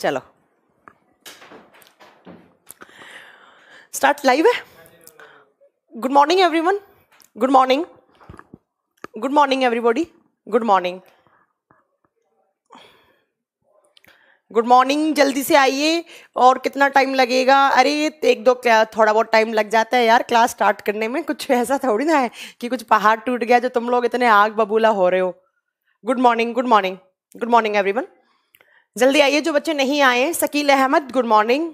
चलो start live है good morning everyone good morning good morning everybody good morning good morning जल्दी से आइए और कितना टाइम लगेगा अरे एक दो थोड़ा बहुत टाइम लग जाता है यार क्लास स्टार्ट करने में कुछ ऐसा थोड़ी ना है कि कुछ पहाड़ टूट गया जो तुम लोग इतने आग बबूला हो रहे हो good morning good morning good morning everyone जल्दी आइए जो बच्चे नहीं आए Shakeel Ahmed good morning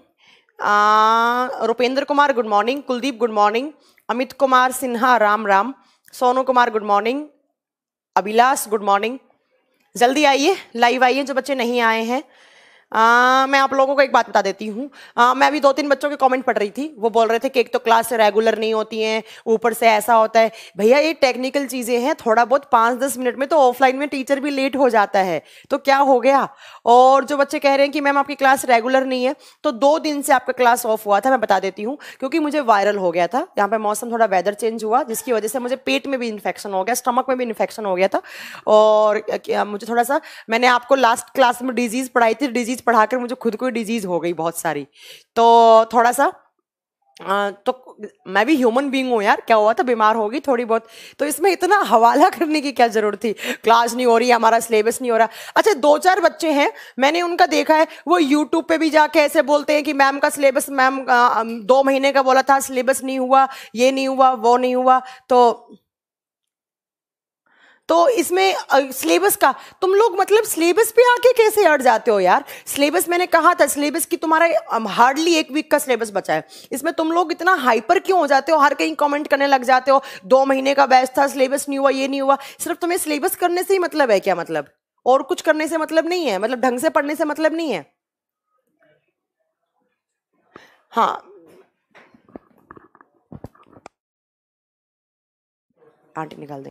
Rupendra Kumar good morning Kuldeep good morning Amit Kumar Sinha Ram Ram Sonu Kumar good morning Abhilash good morning जल्दी आइए लाइव आइए जो बच्चे नहीं आए हैं आ, मैं आप लोगों को एक बात बता देती हूँ मैं अभी दो तीन बच्चों के कमेंट पढ़ रही थी वो बोल रहे थे कि एक तो क्लास रेगुलर नहीं होती हैं ऊपर से ऐसा होता है भैया ये टेक्निकल चीज़ें हैं थोड़ा बहुत पाँच दस मिनट में तो ऑफलाइन में टीचर भी लेट हो जाता है तो क्या हो गया और जो बच्चे कह रहे हैं कि मैम आपकी क्लास रेगुलर नहीं है तो दो दिन से आपका क्लास ऑफ हुआ था मैं बता देती हूँ क्योंकि मुझे वायरल हो गया था यहाँ पर मौसम थोड़ा वेदर चेंज हुआ जिसकी वजह से मुझे पेट में भी इन्फेक्शन हो गया स्टमक में भी इन्फेक्शन हो गया था और मुझे थोड़ा सा मैंने आपको लास्ट क्लास में डिजीज़ पढ़ाई थी डिजीज़ डिजीज़ पढ़ाकर मुझे खुद को डिजीज़ हो गई बहुत सारी तो थोड़ा सा आ, तो मैं भी ह्यूमन बींग हूँ यार क्या हुआ था बीमार होगी थोड़ी बहुत तो इसमें इतना हवाला करने की क्या ज़रूरत थी क्लास नहीं हो रही हमारा सिलेबस नहीं हो रहा अच्छा दो चार बच्चे हैं मैंने उनका देखा है वो यूट्यूब पे भी जाके ऐसे बोलते हैं कि मैम का सिलेबस मैम दो महीने का बोला था सिलेबस नहीं हुआ ये नहीं हुआ वो नहीं हुआ तो तो इसमें सिलेबस का तुम लोग मतलब सिलेबस पे आके कैसे अड़ जाते हो यार सिलेबस मैंने कहा था सिलेबस की तुम्हारा हार्डली एक वीक का सिलेबस बचा है इसमें तुम लोग इतना हाइपर क्यों हो जाते हो हर कहीं कमेंट करने लग जाते हो दो महीने का बैच था सिलेबस नहीं हुआ ये नहीं हुआ सिर्फ तुम्हें सिलेबस करने से ही मतलब है क्या मतलब और कुछ करने से मतलब नहीं है मतलब ढंग से पढ़ने से मतलब नहीं है हाँ आंटी निकाल दें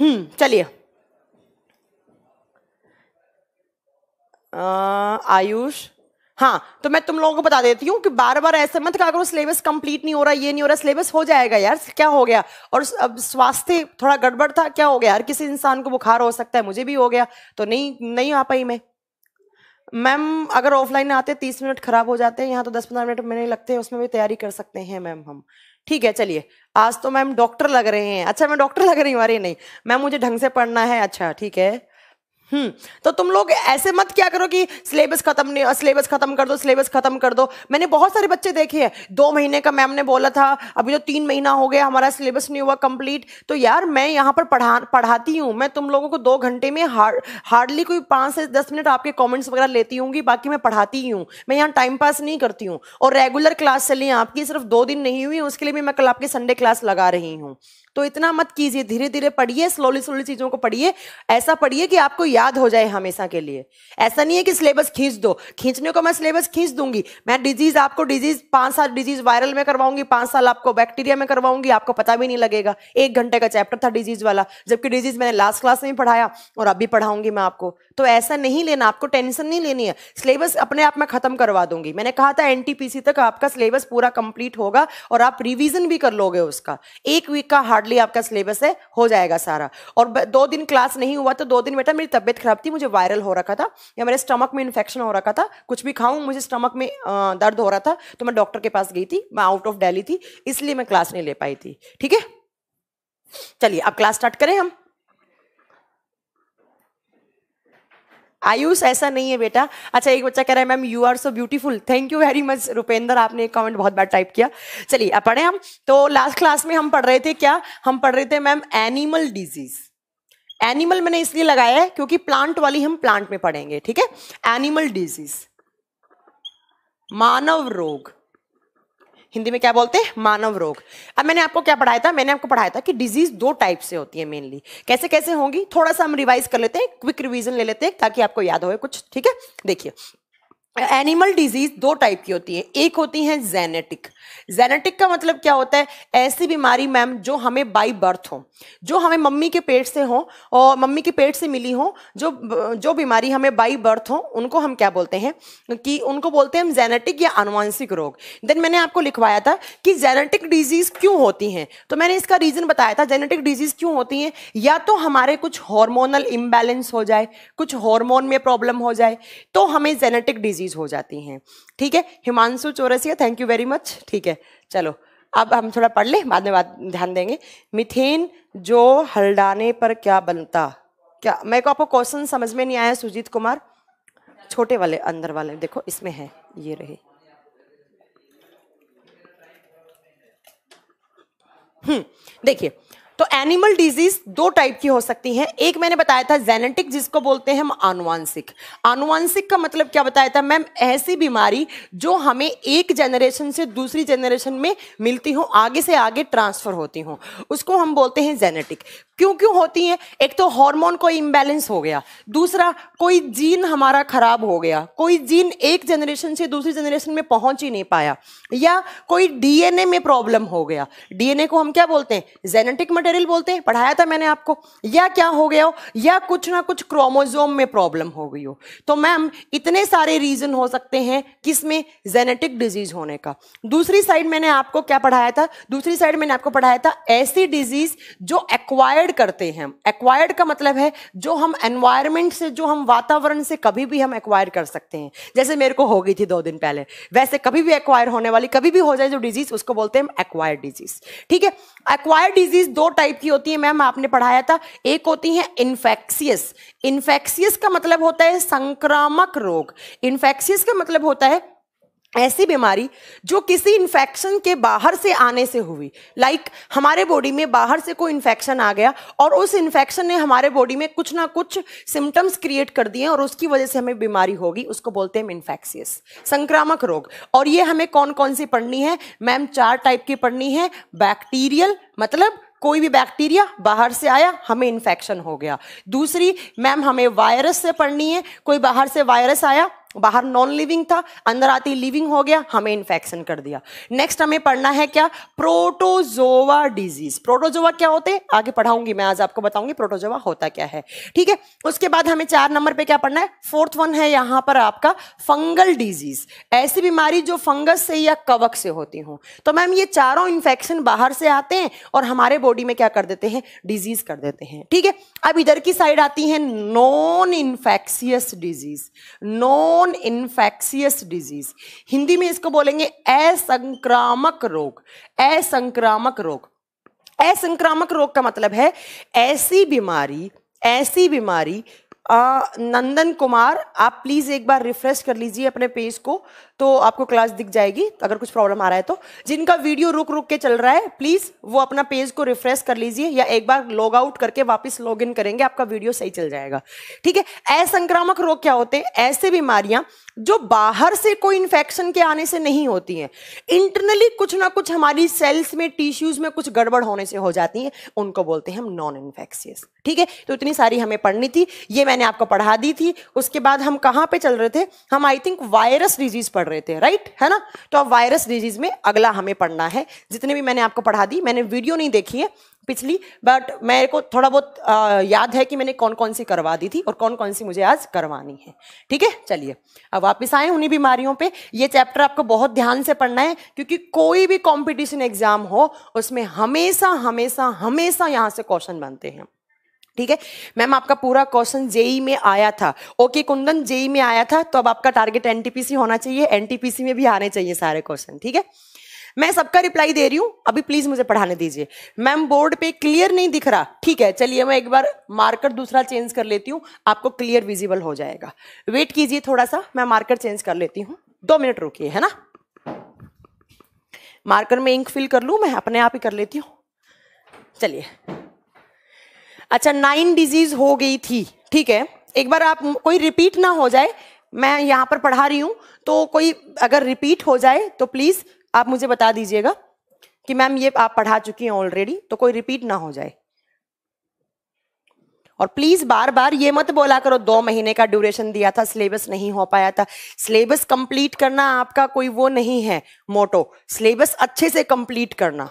हम्म चलिए आयुष हाँ तो मैं तुम लोगों को बता देती हूँ कि बार बार ऐसे मत कहा करो सिलेबस कंप्लीट नहीं हो रहा ये नहीं हो रहा सिलेबस हो जाएगा यार क्या हो गया और अब स्वास्थ्य थोड़ा गड़बड़ था क्या हो गया हर किसी इंसान को बुखार हो सकता है मुझे भी हो गया तो नहीं नहीं आ पाई मैं मैम अगर ऑफलाइन आते तीस मिनट खराब हो जाते हैं यहाँ तो दस पंद्रह मिनट मैंने लगते हैं उसमें भी तैयारी कर सकते हैं मैम हम ठीक है चलिए आज तो मैम डॉक्टर लग रहे हैं अच्छा मैं डॉक्टर लग रही हूँ अरे नहीं मैम मुझे ढंग से पढ़ना है अच्छा ठीक है हम्म तो तुम लोग ऐसे मत क्या करो कि सिलेबस खत्म नहीं सिलेबस खत्म कर दो सिलेबस खत्म कर दो मैंने बहुत सारे बच्चे देखे हैं दो महीने का मैम ने बोला था अभी तो तीन महीना हो गया हमारा सिलेबस नहीं हुआ कंप्लीट तो यार मैं यहाँ पर पढ़ा पढ़ाती हूँ मैं तुम लोगों को दो घंटे में हार, हार्डली कोई पाँच से दस मिनट आपके कॉमेंट्स वगैरह लेती हूँ बाकी मैं पढ़ाती ही हूँ मैं यहाँ टाइम पास नहीं करती हूँ और रेगुलर क्लास चली आपकी सिर्फ दो दिन नहीं हुई उसके लिए भी मैं कल आपके संडे क्लास लगा रही हूँ तो इतना मत कीजिए धीरे धीरे पढ़िए स्लोली स्लोली चीज़ों को पढ़िए ऐसा पढ़िए कि आपको याद हो जाए हमेशा के लिए ऐसा नहीं है कि सिलेबस खींच दो खींचने को मैं सिलेबस खींच दूंगी मैं डिजीज़ आपको डिजीज़ पांच साल डिजीज़ वायरल में करवाऊंगी पांच साल आपको बैक्टीरिया में करवाऊंगी आपको पता भी नहीं लगेगा एक घंटे का चैप्टर था डिजीज़ वाला जबकि डिजीज़ मैंने लास्ट क्लास में पढ़ाया और अभी पढ़ाऊंगी मैं आपको तो ऐसा नहीं लेना आपको टेंशन नहीं लेनी है सिलेबस अपने आप में खत्म करवा दूंगी मैंने कहा था एनटीपीसी तक आपका सिलेबस पूरा कंप्लीट होगा और आप रिवीजन भी कर लोगे उसका एक वीक का हार्डली आपका सिलेबस है हो जाएगा सारा और दो दिन क्लास नहीं हुआ तो दो दिन बेटा मेरी तबियत खराब थी मुझे वायरल हो रखा था या मेरे स्टमक में इन्फेक्शन हो रखा था कुछ भी खाऊं मुझे स्टमक में दर्द हो रहा था तो मैं डॉक्टर के पास गई थी मैं आउट ऑफ डेली थी इसलिए मैं क्लास नहीं ले पाई थी ठीक है चलिए अब क्लास स्टार्ट करें हम आयुष ऐसा नहीं है बेटा अच्छा एक बच्चा कह रहा है ma'am you are so beautiful thank you very much Rupendra आपने एक कमेंट बहुत बार टाइप किया चलिए अब पढ़े हम तो लास्ट क्लास में हम पढ़ रहे थे क्या हम पढ़ रहे थे मैम एनिमल डिजीज एनिमल मैंने इसलिए लगाया है क्योंकि प्लांट वाली हम प्लांट में पढ़ेंगे ठीक है एनिमल डिजीज मानव रोग हिंदी में क्या बोलते हैं मानव रोग अब मैंने आपको क्या पढ़ाया था मैंने आपको पढ़ाया था कि डिजीज दो टाइप से होती है मेनली कैसे कैसे होंगी थोड़ा सा हम रिवाइज कर लेते हैं क्विक रिविजन ले लेते हैं ताकि आपको याद हो कुछ ठीक है देखिए एनिमल डिजीज दो टाइप की होती है एक होती है जेनेटिक जेनेटिक का मतलब क्या होता है ऐसी बीमारी मैम जो हमें बाई बर्थ हो जो हमें मम्मी के पेट से हो और मम्मी के पेट से मिली हो जो जो बीमारी हमें बाई बर्थ हो उनको हम क्या बोलते हैं कि उनको बोलते हैं हम जेनेटिक या अनुवांशिक रोग देन मैंने आपको लिखवाया था कि जेनेटिक डिजीज क्यों होती हैं तो मैंने इसका रीज़न बताया था जेनेटिक डिजीज क्यों होती हैं या तो हमारे कुछ हॉर्मोनल इम्बेलेंस हो जाए कुछ हॉर्मोन में प्रॉब्लम हो जाए तो हमें जेनेटिक डिजीज डिजीज हो जाती हैं ठीक है Himanshu Chaurasia thank you very much ठीक है चलो अब हम थोड़ा पढ़ ले बाद में बात ध्यान देंगे मिथेन जो हल्डाने पर क्या बनता क्या मेरे को आपको क्वेश्चन समझ में नहीं आया सुजीत कुमार छोटे वाले अंदर वाले देखो इसमें है ये रहे हम्म देखिए तो एनिमल डिजीज दो टाइप की हो सकती है एक मैंने बताया था जेनेटिक जिसको बोलते हैं हम आनुवांशिक आनुवांशिक का मतलब क्या बताया था मैम ऐसी बीमारी जो हमें एक जनरेशन से दूसरी जनरेशन में मिलती हो आगे से आगे ट्रांसफर होती हो उसको हम बोलते हैं जेनेटिक क्यों क्यों होती हैं एक तो हार्मोन कोई इम्बेलेंस हो गया दूसरा कोई जीन हमारा खराब हो गया कोई जीन एक जनरेशन से दूसरी जनरेशन में पहुंच ही नहीं पाया या कोई डीएनए में प्रॉब्लम हो गया डीएनए को हम क्या बोलते हैं जेनेटिक मटेरियल बोलते हैं पढ़ाया था मैंने आपको या क्या हो गया हो या कुछ ना कुछ क्रोमोजोम में प्रॉब्लम हो गई हो तो मैम इतने सारे रीजन हो सकते हैं किसमें जेनेटिक डिजीज होने का दूसरी साइड मैंने आपको क्या पढ़ाया था दूसरी साइड मैंने आपको पढ़ाया था ऐसी डिजीज जो एक्वायर एक्वायर्ड करते हैं एक्वायर्ड का मतलब है जो हम एनवायरमेंट से जो हम वातावरण से कभी भी हम एक्वायर कर सकते हैं जैसे मेरे को हो गई थी दो दिन पहले वैसे कभी भी एक्वायर होने वाली कभी भी हो जाए जो डिजीज उसको बोलते हैं एक्वायर्ड डिजीज ठीक है एक्वायर्ड डिजीज दो टाइप की होती है मैम आपने पढ़ाया था एक होती है इन्फेक्सियस इन्फेक्सियस का मतलब होता है संक्रामक रोग इन्फेक्सियस का मतलब होता है ऐसी बीमारी जो किसी इन्फेक्शन के बाहर से आने से हुई लाइक like, हमारे बॉडी में बाहर से कोई इन्फेक्शन आ गया और उस इन्फेक्शन ने हमारे बॉडी में कुछ ना कुछ सिम्टम्स क्रिएट कर दिए और उसकी वजह से हमें बीमारी होगी उसको बोलते हैं इन्फेक्शियस संक्रामक रोग और ये हमें कौन कौन सी पढ़नी है मैम चार टाइप की पढ़नी है बैक्टीरियल मतलब कोई भी बैक्टीरिया बाहर से आया हमें इन्फेक्शन हो गया दूसरी मैम हमें वायरस से पढ़नी है कोई बाहर से वायरस आया बाहर नॉन लिविंग था अंदर आते ही लिविंग हो गया हमें इन्फेक्शन कर दिया नेक्स्ट हमें पढ़ना है क्या प्रोटोजोवा डिजीज प्रोटोजोवा क्या होते हैं आगे पढ़ाऊंगी मैं आज आपको बताऊंगी प्रोटोजोवा होता क्या है ठीक है उसके बाद हमें चार नंबर पे क्या पढ़ना है फोर्थ वन है यहां पर आपका फंगल डिजीज ऐसी बीमारी जो फंगस से या कवक से होती हो तो मैम ये चारों इन्फेक्शन बाहर से आते हैं और हमारे बॉडी में क्या कर देते हैं डिजीज कर देते हैं ठीक है अब इधर की साइड आती है non infectious disease non non infectious disease Hindi में इसको बोलेंगे असंक्रामक रोग असंक्रामक रोग असंक्रामक रोग का मतलब है ऐसी बीमारी ऐसी बीमारी आ, नंदन कुमार आप प्लीज एक बार रिफ्रेश कर लीजिए अपने पेज को तो आपको क्लास दिख जाएगी अगर कुछ प्रॉब्लम आ रहा है तो जिनका वीडियो रुक रुक के चल रहा है प्लीज़ वो अपना पेज को रिफ्रेश कर लीजिए या एक बार लॉग आउट करके वापस लॉग इन करेंगे आपका वीडियो सही चल जाएगा ठीक है असंक्रामक रोग क्या होते हैं ऐसे बीमारियां जो बाहर से कोई इन्फेक्शन के आने से नहीं होती हैं इंटरनली कुछ ना कुछ हमारी सेल्स में टिश्यूज में कुछ गड़बड़ होने से हो जाती है उनको बोलते हैं हम नॉन इन्फेक्शियस ठीक है तो इतनी सारी हमें पढ़नी थी ये मैंने आपको पढ़ा दी थी उसके बाद हम कहाँ पे चल रहे थे हम आई थिंक वायरस डिजीज पढ़ रहे थे राइट है ना तो अब वायरस डिजीज में अगला हमें पढ़ना है जितने भी मैंने आपको पढ़ा दी मैंने वीडियो नहीं देखी है पिछली बट मेरे को थोड़ा बहुत याद है कि मैंने कौन कौन सी करवा दी थी और कौन कौन सी मुझे आज करवानी है ठीक है चलिए अब वापस आए उन्हीं बीमारियों पे ये चैप्टर आपको बहुत ध्यान से पढ़ना है क्योंकि कोई भी कंपटीशन एग्जाम हो उसमें हमेशा हमेशा हमेशा यहाँ से क्वेश्चन बनते हैं ठीक है मैम आपका पूरा क्वेश्चन जेई में आया था ओके कुंदन जेई में आया था तो अब आपका टारगेट एनटीपीसी होना चाहिए एनटीपीसी में भी आने चाहिए सारे क्वेश्चन ठीक है मैं सबका रिप्लाई दे रही हूं अभी प्लीज मुझे पढ़ाने दीजिए मैम बोर्ड पे क्लियर नहीं दिख रहा ठीक है चलिए मैं एक बार मार्कर दूसरा चेंज कर लेती हूँ आपको क्लियर विजिबल हो जाएगा वेट कीजिए थोड़ा सा मैं मार्कर चेंज कर लेती हूँ दो मिनट रुकिए है ना मार्कर में इंक फिल कर लू मैं अपने आप ही कर लेती हूँ चलिए अच्छा नाइन डिजीज हो गई थी ठीक है एक बार आप कोई रिपीट ना हो जाए मैं यहाँ पर पढ़ा रही हूँ तो कोई अगर रिपीट हो जाए तो प्लीज़ आप मुझे बता दीजिएगा कि मैम ये आप पढ़ा चुकी हैं ऑलरेडी तो कोई रिपीट ना हो जाए और प्लीज बार बार ये मत बोला करो दो महीने का ड्यूरेशन दिया था सिलेबस नहीं हो पाया था सिलेबस कंप्लीट करना आपका कोई वो नहीं है मोटो सिलेबस अच्छे से कंप्लीट करना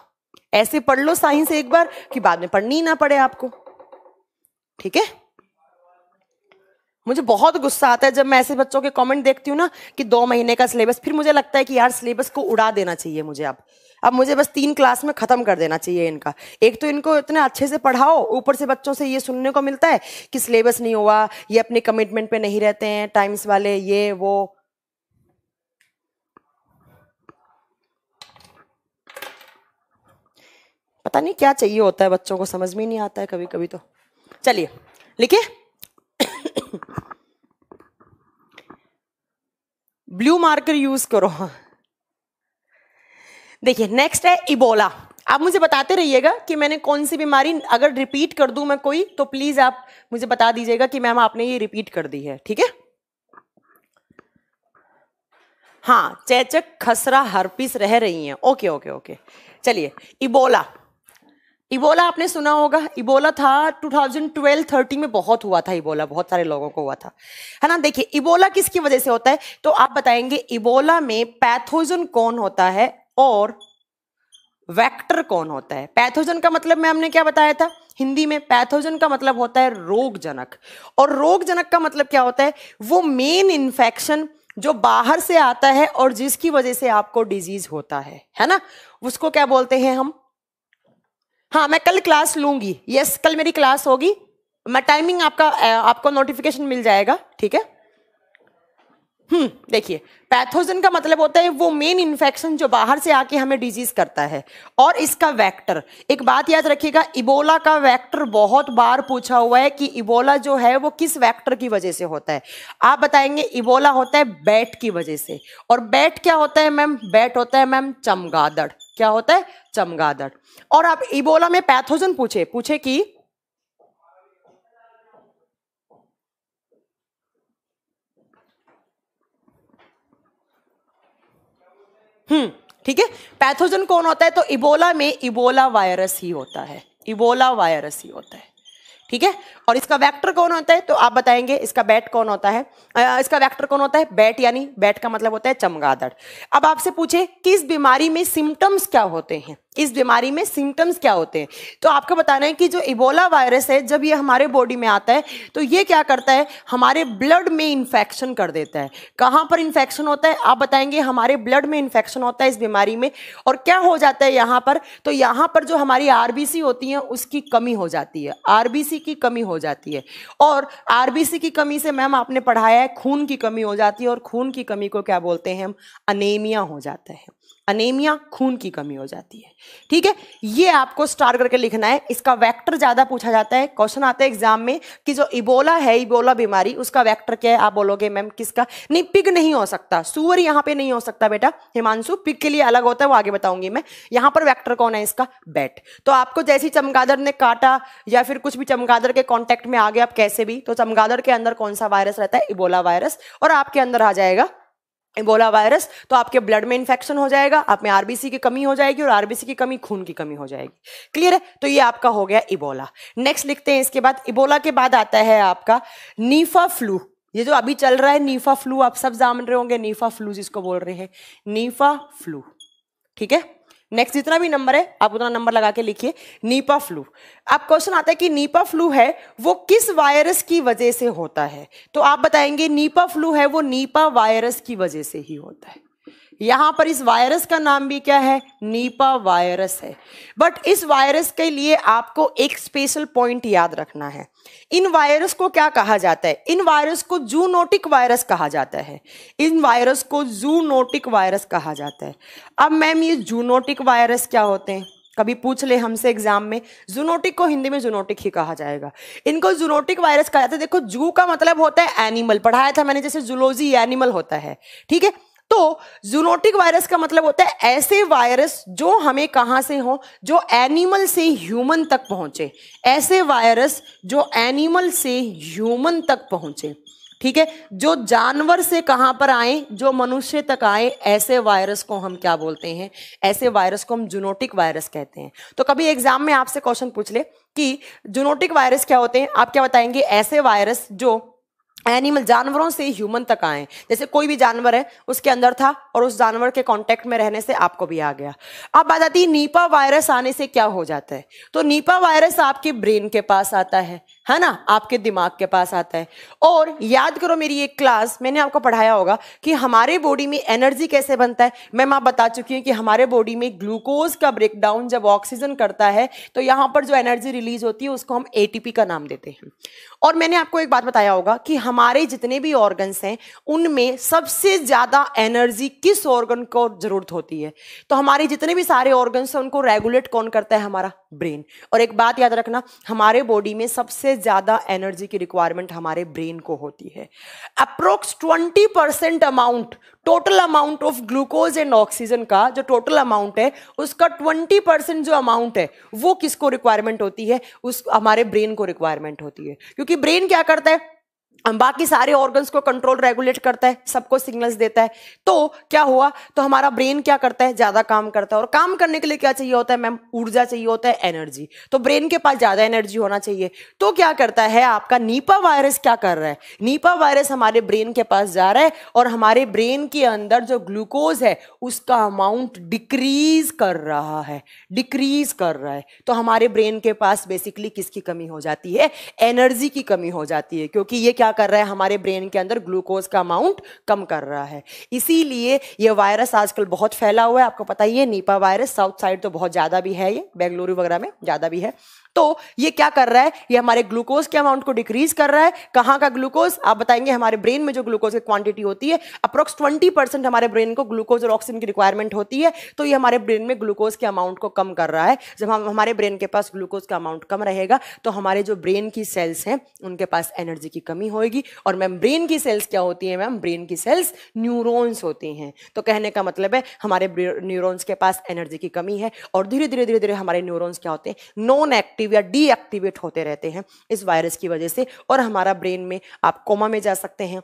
ऐसे पढ़ लो साइंस एक बार कि बाद में पढ़नी ही ना पड़े आपको ठीक है मुझे बहुत गुस्सा आता है जब मैं ऐसे बच्चों के कमेंट देखती हूँ ना कि दो महीने का सिलेबस फिर मुझे लगता है कि यार सिलेबस को उड़ा देना चाहिए मुझे अब अब मुझे बस तीन क्लास में ख़त्म कर देना चाहिए इनका एक तो इनको इतने अच्छे से पढ़ाओ ऊपर से बच्चों से ये सुनने को मिलता है कि सिलेबस नहीं हुआ ये अपने कमिटमेंट पे नहीं रहते हैं टाइम्स वाले ये वो पता नहीं क्या चाहिए होता है बच्चों को समझ में नहीं आता है कभी कभी तो चलिए लिखिए ब्लू मार्कर यूज करो देखिए नेक्स्ट है इबोला आप मुझे बताते रहिएगा कि मैंने कौन सी बीमारी अगर रिपीट कर दूं मैं कोई तो प्लीज आप मुझे बता दीजिएगा कि मैम आपने ये रिपीट कर दी है ठीक है हाँ चेचक खसरा हरपिस रह रही हैं ओके ओके ओके चलिए इबोला इबोला आपने सुना होगा इबोला था 2012-13 में बहुत हुआ था इबोला बहुत सारे लोगों को हुआ था है ना देखिए इबोला किसकी वजह से होता है तो आप बताएंगे इबोला में पैथोजन कौन होता है और वेक्टर कौन होता है पैथोजन का मतलब मैं हमने क्या बताया था हिंदी में पैथोजन का मतलब होता है रोगजनक और रोगजनक का मतलब क्या होता है वो मेन इन्फेक्शन जो बाहर से आता है और जिसकी वजह से आपको डिजीज होता है है ना उसको क्या बोलते हैं हम हाँ मैं कल क्लास लूंगी यस कल मेरी क्लास होगी मैं टाइमिंग आपका आपको नोटिफिकेशन मिल जाएगा ठीक है हम्म देखिए पैथोजन का मतलब होता है वो मेन इन्फेक्शन जो बाहर से आके हमें डिजीज करता है और इसका वेक्टर एक बात याद रखिएगा इबोला का वेक्टर बहुत बार पूछा हुआ है कि इबोला जो है वो किस वेक्टर की वजह से होता है आप बताएंगे इबोला होता है बैट की वजह से और बैट क्या होता है मैम बैट होता है मैम चमगादड़ क्या होता है चमगादड़ और आप इबोला में पैथोजन पूछे पूछे कि हम्म ठीक है पैथोजन कौन होता है तो इबोला में इबोला वायरस ही होता है इबोला वायरस ही होता है ठीक है और इसका वेक्टर कौन होता है तो आप बताएंगे इसका बैट कौन होता है आ, इसका वेक्टर कौन होता है बैट यानी बैट का मतलब होता है चमगादड़ अब आपसे पूछे किस बीमारी में सिम्टम्स क्या होते हैं इस बीमारी में सिम्टम्स क्या होते हैं तो आपको बताना है कि जो इबोला वायरस है जब ये हमारे बॉडी में आता है तो ये क्या करता है हमारे ब्लड में इन्फेक्शन कर देता है कहाँ पर इन्फेक्शन होता है आप बताएंगे हमारे ब्लड में इन्फेक्शन होता है इस बीमारी में और क्या हो जाता है यहाँ पर तो यहाँ पर जो हमारी आर होती है उसकी कमी हो जाती है आर की कमी हो जाती है और आर की कमी से मैम आपने पढ़ाया है खून की कमी हो जाती है और खून की कमी को क्या बोलते हैं हम अनेमिया हो जाता है अनेमिया खून की कमी हो जाती है ठीक है ये आपको स्टार करके लिखना है इसका वेक्टर ज़्यादा पूछा जाता है क्वेश्चन आता है एग्जाम में कि जो इबोला है इबोला बीमारी उसका वेक्टर क्या है आप बोलोगे मैम किसका नहीं पिग नहीं हो सकता सुअर यहां पे नहीं हो सकता बेटा हिमांशु पिग के लिए अलग होता है वो आगे बताऊंगी मैं यहां पर वैक्टर कौन है इसका बैट तो आपको जैसे चमगादड़ ने काटा या फिर कुछ भी चमगादड़ के कॉन्टेक्ट में आ गए आप कैसे भी तो चमगादड़ के अंदर कौन सा वायरस रहता है इबोला वायरस और आपके अंदर आ जाएगा इबोला वायरस तो आपके ब्लड में इंफेक्शन हो जाएगा आप में आरबीसी की कमी हो जाएगी और आरबीसी की कमी खून की कमी हो जाएगी क्लियर है तो ये आपका हो गया इबोला नेक्स्ट लिखते हैं इसके बाद इबोला के बाद आता है आपका नीफा फ्लू ये जो अभी चल रहा है नीफा फ्लू आप सब जान रहे होंगे नीफा फ्लू जिसको बोल रहे हैं नीफा फ्लू ठीक है नेक्स्ट जितना भी नंबर है आप उतना नंबर लगा के लिखिए नीपा फ्लू अब क्वेश्चन आता है कि नीपा फ्लू है वो किस वायरस की वजह से होता है तो आप बताएंगे नीपा फ्लू है वो नीपा वायरस की वजह से ही होता है यहां पर इस वायरस का नाम भी क्या है नीपा वायरस है बट इस वायरस के लिए आपको एक स्पेशल पॉइंट याद रखना है इन वायरस को क्या कहा जाता है इन वायरस को जूनोटिक वायरस कहा जाता है इन वायरस को जूनोटिक वायरस कहा जाता है अब मैम ये जूनोटिक वायरस क्या होते हैं कभी पूछ ले हमसे एग्जाम में जूनोटिक को हिंदी में जूनोटिक ही कहा जाएगा इनको जूनोटिक वायरस कहा जाता है देखो जू का मतलब होता है एनिमल पढ़ाया था मैंने जैसे जूलोजी एनिमल होता है ठीक है तो जूनोटिक वायरस का मतलब होता है ऐसे वायरस जो हमें कहाँ से हो जो एनिमल से ह्यूमन तक पहुंचे ऐसे वायरस जो एनिमल से ह्यूमन तक पहुंचे ठीक है जो जानवर से कहाँ पर आए जो मनुष्य तक आए ऐसे वायरस को हम क्या बोलते हैं ऐसे वायरस को हम जूनोटिक वायरस कहते हैं तो कभी एग्जाम में आपसे क्वेश्चन पूछ ले कि जूनोटिक वायरस क्या होते हैं आप क्या बताएंगे ऐसे वायरस जो एनिमल जानवरों से ह्यूमन तक आए जैसे कोई भी जानवर है उसके अंदर था और उस जानवर के कांटेक्ट में रहने से आपको भी आ गया अब बात आती है नीपा वायरस आने से क्या हो जाता है तो नीपा वायरस आपके ब्रेन के पास आता है है ना आपके दिमाग के पास आता है और याद करो मेरी एक क्लास मैंने आपको पढ़ाया होगा कि हमारे बॉडी में एनर्जी कैसे बनता है मैं आप बता चुकी हूँ कि हमारे बॉडी में ग्लूकोज का ब्रेकडाउन जब ऑक्सीजन करता है तो यहाँ पर जो एनर्जी रिलीज होती है उसको हम ए का नाम देते हैं और मैंने आपको एक बात बताया होगा कि हमारे जितने भी ऑर्गन्स हैं उनमें सबसे ज़्यादा एनर्जी किस ऑर्गन को ज़रूरत होती है तो हमारे जितने भी सारे ऑर्गन्स हैं उनको रेगुलेट कौन करता है हमारा ब्रेन और एक बात याद रखना हमारे बॉडी में सबसे ज़्यादा एनर्जी की रिक्वायरमेंट हमारे ब्रेन को होती है approx 20 percent amount total amount of glucose and oxygen का जो टोटल अमाउंट है उसका 20 परसेंट जो अमाउंट है वो किसको रिक्वायरमेंट होती है उस हमारे ब्रेन को रिक्वायरमेंट होती है क्योंकि ब्रेन क्या करता है बाकी सारे ऑर्गन्स को कंट्रोल रेगुलेट करता है सबको सिग्नल्स देता है तो क्या हुआ तो हमारा ब्रेन क्या करता है ज्यादा काम करता है और काम करने के लिए क्या चाहिए होता है मैम ऊर्जा चाहिए होता है एनर्जी तो ब्रेन के पास ज्यादा एनर्जी होना चाहिए तो क्या करता है आपका नीपा वायरस क्या कर रहा है नीपा वायरस हमारे ब्रेन के पास जा रहा है और हमारे ब्रेन के अंदर जो ग्लूकोज है उसका अमाउंट डिक्रीज कर रहा है डिक्रीज कर रहा है तो हमारे ब्रेन के पास बेसिकली किसकी कमी हो जाती है एनर्जी की कमी हो जाती है क्योंकि ये क्या कर रहा है हमारे ब्रेन के अंदर ग्लूकोज का अमाउंट कम कर रहा है इसीलिए ये वायरस आजकल बहुत फैला हुआ है आपको पता ही है नीपा वायरस साउथ साइड तो बहुत ज़्यादा भी है ये बेंगलुरु वगैरह में ज़्यादा भी है तो ये क्या कर रहा है ये हमारे ग्लूकोज के अमाउंट को डिक्रीज कर रहा है कहाँ का ग्लूकोज आप बताएंगे हमारे ब्रेन में जो ग्लूकोज की क्वांटिटी होती है अप्रोक्स ट्वेंटी परसेंट हमारे ब्रेन को ग्लूकोज और ऑक्सीजन की रिक्वायरमेंट होती है तो ये हमारे ब्रेन में ग्लूकोज के अमाउंट को कम कर रहा है जब हम हमारे ब्रेन के पास ग्लूकोज का अमाउंट कम रहेगा तो हमारे जो ब्रेन की सेल्स हैं उनके पास एनर्जी की कमी होगी और मेम्ब्रेन की सेल्स क्या होती है मैम ब्रेन की सेल्स न्यूरोन्स होती हैं तो कहने का मतलब है हमारे न्यूरोन्स के पास एनर्जी की कमी है और धीरे धीरे धीरे धीरे हमारे न्यूरोन्स क्या होते हैं नॉन एक्टिव या डीएक्टिवेट होते रहते हैं इस वायरस की वजह से और हमारा ब्रेन में आप कोमा में जा सकते हैं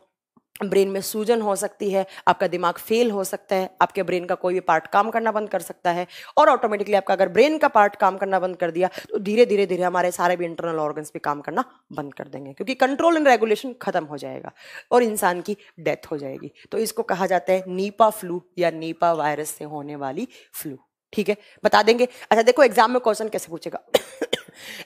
ब्रेन में सूजन हो सकती है आपका दिमाग फेल हो सकता है आपके ब्रेन का कोई भी पार्ट काम करना बंद कर सकता है और ऑटोमेटिकली आपका अगर ब्रेन का पार्ट काम करना बंद कर दिया तो धीरे धीरे धीरे हमारे सारे भी इंटरनल ऑर्गन्स भी काम करना बंद कर देंगे क्योंकि कंट्रोल एंड रेगुलेशन खत्म हो जाएगा और इंसान की डेथ हो जाएगी तो इसको कहा जाता है नीपा फ्लू या नीपा वायरस से होने वाली फ्लू ठीक है बता देंगे अच्छा देखो एग्जाम में क्वेश्चन कैसे पूछेगा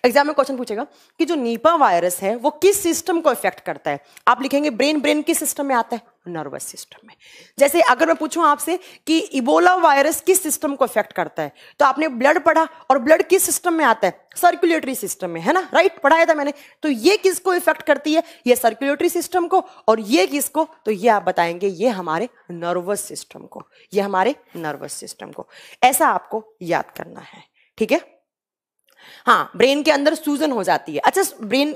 एग्जाम में क्वेश्चन पूछेगा कि जो नीपा वायरस है वो किस सिस्टम को इफेक्ट करता है आप लिखेंगे ब्रेन ब्रेन किस सिस्टम में आता है नर्वस सिस्टम में जैसे अगर मैं पूछूं आपसे कि इबोला वायरस किस सिस्टम को अफेक्ट करता है तो आपने ब्लड पढ़ा और ब्लड किस सिस्टम में आता है सर्कुलेटरी सिस्टम में है ना राइट पढ़ाया था मैंने तो ये किसको इफेक्ट करती है ये सर्कुलेटरी सिस्टम को और ये किसको तो ये आप बताएंगे ये हमारे नर्वस सिस्टम को ये हमारे नर्वस सिस्टम को ऐसा आपको याद करना है ठीक है हाँ ब्रेन के अंदर सूजन हो जाती है अच्छा ब्रेन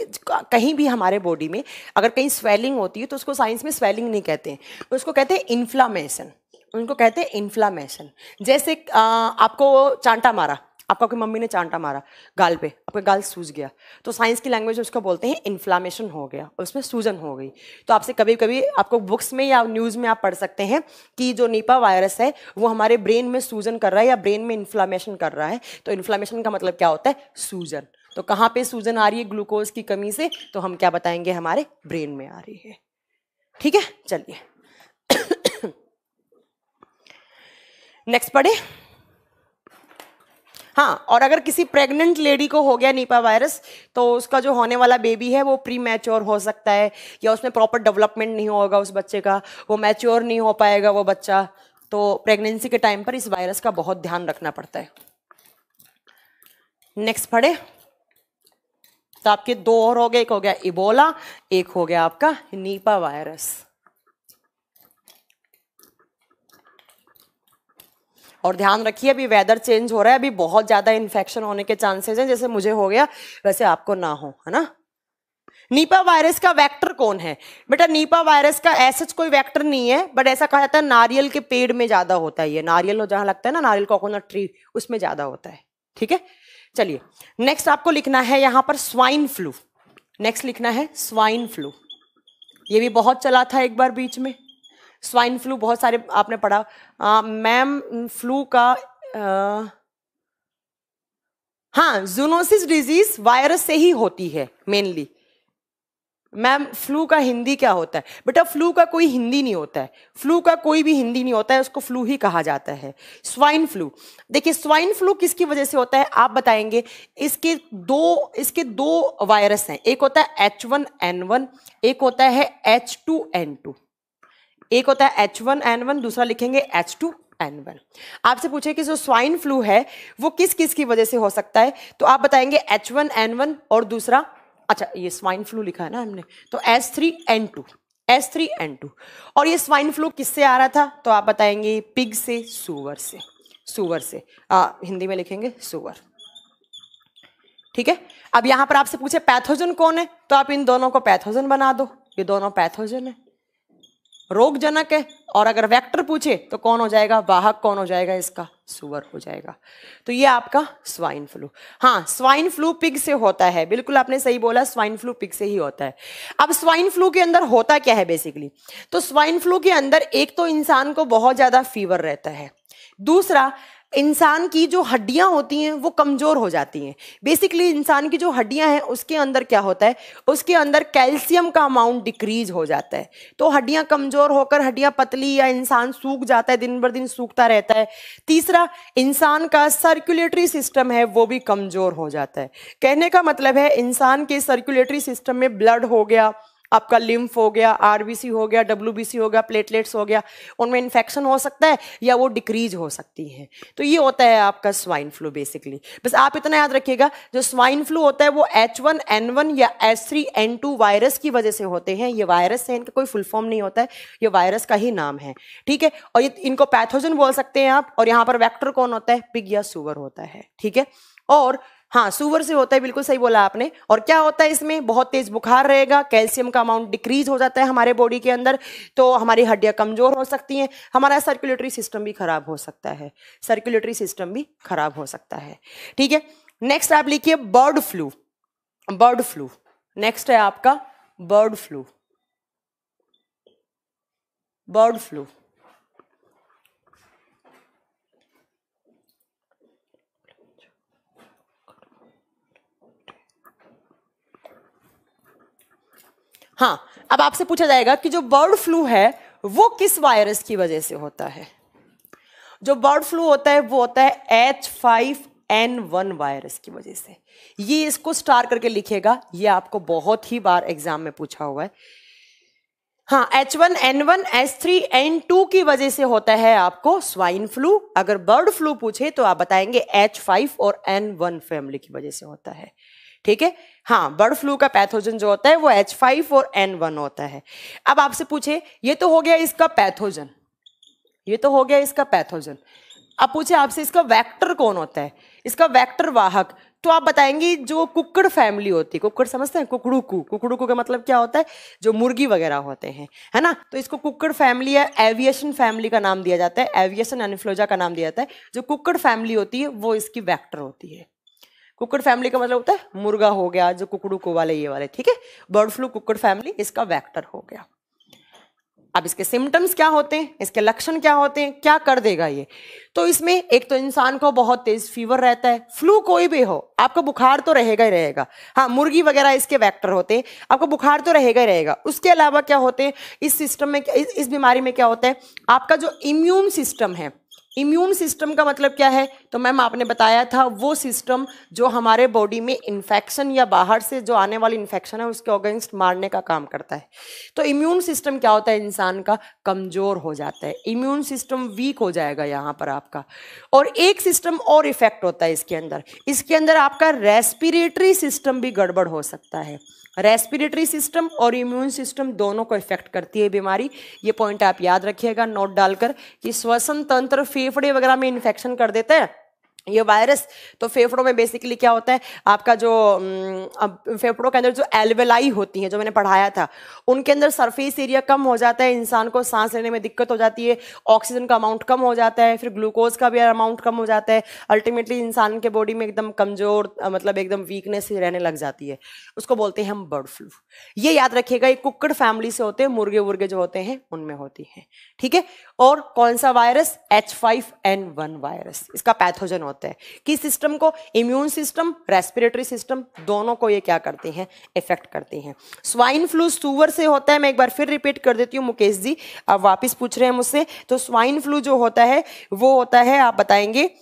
कहीं भी हमारे बॉडी में अगर कहीं स्वेलिंग होती है तो उसको साइंस में स्वेलिंग नहीं कहते हैं उसको कहते हैं इन्फ्लामेशन उनको कहते हैं इन्फ्लामेशन जैसे आ, आपको चांटा मारा आपका कोई मम्मी ने चांटा मारा गाल पे आपका गाल सूज गया तो साइंस की लैंग्वेज उसको बोलते हैं इन्फ्लामेशन हो गया उसमें सूजन हो गई तो आपसे कभी कभी आपको बुक्स में या न्यूज़ में आप पढ़ सकते हैं कि जो नीपा वायरस है वो हमारे ब्रेन में सूजन कर रहा है या ब्रेन में इन्फ्लामेशन कर रहा है तो इन्फ्लामेशन का मतलब क्या होता है सूजन तो कहाँ पर सूजन आ रही है ग्लूकोज की कमी से तो हम क्या बताएंगे हमारे ब्रेन में आ रही है ठीक है चलिए नेक्स्ट पढ़े हाँ और अगर किसी प्रेग्नेंट लेडी को हो गया नीपा वायरस तो उसका जो होने वाला बेबी है वो प्री मैच्योर हो सकता है या उसमें प्रॉपर डेवलपमेंट नहीं होगा उस बच्चे का वो मैच्योर नहीं हो पाएगा वो बच्चा तो प्रेगनेंसी के टाइम पर इस वायरस का बहुत ध्यान रखना पड़ता है नेक्स्ट पढ़े तो आपके दो और हो गए एक हो गया इबोला एक हो गया आपका नीपा वायरस और ध्यान रखिए अभी वेदर चेंज हो रहा है अभी बहुत ज़्यादा इन्फेक्शन होने के चांसेस हैं जैसे मुझे हो गया वैसे आपको ना हो है ना नीपा वायरस का वेक्टर कौन है बेटा नीपा वायरस का ऐसा कोई वेक्टर नहीं है बट ऐसा कहा जाता है नारियल के पेड़ में ज़्यादा होता है ये नारियल जहां लगता है ना नारियल कोकोनट ट्री उसमें ज़्यादा होता है ठीक है चलिए नेक्स्ट आपको लिखना है यहां पर स्वाइन फ्लू नेक्स्ट लिखना है स्वाइन फ्लू ये भी बहुत चला था एक बार बीच में स्वाइन फ्लू बहुत सारे आपने पढ़ा मैम फ्लू का आ, हाँ जूनोसिस डिजीज वायरस से ही होती है मेनली मैम फ्लू का हिंदी क्या होता है बेटा फ्लू का कोई हिंदी नहीं होता है फ्लू का कोई भी हिंदी नहीं होता है उसको फ्लू ही कहा जाता है स्वाइन फ्लू देखिए स्वाइन फ्लू किसकी वजह से होता है आप बताएंगे इसके दो इसके दो वायरस हैं एक होता है एच वन एन वन एक होता है एच टू एन टू एक होता है एच वन एन वन दूसरा लिखेंगे एच टू एन वन आपसे पूछे कि जो स्वाइन फ्लू है वो किस किस की वजह से हो सकता है तो आप बताएंगे एच वन एन वन और दूसरा अच्छा ये स्वाइन फ्लू लिखा है ना हमने तो S three N two S three N two और ये स्वाइन फ्लू किससे आ रहा था तो आप बताएंगे पिग से सुअर से सुअर से आ, हिंदी में लिखेंगे सुअर ठीक है अब यहां पर आपसे पूछे पैथोजन कौन है तो आप इन दोनों को पैथोजन बना दो ये दोनों पैथोजन है रोगजनक है और अगर वेक्टर पूछे तो कौन हो जाएगा वाहक कौन हो जाएगा इसका सुअर हो जाएगा तो ये आपका स्वाइन फ्लू हाँ स्वाइन फ्लू पिग से होता है बिल्कुल आपने सही बोला स्वाइन फ्लू पिग से ही होता है अब स्वाइन फ्लू के अंदर होता क्या है बेसिकली तो स्वाइन फ्लू के अंदर एक तो इंसान को बहुत ज्यादा फीवर रहता है दूसरा इंसान की जो हड्डियाँ होती हैं वो कमज़ोर हो जाती हैं बेसिकली इंसान की जो हड्डियाँ हैं उसके अंदर क्या होता है उसके अंदर कैल्शियम का अमाउंट डिक्रीज हो जाता है तो हड्डियां कमज़ोर होकर हड्डियाँ पतली या इंसान सूख जाता है दिन भर दिन सूखता रहता है तीसरा इंसान का सर्कुलेटरी सिस्टम है वो भी कमज़ोर हो जाता है कहने का मतलब है इंसान के सर्कुलेटरी सिस्टम में ब्लड हो गया आपका लिम्फ हो गया आरबीसी हो गया डब्ल्यू हो गया प्लेटलेट्स हो गया उनमें इन्फेक्शन हो सकता है या वो डिक्रीज हो सकती है तो ये होता है आपका स्वाइन फ्लू बेसिकली बस आप इतना याद रखिएगा जो स्वाइन फ्लू होता है वो एच वन एन वन या H three N two virus की वजह से होते हैं ये वायरस है इनका कोई फुल फॉर्म नहीं होता है ये वायरस का ही नाम है ठीक है और ये इनको पैथोजन बोल सकते हैं आप और यहाँ पर वैक्टर कौन होता है पिग या सुअर होता है ठीक है और हाँ सुवर से होता है बिल्कुल सही बोला आपने और क्या होता है इसमें बहुत तेज बुखार रहेगा कैल्शियम का अमाउंट डिक्रीज हो जाता है हमारे बॉडी के अंदर तो हमारी हड्डियाँ कमजोर हो सकती हैं हमारा सर्कुलेटरी सिस्टम भी खराब हो सकता है सर्कुलेटरी सिस्टम भी खराब हो सकता है ठीक है नेक्स्ट आप लिखिए bird flu bird flu next है आपका बर्ड फ्लू बर्ड फ्लू हाँ अब आपसे पूछा जाएगा कि जो बर्ड फ्लू है वो किस वायरस की वजह से होता है जो बर्ड फ्लू होता है वो होता है H five N one virus की वजह से ये इसको स्टार करके लिखेगा ये आपको बहुत ही बार एग्जाम में पूछा हुआ है हाँ H one N one H three N two की वजह से होता है आपको स्वाइन फ्लू अगर बर्ड फ्लू पूछे तो आप बताएंगे एच फाइव और एन वन फैमिली की वजह से होता है ठीक है हाँ बर्ड फ्लू का पैथोजन जो होता है वो एच फाइव और एन वन होता है अब आपसे पूछे ये तो हो गया इसका पैथोजन ये तो हो गया इसका पैथोजन अब पूछे आपसे इसका वैक्टर कौन होता है इसका वैक्टर वाहक तो आप बताएंगे जो कुकड़ फैमिली होती है कुकड़ समझते हैं कुकड़ू कु कुकड़ू कु का मतलब क्या होता है जो मुर्गी वगैरह होते हैं है ना तो इसको कुकड़ फैमिली या एविएशन फैमिली का नाम दिया जाता है एविएशन एनिफ्लोजा का नाम दिया जाता है जो कुकड़ फैमिली होती है वो इसकी वैक्टर होती है कुकड़ फैमिली का मतलब होता है मुर्गा हो गया जो कुकड़ू को वाले ये वाले ठीक है बर्ड फ्लू कुकड़ फैमिली इसका वैक्टर हो गया अब इसके सिम्टम्स क्या होते हैं इसके लक्षण क्या होते हैं क्या कर देगा ये तो इसमें एक तो इंसान को बहुत तेज फीवर रहता है फ्लू कोई भी हो आपको बुखार तो रहेगा ही रहेगा हाँ मुर्गी वगैरह इसके वैक्टर होते हैं आपको बुखार तो रहेगा ही रहेगा उसके अलावा क्या होते हैं इस सिस्टम में इस, इस बीमारी में क्या होता है आपका जो इम्यून सिस्टम है इम्यून सिस्टम का मतलब क्या है तो मैम आपने बताया था वो सिस्टम जो हमारे बॉडी में इन्फेक्शन या बाहर से जो आने वाली इन्फेक्शन है उसके अगेंस्ट मारने का काम करता है तो इम्यून सिस्टम क्या होता है इंसान का कमज़ोर हो जाता है इम्यून सिस्टम वीक हो जाएगा यहाँ पर आपका और एक सिस्टम और इफेक्ट होता है इसके अंदर इसके अंदर आपका रेस्पिरेटरी सिस्टम भी गड़बड़ हो सकता है रेस्पिरेटरी सिस्टम और इम्यून सिस्टम दोनों को इफेक्ट करती है बीमारी ये पॉइंट आप याद रखिएगा नोट डालकर कि श्वसन तंत्र फेफड़े वगैरह में इन्फेक्शन कर देते हैं ये वायरस तो फेफड़ों में बेसिकली क्या होता है आपका जो फेफड़ों के अंदर जो एलवेलाई होती है जो मैंने पढ़ाया था उनके अंदर सरफेस एरिया कम हो जाता है इंसान को सांस लेने में दिक्कत हो जाती है ऑक्सीजन का अमाउंट कम हो जाता है फिर ग्लूकोज का भी अमाउंट कम हो जाता है अल्टीमेटली इंसान के बॉडी में एकदम कमजोर मतलब एकदम वीकनेस रहने लग जाती है उसको बोलते हैं हम बर्ड फ्लू ये याद रखिएगा ये कुक्कड़ फैमिली से होते हैं मुर्गे वुर्गे जो होते हैं उनमें होती है ठीक है और कौन सा वायरस एच वायरस इसका पैथोजन होता होता है किस सिस्टम को इम्यून सिस्टम रेस्पिरेटरी सिस्टम दोनों को ये क्या करते हैं इफेक्ट करते हैं स्वाइन फ्लू सुअर से होता है मैं एक बार फिर रिपीट कर देती हूँ मुकेश जी आप वापस पूछ रहे हैं मुझसे तो स्वाइन फ्लू जो होता है वो होता है आप बताएंगे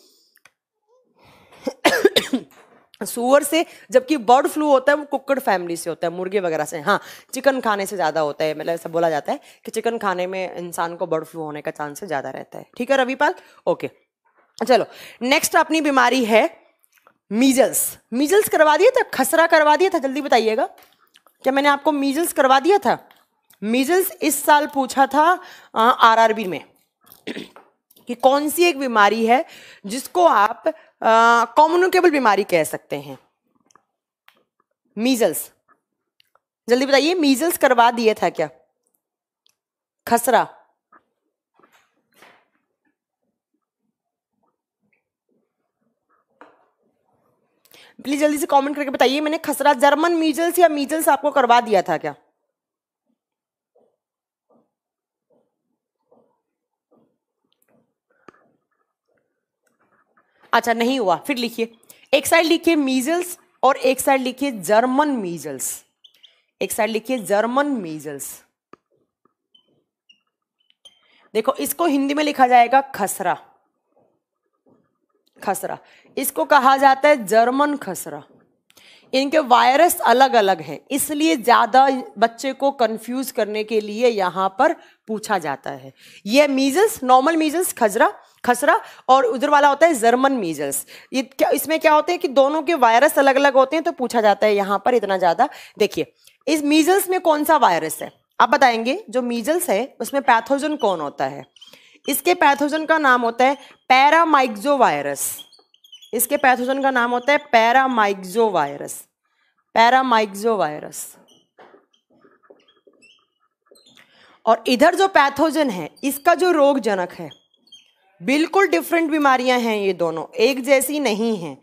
सुअर से जबकि बर्ड फ्लू होता है वो कुकड़ फैमिली से होता है मुर्गे वगैरह से हाँ चिकन खाने से ज़्यादा होता है मतलब ऐसा बोला जाता है कि चिकन खाने में इंसान को बर्ड फ्लू होने का चांस ज़्यादा रहता है ठीक है रविपाल ओके चलो नेक्स्ट अपनी बीमारी है मीजल्स मीजल्स करवा दिया था खसरा करवा दिया था जल्दी बताइएगा क्या मैंने आपको मीजल्स करवा दिया था मीजल्स इस साल पूछा था आरआरबी में कि कौन सी एक बीमारी है जिसको आप कॉम्युनिकेबल बीमारी कह सकते हैं मीजल्स जल्दी बताइए मीजल्स करवा दिया था क्या खसरा प्लीज जल्दी से कमेंट करके बताइए मैंने खसरा जर्मन मीजल्स या मीजल्स आपको करवा दिया था क्या अच्छा नहीं हुआ फिर लिखिए एक साइड लिखिए मीजल्स और एक साइड लिखिए जर्मन मीजल्स एक साइड लिखिए जर्मन मीजल्स देखो इसको हिंदी में लिखा जाएगा खसरा खसरा इसको कहा जाता है जर्मन खसरा इनके वायरस अलग अलग है इसलिए ज़्यादा बच्चे को कंफ्यूज करने के लिए यहाँ पर पूछा जाता है ये मीजल्स नॉर्मल मीजल्स खजरा खसरा और उधर वाला होता है जर्मन मीजल्स ये क्या इसमें क्या होते हैं कि दोनों के वायरस अलग अलग होते हैं तो पूछा जाता है यहाँ पर इतना ज़्यादा देखिए इस मीजल्स में कौन सा वायरस है आप बताएंगे जो मीजल्स है उसमें पैथोजन कौन होता है इसके पैथोजन का नाम होता है पैरामाइक्जो वायरस इसके पैथोजन का नाम होता है पैरामाइक्जो वायरस पैरामाइक्जो वायरस और इधर जो पैथोजन है इसका जो रोग जनक है बिल्कुल डिफरेंट बीमारियां हैं ये दोनों एक जैसी नहीं है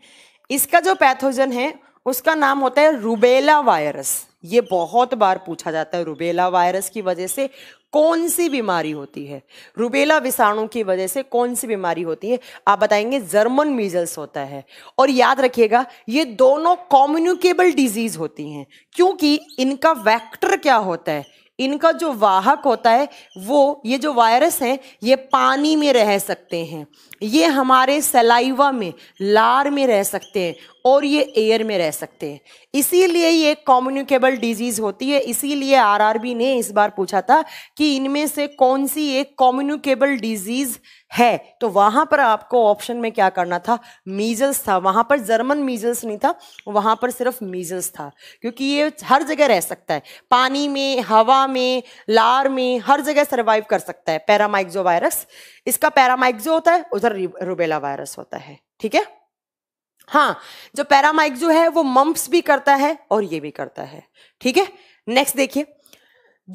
इसका जो पैथोजन है उसका नाम होता है रूबेला वायरस ये बहुत बार पूछा जाता है रुबेला वायरस की वजह से कौन सी बीमारी होती है रुबेला विषाणु की वजह से कौन सी बीमारी होती है आप बताएंगे जर्मन मीजल्स होता है और याद रखिएगा ये दोनों कॉम्युनिकेबल डिजीज होती हैं क्योंकि इनका वेक्टर क्या होता है इनका जो वाहक होता है वो ये जो वायरस हैं ये पानी में रह सकते हैं ये हमारे सलाइवा में लार में रह सकते हैं और ये एयर में रह सकते हैं इसीलिए ये कॉम्युनिकेबल डिजीज होती है इसीलिए आरआरबी ने इस बार पूछा था कि इनमें से कौन सी एक कॉम्युनिकेबल डिजीज़ है तो वहां पर आपको ऑप्शन में क्या करना था मीजल्स था वहां पर जर्मन मीजल्स नहीं था वहां पर सिर्फ मीजल्स था क्योंकि ये हर जगह रह सकता है पानी में हवा में लार में हर जगह सर्वाइव कर सकता है पैरामाइक्जो वायरस इसका पैरामाइक्जो होता है उधर रूबेला वायरस होता है ठीक है हाँ जो पैरामाइक्जो है वो मम्प्स भी करता है और ये भी करता है ठीक है नेक्स्ट देखिए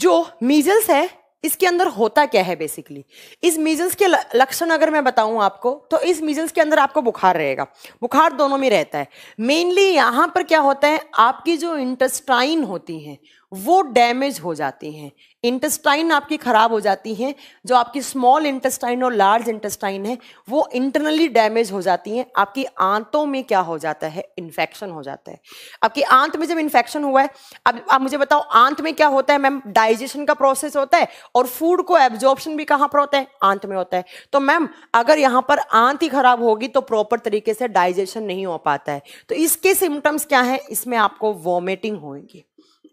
जो मीजल्स है इसके अंदर होता क्या है बेसिकली इस मीजल्स के लक्षण अगर मैं बताऊं आपको तो इस मीजल्स के अंदर आपको बुखार रहेगा बुखार दोनों में रहता है मेनली यहाँ पर क्या होता है आपकी जो इंटेस्टाइन होती हैं वो डैमेज हो जाती हैं इंटेस्टाइन आपकी ख़राब हो जाती हैं जो आपकी स्मॉल इंटेस्टाइन और लार्ज इंटेस्टाइन है वो इंटरनली डैमेज हो जाती हैं आपकी आंतों में क्या हो जाता है इन्फेक्शन हो जाता है आपकी आंत में जब इन्फेक्शन हुआ है अब आप मुझे बताओ आंत में क्या होता है मैम डाइजेशन का प्रोसेस होता है और फूड को एब्जॉर्प्शन भी कहाँ पर होता है आंत में होता है तो मैम अगर यहाँ पर आंत ही खराब होगी तो प्रॉपर तरीके से डाइजेशन नहीं हो पाता है तो इसके सिम्टम्स क्या हैं इसमें आपको वॉमिटिंग होगी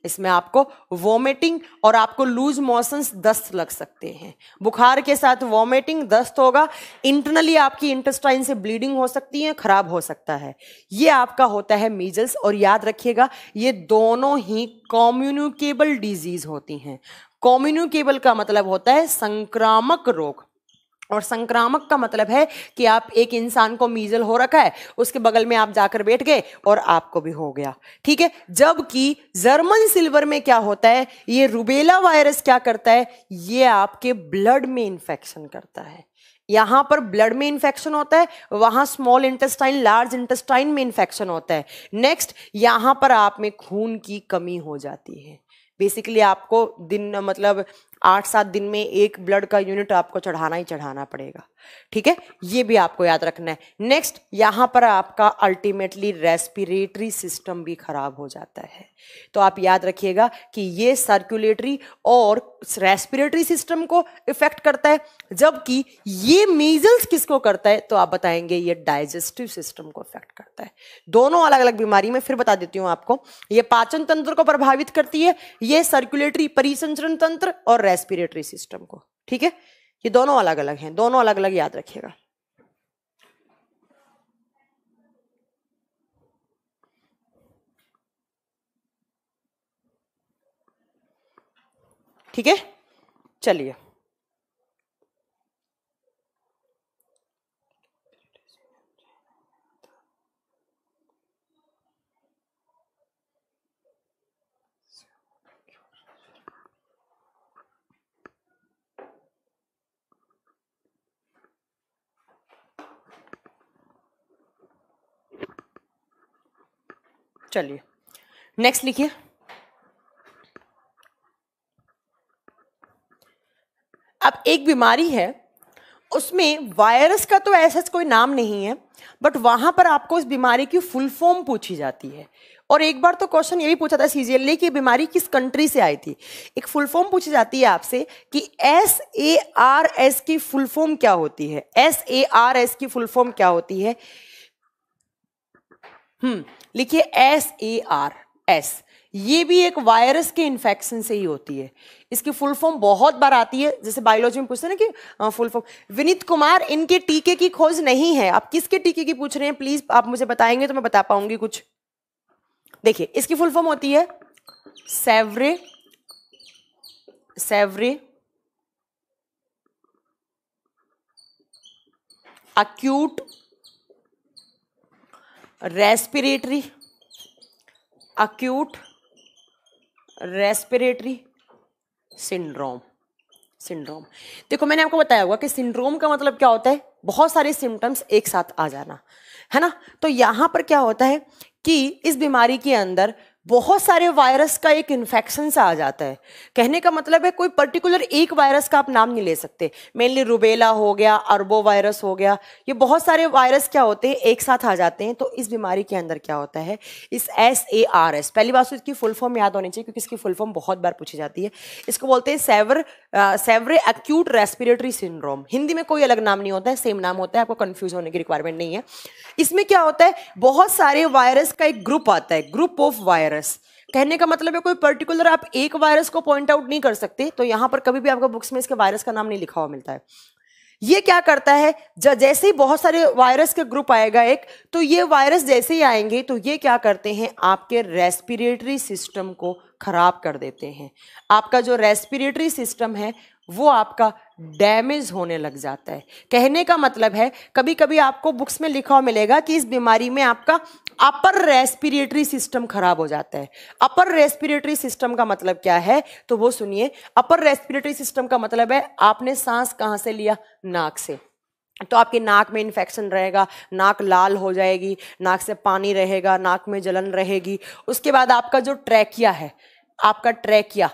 इसमें आपको वॉमिटिंग और आपको लूज मोशंस दस्त लग सकते हैं बुखार के साथ वॉमिटिंग दस्त होगा इंटरनली आपकी इंटेस्टाइन से ब्लीडिंग हो सकती है खराब हो सकता है ये आपका होता है मीजल्स और याद रखिएगा ये दोनों ही कॉम्युनिकेबल डिजीज होती हैं कॉम्युनिकेबल का मतलब होता है संक्रामक रोग और संक्रामक का मतलब है कि आप एक इंसान को मीजल हो रखा है उसके बगल में आप जाकर बैठ गए और आपको भी हो गया ठीक है जबकि जर्मन सिल्वर में क्या होता है ये रुबेला वायरस क्या करता है ये आपके ब्लड में इंफेक्शन करता है यहां पर ब्लड में इन्फेक्शन होता है वहां स्मॉल इंटेस्टाइन लार्ज इंटेस्टाइन में इन्फेक्शन होता है नेक्स्ट यहां पर आप में खून की कमी हो जाती है बेसिकली आपको दिन मतलब आठ सात दिन में एक ब्लड का यूनिट आपको चढ़ाना ही चढ़ाना पड़ेगा ठीक है ये भी आपको याद रखना है नेक्स्ट यहाँ पर आपका अल्टीमेटली रेस्पिरेटरी सिस्टम भी खराब हो जाता है तो आप याद रखिएगा कि ये सर्कुलेटरी और रेस्पिरेटरी सिस्टम को इफेक्ट करता है जबकि ये मीजल्स किसको करता है तो आप बताएंगे ये डाइजेस्टिव सिस्टम को इफेक्ट करता है दोनों अलग अलग बीमारी में फिर बता देती हूँ आपको ये पाचन तंत्र को प्रभावित करती है ये सर्कुलेटरी परिसंचरण तंत्र और रेस्पिरेटरी सिस्टम को ठीक है ये दोनों अलग अलग हैं दोनों अलग अलग याद रखिएगा ठीक है चलिए चलिए नेक्स्ट लिखिए अब एक बीमारी है उसमें वायरस का तो ऐसा कोई नाम नहीं है बट वहां पर आपको इस बीमारी की फुल फॉर्म पूछी जाती है और एक बार तो क्वेश्चन ये भी पूछा था सीजीएलए की बीमारी किस कंट्री से आई थी एक फुल फॉर्म पूछी जाती है आपसे कि एस ए आर एस की फुल फॉर्म क्या होती है एस ए आर एस की फुल फॉर्म क्या होती है हम्म लिखिए एस ए आर एस ये भी एक वायरस के इन्फेक्शन से ही होती है इसकी फुल फॉर्म बहुत बार आती है जैसे बायोलॉजी में पूछते हैं ना कि फुल हाँ, फॉर्म विनीत कुमार इनके टीके की खोज नहीं है आप किसके टीके की पूछ रहे हैं प्लीज आप मुझे बताएंगे तो मैं बता पाऊंगी कुछ देखिए इसकी फुल फॉर्म होती है severe severe acute respiratory acute respiratory syndrome syndrome देखो मैंने आपको बताया हुआ कि सिंड्रोम का मतलब क्या होता है बहुत सारे सिम्टम्स एक साथ आ जाना है ना तो यहां पर क्या होता है कि इस बीमारी के अंदर बहुत सारे वायरस का एक इन्फेक्शन सा आ जाता है कहने का मतलब है कोई पर्टिकुलर एक वायरस का आप नाम नहीं ले सकते मेनली रुबेला हो गया अरबो वायरस हो गया ये बहुत सारे वायरस क्या होते हैं एक साथ आ जाते हैं तो इस बीमारी के अंदर क्या होता है इस एस ए आर एस पहली बात तो इसकी फुल फॉर्म याद होनी चाहिए क्योंकि इसकी फुल फॉर्म बहुत बार पूछी जाती है इसको बोलते हैं severe severe acute respiratory syndrome Hindi में कोई अलग नाम नहीं होता है सेम नाम होता है आपको कन्फ्यूज होने की रिक्वायरमेंट नहीं है इसमें क्या होता है बहुत सारे वायरस का एक ग्रुप आता है ग्रुप ऑफ वायरस वायरस कहने का मतलब है कोई पर्टिकुलर आप एक वायरस को पॉइंट आउट नहीं कर सकते तो यहां पर कभी भी आपको बुक्स में इसके वायरस का नाम नहीं लिखा हुआ मिलता है ये क्या करता है जैसे ही बहुत सारे वायरस के ग्रुप आएगा एक तो ये वायरस जैसे ही आएंगे तो ये क्या करते हैं आपके रेस्पिरेटरी सिस्टम को खराब कर देते हैं आपका जो रेस्पिरेटरी सिस्टम है वो आपका डैमेज होने लग जाता है कहने का मतलब है कभी कभी आपको बुक्स में लिखा हुआ मिलेगा कि इस बीमारी में आपका अपर रेस्पिरेटरी सिस्टम खराब हो जाता है अपर रेस्पिरेटरी सिस्टम का मतलब क्या है तो वो सुनिए अपर रेस्पिरेटरी सिस्टम का मतलब है आपने सांस कहां से लिया नाक से तो आपके नाक में इन्फेक्शन रहेगा नाक लाल हो जाएगी नाक से पानी रहेगा नाक में जलन रहेगी उसके बाद आपका जो ट्रैकिया है आपका ट्रैकिया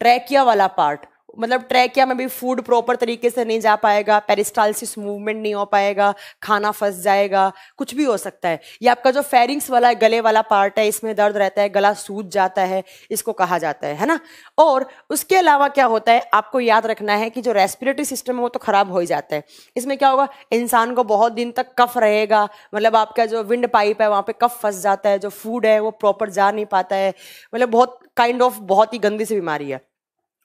ट्रैकिया वाला पार्ट मतलब ट्रैक ट्रैकिया में भी फूड प्रॉपर तरीके से नहीं जा पाएगा पेरिस्टालसिस मूवमेंट नहीं हो पाएगा खाना फंस जाएगा कुछ भी हो सकता है या आपका जो फेरिंग्स वाला गले वाला पार्ट है इसमें दर्द रहता है गला सूज जाता है इसको कहा जाता है है ना और उसके अलावा क्या होता है आपको याद रखना है कि जो रेस्पिरेटरी सिस्टम है वो तो खराब हो ही जाता है इसमें क्या होगा इंसान को बहुत दिन तक कफ रहेगा मतलब आपका जो विंड पाइप है वहाँ पर कफ फंस जाता है जो फूड है वो प्रॉपर जा नहीं पाता है मतलब बहुत काइंड kind ऑफ of बहुत ही गंदी सी बीमारी है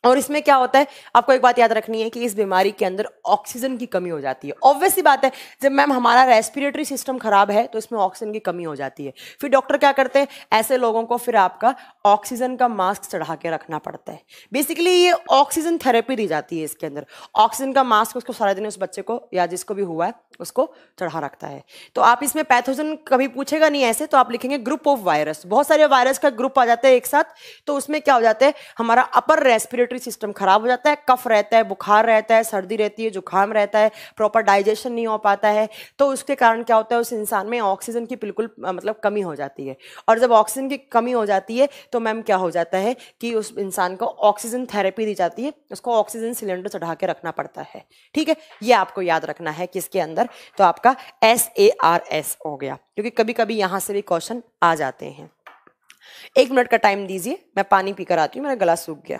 और इसमें क्या होता है आपको एक बात याद रखनी है कि इस बीमारी के अंदर ऑक्सीजन की कमी हो जाती है ऑब्वियस ही बात है जब मैम हमारा रेस्पिरेटरी सिस्टम खराब है तो इसमें ऑक्सीजन की कमी हो जाती है फिर डॉक्टर क्या करते हैं ऐसे लोगों को फिर आपका ऑक्सीजन का मास्क चढ़ा के रखना पड़ता है बेसिकली ये ऑक्सीजन थेरेपी दी जाती है इसके अंदर ऑक्सीजन का मास्क उसको सारा दिन उस बच्चे को या जिसको भी हुआ है उसको चढ़ा रखता है तो आप इसमें पैथोजन कभी पूछेगा नहीं ऐसे तो आप लिखेंगे ग्रुप ऑफ वायरस बहुत सारे वायरस का ग्रुप आ जाते हैं एक साथ तो उसमें क्या हो जाता है हमारा अपर रेस्पिरेटरी रेस्पिरेटरी सिस्टम खराब हो जाता है कफ रहता है बुखार रहता है सर्दी रहती है जुकाम रहता है प्रॉपर डाइजेशन नहीं हो पाता है तो उसके कारण क्या होता है उस इंसान में ऑक्सीजन की बिल्कुल मतलब कमी हो जाती है और जब ऑक्सीजन की कमी हो जाती है तो मैम क्या हो जाता है कि उस इंसान को ऑक्सीजन थेरेपी दी जाती है उसको ऑक्सीजन सिलेंडर चढ़ा के रखना पड़ता है ठीक है ये आपको याद रखना है किसके अंदर तो आपका एस ए आर एस हो गया क्योंकि कभी कभी यहाँ से भी क्वेश्चन आ जाते हैं एक मिनट का टाइम दीजिए मैं पानी पीकर आती हूँ मेरा गला सूख गया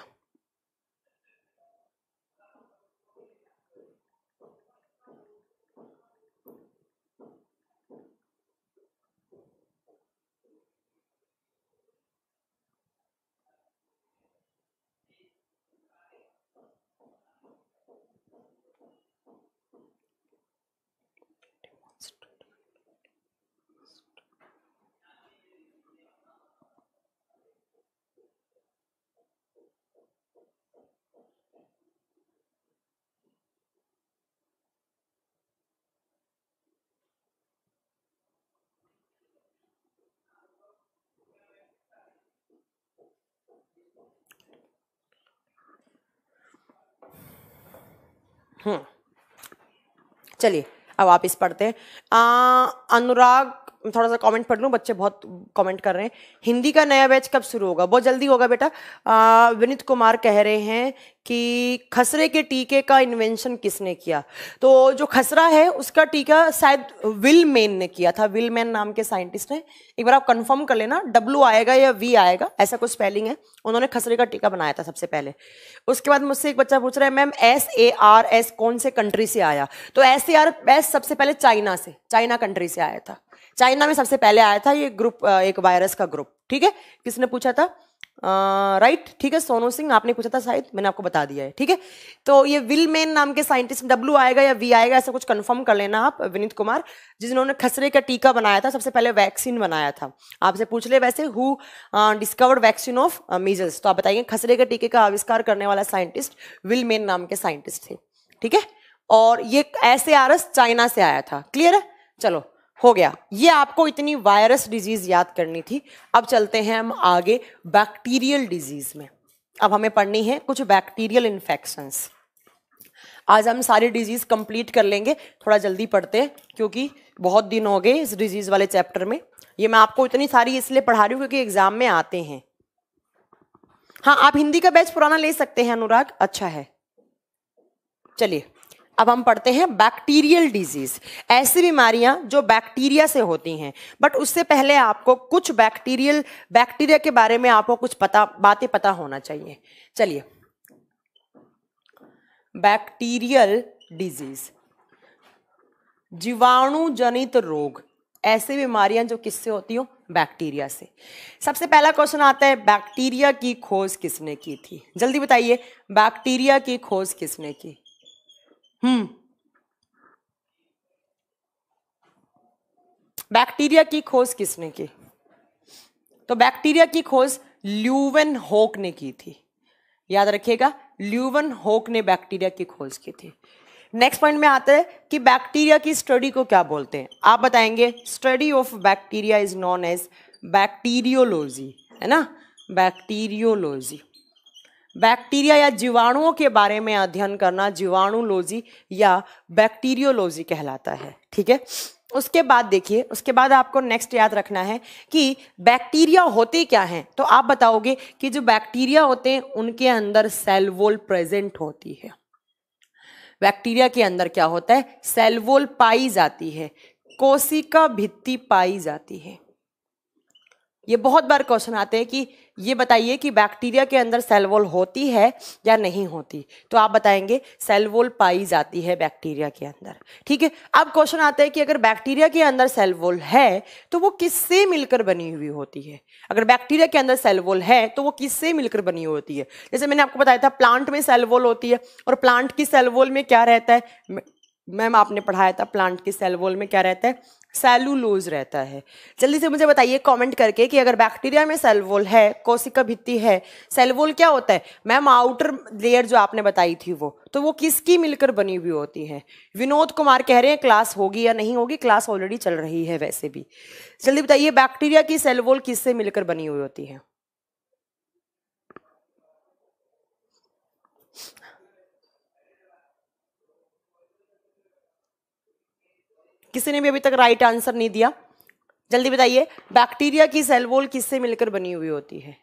हम्म। चलिए अब आप इस पढ़ते हैं अनुराग मैं थोड़ा सा कमेंट पढ़ लूँ बच्चे बहुत कमेंट कर रहे हैं हिंदी का नया बैच कब शुरू होगा बहुत जल्दी होगा बेटा विनीत कुमार कह रहे हैं कि खसरे के टीके का इन्वेंशन किसने किया तो जो खसरा है उसका टीका शायद विल मेन ने किया था विल मैन नाम के साइंटिस्ट ने एक बार आप कंफर्म कर लेना डब्लू आएगा या वी आएगा ऐसा कुछ स्पेलिंग है उन्होंने खसरे का टीका बनाया था सबसे पहले उसके बाद मुझसे एक बच्चा पूछ रहा है ma'am S A R S कौन से कंट्री से आया तो एस ए आर एस सबसे पहले चाइना से चाइना कंट्री से आया था चाइना में सबसे पहले आया था ये ग्रुप एक वायरस का ग्रुप ठीक है किसने पूछा था राइट uh, ठीक right, है सोनू सिंह आपने पूछा था शायद मैंने आपको बता दिया है ठीक है तो ये विल मेन नाम के साइंटिस्ट डब्ल्यू आएगा या वी आएगा ऐसा कुछ कंफर्म कर लेना आप विनीत कुमार जिन्होंने खसरे का टीका बनाया था सबसे पहले वैक्सीन बनाया था आपसे पूछ ले वैसे who discovered vaccine of measles तो आप बताइए खसरे के टीके का आविष्कार करने वाला साइंटिस्ट विल मेन नाम के साइंटिस्ट थे ठीक है और ये ऐसे आरस चाइना से आया था क्लियर है चलो हो गया ये आपको इतनी वायरस डिजीज याद करनी थी अब चलते हैं हम आगे बैक्टीरियल डिजीज में अब हमें पढ़नी है कुछ बैक्टीरियल इन्फेक्शंस आज हम सारी डिजीज कंप्लीट कर लेंगे थोड़ा जल्दी पढ़ते हैं क्योंकि बहुत दिन हो गए इस डिजीज वाले चैप्टर में ये मैं आपको इतनी सारी इसलिए पढ़ा रही हूँ क्योंकि एग्जाम में आते हैं हाँ आप हिंदी का बैच पुराना ले सकते हैं अनुराग अच्छा है चलिए अब हम पढ़ते हैं बैक्टीरियल डिजीज ऐसी बीमारियां जो बैक्टीरिया से होती हैं बट उससे पहले आपको कुछ बैक्टीरियल बैक्टीरिया के बारे में आपको कुछ पता बातें पता होना चाहिए चलिए बैक्टीरियल डिजीज जीवाणु जनित रोग ऐसी बीमारियां जो किससे होती हो बैक्टीरिया से सबसे पहला क्वेश्चन आता है बैक्टीरिया की खोज किसने की थी जल्दी बताइए बैक्टीरिया की खोज किसने की हम्म बैक्टीरिया की खोज किसने की तो बैक्टीरिया की खोज ल्यूवन होक ने की थी याद रखिएगा ल्यूवन होक ने बैक्टीरिया की खोज की थी नेक्स्ट पॉइंट में आता है कि बैक्टीरिया की स्टडी को क्या बोलते हैं आप बताएंगे study of bacteria is known as bacteriology है ना बैक्टीरियोलॉजी बैक्टीरिया या जीवाणुओं के बारे में अध्ययन करना जीवाणुलॉजी या बैक्टीरियोलॉजी कहलाता है ठीक है उसके बाद देखिए उसके बाद आपको नेक्स्ट याद रखना है कि बैक्टीरिया होते क्या हैं तो आप बताओगे कि जो बैक्टीरिया होते हैं उनके अंदर सेलवोल प्रेजेंट होती है बैक्टीरिया के अंदर क्या होता है सेलवोल पाई जाती है कोशिका भित्ति पाई जाती है ये बहुत बार क्वेश्चन आते हैं कि ये बताइए कि बैक्टीरिया के अंदर सेल वॉल होती है या नहीं होती तो आप बताएंगे सेल वॉल पाई जाती है बैक्टीरिया के अंदर ठीक है अब क्वेश्चन आता है कि अगर बैक्टीरिया के अंदर सेल वॉल है तो वो किससे मिलकर बनी हुई होती है अगर बैक्टीरिया के अंदर सेल वॉल है तो वो किससे मिलकर बनी हुई होती है जैसे मैंने आपको बताया था प्लांट में सेल वॉल होती है और प्लांट की सेल वॉल में क्या रहता है मैम आपने पढ़ाया था प्लांट की सेल वॉल में क्या रहता है सेलुलोज रहता है जल्दी से मुझे बताइए कमेंट करके कि अगर बैक्टीरिया में सेलवोल है कोशिका भित्ति है सेलवोल क्या होता है मैम आउटर लेयर जो आपने बताई थी वो तो वो किसकी मिलकर बनी हुई होती है विनोद कुमार कह रहे हैं क्लास होगी या नहीं होगी क्लास ऑलरेडी चल रही है वैसे भी जल्दी बताइए बैक्टीरिया की सेलवोल किससे मिलकर बनी हुई होती है किसी ने भी अभी तक राइट आंसर नहीं दिया जल्दी बताइए बैक्टीरिया की सेल वॉल किससे मिलकर बनी हुई होती है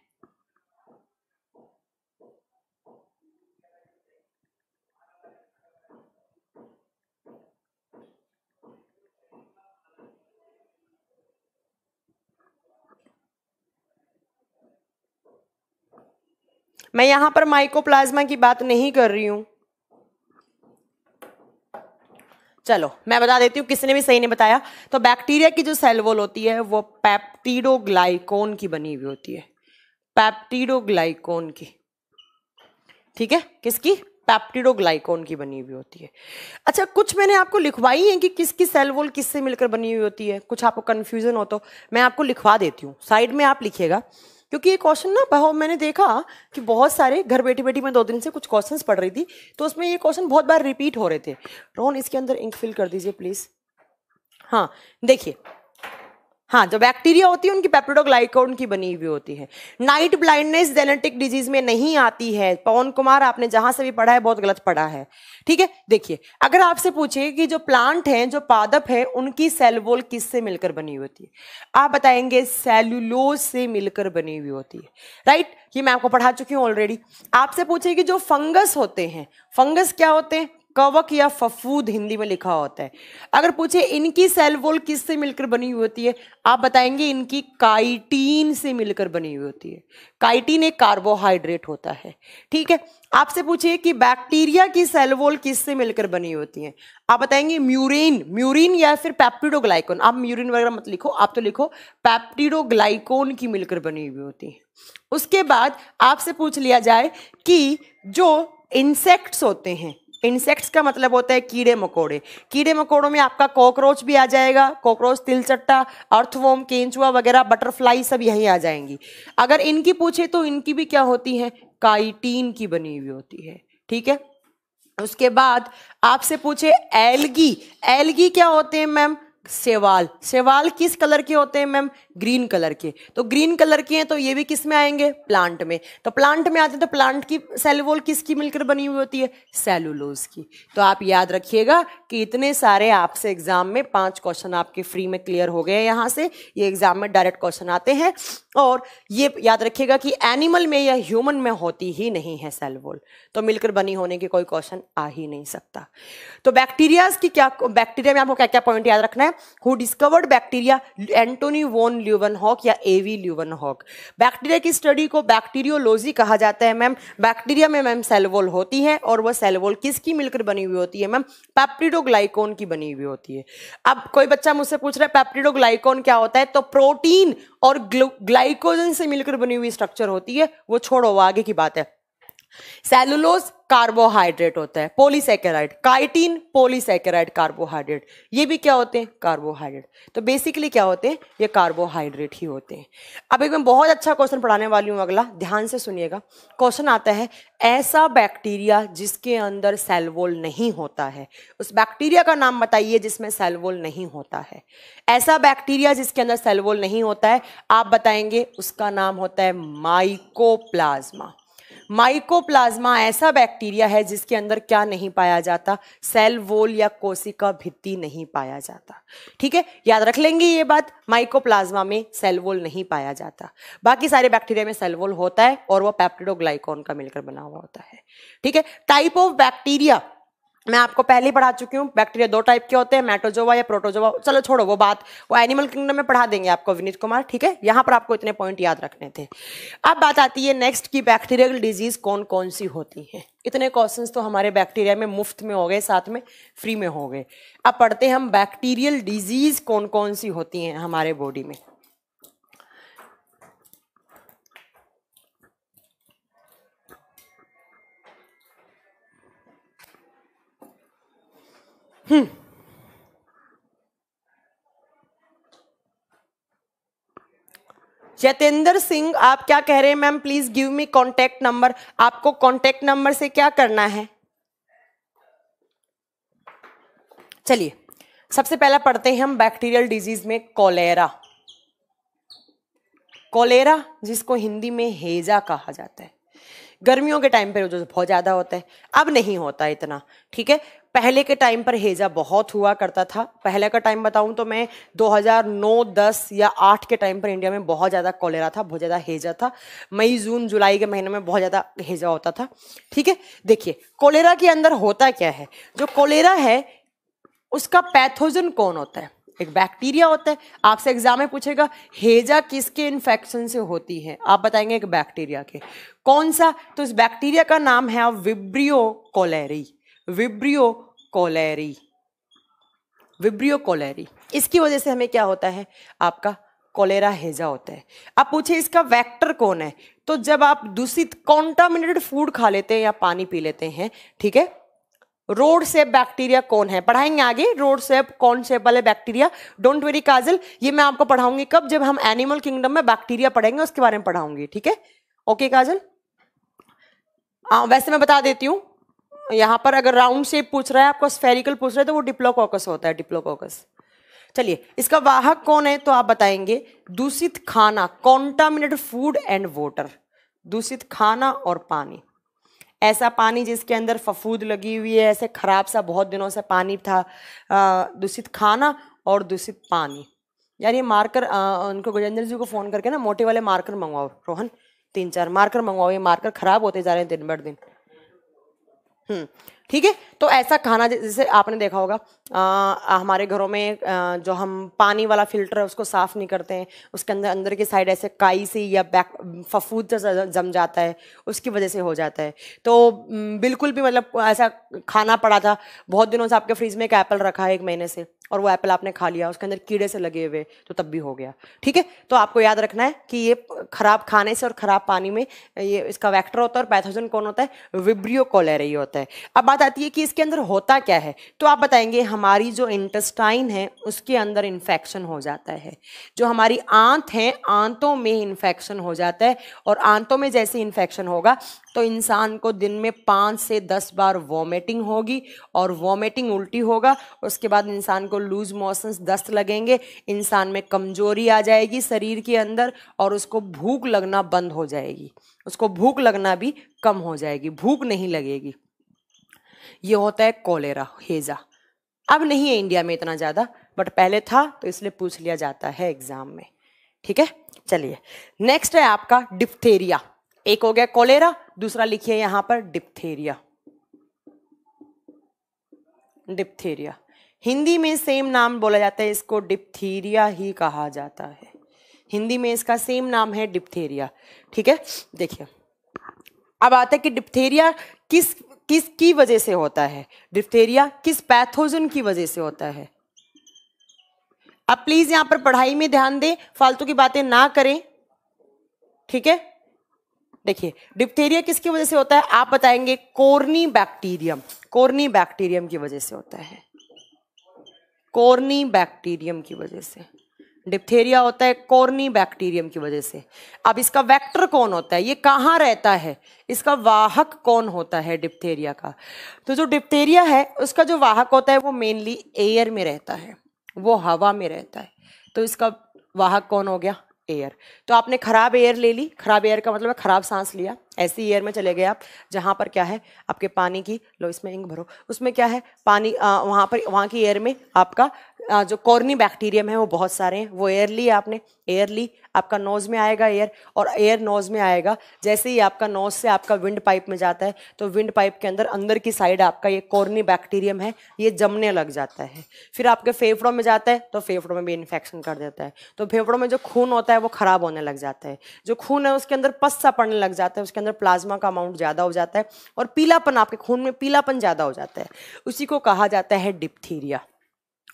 मैं यहां पर माइकोप्लाज्मा की बात नहीं कर रही हूं चलो मैं बता देती हूँ किसने भी सही नहीं बताया तो बैक्टीरिया की जो सेल वॉल होती है वो पैप्टीडोग्लाइकोन की बनी हुई होती है पैप्टीडोग्लाइकोन की ठीक है किसकी पैप्टीडोग्लाइकोन की बनी हुई होती है अच्छा कुछ मैंने आपको लिखवाई है कि किसकी सेल वॉल किससे मिलकर बनी हुई होती है कुछ आपको कन्फ्यूजन हो तो मैं आपको लिखवा देती हूँ साइड में आप लिखिएगा क्योंकि ये क्वेश्चन ना बहुत मैंने देखा कि बहुत सारे घर बैठी बैठी मैं दो दिन से कुछ क्वेश्चंस पढ़ रही थी तो उसमें ये क्वेश्चन बहुत बार रिपीट हो रहे थे रोहन इसके अंदर इंक फिल कर दीजिए प्लीज़ हाँ देखिए हाँ जो बैक्टीरिया होती है उनकी पेप्टोग्लाइकोन की बनी हुई होती है नाइट ब्लाइंडनेस जेनेटिक डिजीज में नहीं आती है पवन कुमार आपने जहां से भी पढ़ा है बहुत गलत पढ़ा है ठीक है देखिए अगर आपसे पूछे कि जो प्लांट है जो पादप है उनकी सेलवोल किस किससे मिलकर बनी हुई होती है आप बताएंगे सेल्यूलोज से मिलकर बनी हुई होती है राइट ये मैं आपको पढ़ा चुकी हूँ ऑलरेडी आपसे पूछे कि जो फंगस होते हैं फंगस क्या होते हैं कवक या फफूद हिंदी में लिखा होता है अगर पूछे इनकी सेल वॉल किससे मिलकर बनी हुई होती है आप बताएंगे इनकी काइटीन से मिलकर बनी हुई होती है काइटीन एक कार्बोहाइड्रेट होता है ठीक है आपसे पूछिए कि बैक्टीरिया की सेल वॉल किस से मिलकर बनी होती है आप बताएंगे म्यूरिन म्यूरिन या फिर पैप्टिडोग्लाइकोन आप म्यूरिन वगैरह मत लिखो आप तो लिखो पैप्टिडोग्लाइकोन की मिलकर बनी हुई होती है उसके बाद आपसे पूछ लिया जाए कि जो इंसेक्ट्स होते हैं इंसेक्ट्स का मतलब होता है कीड़े मकोड़े कीड़े मकोड़ों में आपका कॉकरोच भी आ जाएगा कॉकरोच तिलचट्टा अर्थवोम केंचुआ वगैरह बटरफ्लाई सब यहीं आ जाएंगी अगर इनकी पूछे तो इनकी भी क्या होती है काइटीन की बनी हुई होती है ठीक है उसके बाद आपसे पूछे एलगी एलगी क्या होते हैं मैम सेवाल सेवाल किस कलर के होते हैं मैम ग्रीन कलर के तो ग्रीन कलर के हैं तो ये भी किस में आएंगे प्लांट में तो प्लांट में आते हैं तो प्लांट की सेलवोल किसकी मिलकर बनी हुई होती है सेलुलोज की तो आप याद रखिएगा कि इतने सारे आपसे एग्जाम में पांच क्वेश्चन आपके फ्री में क्लियर हो गए यहाँ से ये एग्जाम में डायरेक्ट क्वेश्चन आते हैं और ये याद रखिएगा कि एनिमल में या ह्यूमन में होती ही नहीं है सेलवोल तो मिलकर बनी होने के कोई क्वेश्चन आ ही नहीं सकता तो बैक्टीरियाज की क्या बैक्टीरिया में आपको क्या क्या पॉइंट याद रखना है हु डिस्कवर्ड बैक्टीरिया एंटोनी वोन ल्यूवन हॉक या एवी ल्यूवन हॉक बैक्टीरिया की स्टडी को बैक्टीरियोलॉजी कहा जाता है मैम बैक्टीरिया में मैम सेलवोल होती है और वह सेलवोल किसकी मिलकर बनी हुई होती है मैम पैप्टिडोग्लाइकोन की बनी हुई होती है अब कोई बच्चा मुझसे पूछ रहा है पैप्टिडोग्लाइकोन क्या होता है तो प्रोटीन और ग्लाइकोजन से मिलकर बनी हुई स्ट्रक्चर होती है वो छोड़ो वो आगे की बात है सेलुलोज कार्बोहाइड्रेट होता है पोलीसेकेराइड काइटीन पोलीसेकेराइड कार्बोहाइड्रेट ये भी क्या होते हैं कार्बोहाइड्रेट तो बेसिकली क्या होते हैं ये कार्बोहाइड्रेट ही होते हैं अब एक मैं बहुत अच्छा क्वेश्चन पढ़ाने वाली हूँ अगला ध्यान से सुनिएगा क्वेश्चन आता है ऐसा बैक्टीरिया जिसके अंदर सेलवोल नहीं होता है उस बैक्टीरिया का नाम बताइए जिसमें सेलवोल नहीं होता है ऐसा बैक्टीरिया जिसके अंदर सेलवोल नहीं होता है आप बताएंगे उसका नाम होता है माइकोप्लाज्मा माइकोप्लाज्मा ऐसा बैक्टीरिया है जिसके अंदर क्या नहीं पाया जाता सेल वोल या कोशिका भित्ति नहीं पाया जाता ठीक है याद रख लेंगे ये बात माइकोप्लाज्मा में सेल वोल नहीं पाया जाता बाकी सारे बैक्टीरिया में सेल वोल होता है और वह पैप्टिडोग्लाइकोन का मिलकर बना हुआ होता है ठीक है टाइप ऑफ बैक्टीरिया मैं आपको पहले ही पढ़ा चुकी हूँ बैक्टीरिया दो टाइप के होते हैं मैटोजोवा या प्रोटोजोवा चलो छोड़ो वो बात वो एनिमल किंगडम में पढ़ा देंगे आपको विनीत कुमार ठीक है यहाँ पर आपको इतने पॉइंट याद रखने थे अब बात आती है नेक्स्ट की बैक्टीरियल डिजीज कौन कौन सी होती है इतने क्वेश्चन तो हमारे बैक्टीरिया में मुफ्त में हो गए साथ में फ्री में हो गए अब पढ़ते हैं हम बैक्टीरियल डिजीज कौन कौन सी होती हैं हमारे बॉडी में जतेंद्र सिंह आप क्या कह रहे हैं ma'am please give me contact number आपको कॉन्टेक्ट नंबर से क्या करना है चलिए सबसे पहला पढ़ते हैं हम बैक्टीरियल डिजीज में कोलेरा कोलेरा जिसको हिंदी में हेजा कहा जाता है गर्मियों के टाइम पे जो बहुत ज़्यादा होता है अब नहीं होता इतना ठीक है पहले के टाइम पर हेजा बहुत हुआ करता था पहले का टाइम बताऊं तो मैं 2009 10 या 8 के टाइम पर इंडिया में बहुत ज़्यादा कॉलेरा था बहुत ज़्यादा हेजा था मई जून जुलाई के महीने में बहुत ज़्यादा हेजा होता था ठीक है देखिए कॉलेरा के अंदर होता क्या है जो कॉलेरा है उसका पैथोजन कौन होता है एक बैक्टीरिया होता है आपसे एग्जाम में पूछेगा हेजा किसके इन्फेक्शन से होती है आप बताएंगे एक बैक्टीरिया के कौन सा तो इस बैक्टीरिया का नाम है Vibrio cholerae Vibrio cholerae Vibrio cholerae इसकी वजह से हमें क्या होता है आपका कोलेरा हेजा होता है आप पूछे इसका वेक्टर कौन है तो जब आप दूषित कॉन्टामिनेटेड फूड खा लेते हैं या पानी पी लेते हैं ठीक है रोड सेप बैक्टीरिया कौन है पढ़ाएंगे आगे रोड सेप कौन सेप वाले बैक्टीरिया डोंट वेरी काजल ये मैं आपको पढ़ाऊंगी कब जब हम एनिमल किंगडम में बैक्टीरिया पढ़ेंगे उसके बारे में पढ़ाऊंगी ठीक है ओके काजल आ, हाँ, वैसे मैं बता देती हूँ यहाँ पर अगर राउंड शेप पूछ रहा है आपको स्फेरिकल पूछ रहा है तो वो डिप्लोकोकस होता है डिप्लोकोकस चलिए इसका वाहक कौन है तो आप बताएंगे दूषित खाना कॉन्टामिनेटेड फूड एंड वॉटर दूषित खाना और पानी ऐसा पानी जिसके अंदर फफूद लगी हुई है ऐसे खराब सा बहुत दिनों से पानी था दूषित खाना और दूषित पानी यार ये मार्कर आ, उनको गजेंद्र जी को फ़ोन करके ना मोटे वाले मार्कर मंगवाओ रोहन तीन चार मार्कर मंगवाओ ये मार्कर खराब होते जा रहे हैं दिन भर दिन हम्म, ठीक है तो ऐसा खाना जैसे आपने देखा होगा आ, हमारे घरों में आ, जो हम पानी वाला फिल्टर है उसको साफ़ नहीं करते हैं उसके अंदर अंदर की साइड ऐसे काई सी या बैक फफूद जैसा जम जाता है उसकी वजह से हो जाता है तो हम्म, बिल्कुल भी मतलब ऐसा खाना पड़ा था बहुत दिनों से आपके फ्रिज में एक ऐपल रखा है एक महीने से और वो एप्पल आपने खा लिया उसके अंदर कीड़े से लगे हुए तो तब भी हो गया ठीक है तो आपको याद रखना है कि ये खराब खाने से और खराब पानी में ये इसका वैक्टर होता है और पैथोजन कौन होता है विब्रियो कोलेरी होता है अब बात आती है कि इसके अंदर होता क्या है तो आप बताएंगे हमारी जो इंटेस्टाइन है उसके अंदर इन्फेक्शन हो जाता है जो हमारी आंत है आंतों में इन्फेक्शन हो जाता है और आंतों में जैसे इन्फेक्शन होगा तो इंसान को दिन में पाँच से दस बार वॉमिटिंग होगी और वॉमिटिंग उल्टी होगा उसके बाद इंसान को लूज मोशंस दस्त लगेंगे इंसान में कमजोरी आ जाएगी शरीर के अंदर और उसको भूख लगना बंद हो जाएगी उसको भूख लगना भी कम हो जाएगी भूख नहीं लगेगी ये होता है कोलेरा हेजा अब नहीं है इंडिया में इतना ज़्यादा बट पहले था तो इसलिए पूछ लिया जाता है एग्जाम में ठीक है चलिए नेक्स्ट है आपका डिप्थेरिया एक हो गया कोलेरा दूसरा लिखिए यहां पर डिप्थेरिया डिप्थेरिया हिंदी में सेम नाम बोला जाता है इसको डिप्थीरिया ही कहा जाता है हिंदी में इसका सेम नाम है डिप्थेरिया ठीक है देखिए अब आता है कि डिप्थेरिया किस किस की वजह से होता है डिप्थेरिया किस पैथोजन की वजह से होता है अब प्लीज यहां पर पढ़ाई में ध्यान दें फालतू की बातें ना करें ठीक है देखिए डिप्थेरिया किसकी वजह से होता है आप बताएंगे कोर्नी बैक्टीरियम कोर्नी बैक्टीरियम की वजह से होता है कॉर्नी बैक्टीरियम की वजह से डिप्थेरिया होता है कॉर्नी बैक्टीरियम की वजह से अब इसका वेक्टर कौन होता है ये कहाँ रहता है इसका वाहक कौन होता है डिप्थेरिया का तो जो डिप्थेरिया है उसका जो वाहक होता है वो मेनली एयर में रहता है वो हवा में रहता है तो इसका वाहक कौन हो गया एयर तो आपने ख़राब एयर ले ली ख़राब एयर का मतलब है ख़राब सांस लिया ऐसी एयर में चले गए आप जहाँ पर क्या है आपके पानी की लो इसमें इंक भरो उसमें क्या है पानी आ, वहाँ पर वहाँ की एयर में आपका जो कॉर्नी बैक्टीरियम है वो बहुत सारे हैं वो एयर ली आपने एयर ली आपका नोज़ में आएगा एयर और एयर नोज़ में आएगा जैसे ही आपका नोज से आपका विंड पाइप में जाता है तो विंड पाइप के अंदर अंदर की साइड आपका ये कॉर्नी बैक्टीरियम है ये जमने लग जाता है फिर आपके फेफड़ों में जाता है तो फेफड़ों में भी इन्फेक्शन कर देता है तो फेफड़ों में जो खून होता है वो ख़राब होने लग जाता है जो खून है उसके अंदर पस्सा पड़ने लग जाता है उसके अंदर प्लाज्मा का अमाउंट ज़्यादा हो जाता है और पीलापन आपके खून में पीलापन ज़्यादा हो जाता है उसी को कहा जाता है डिप्थीरिया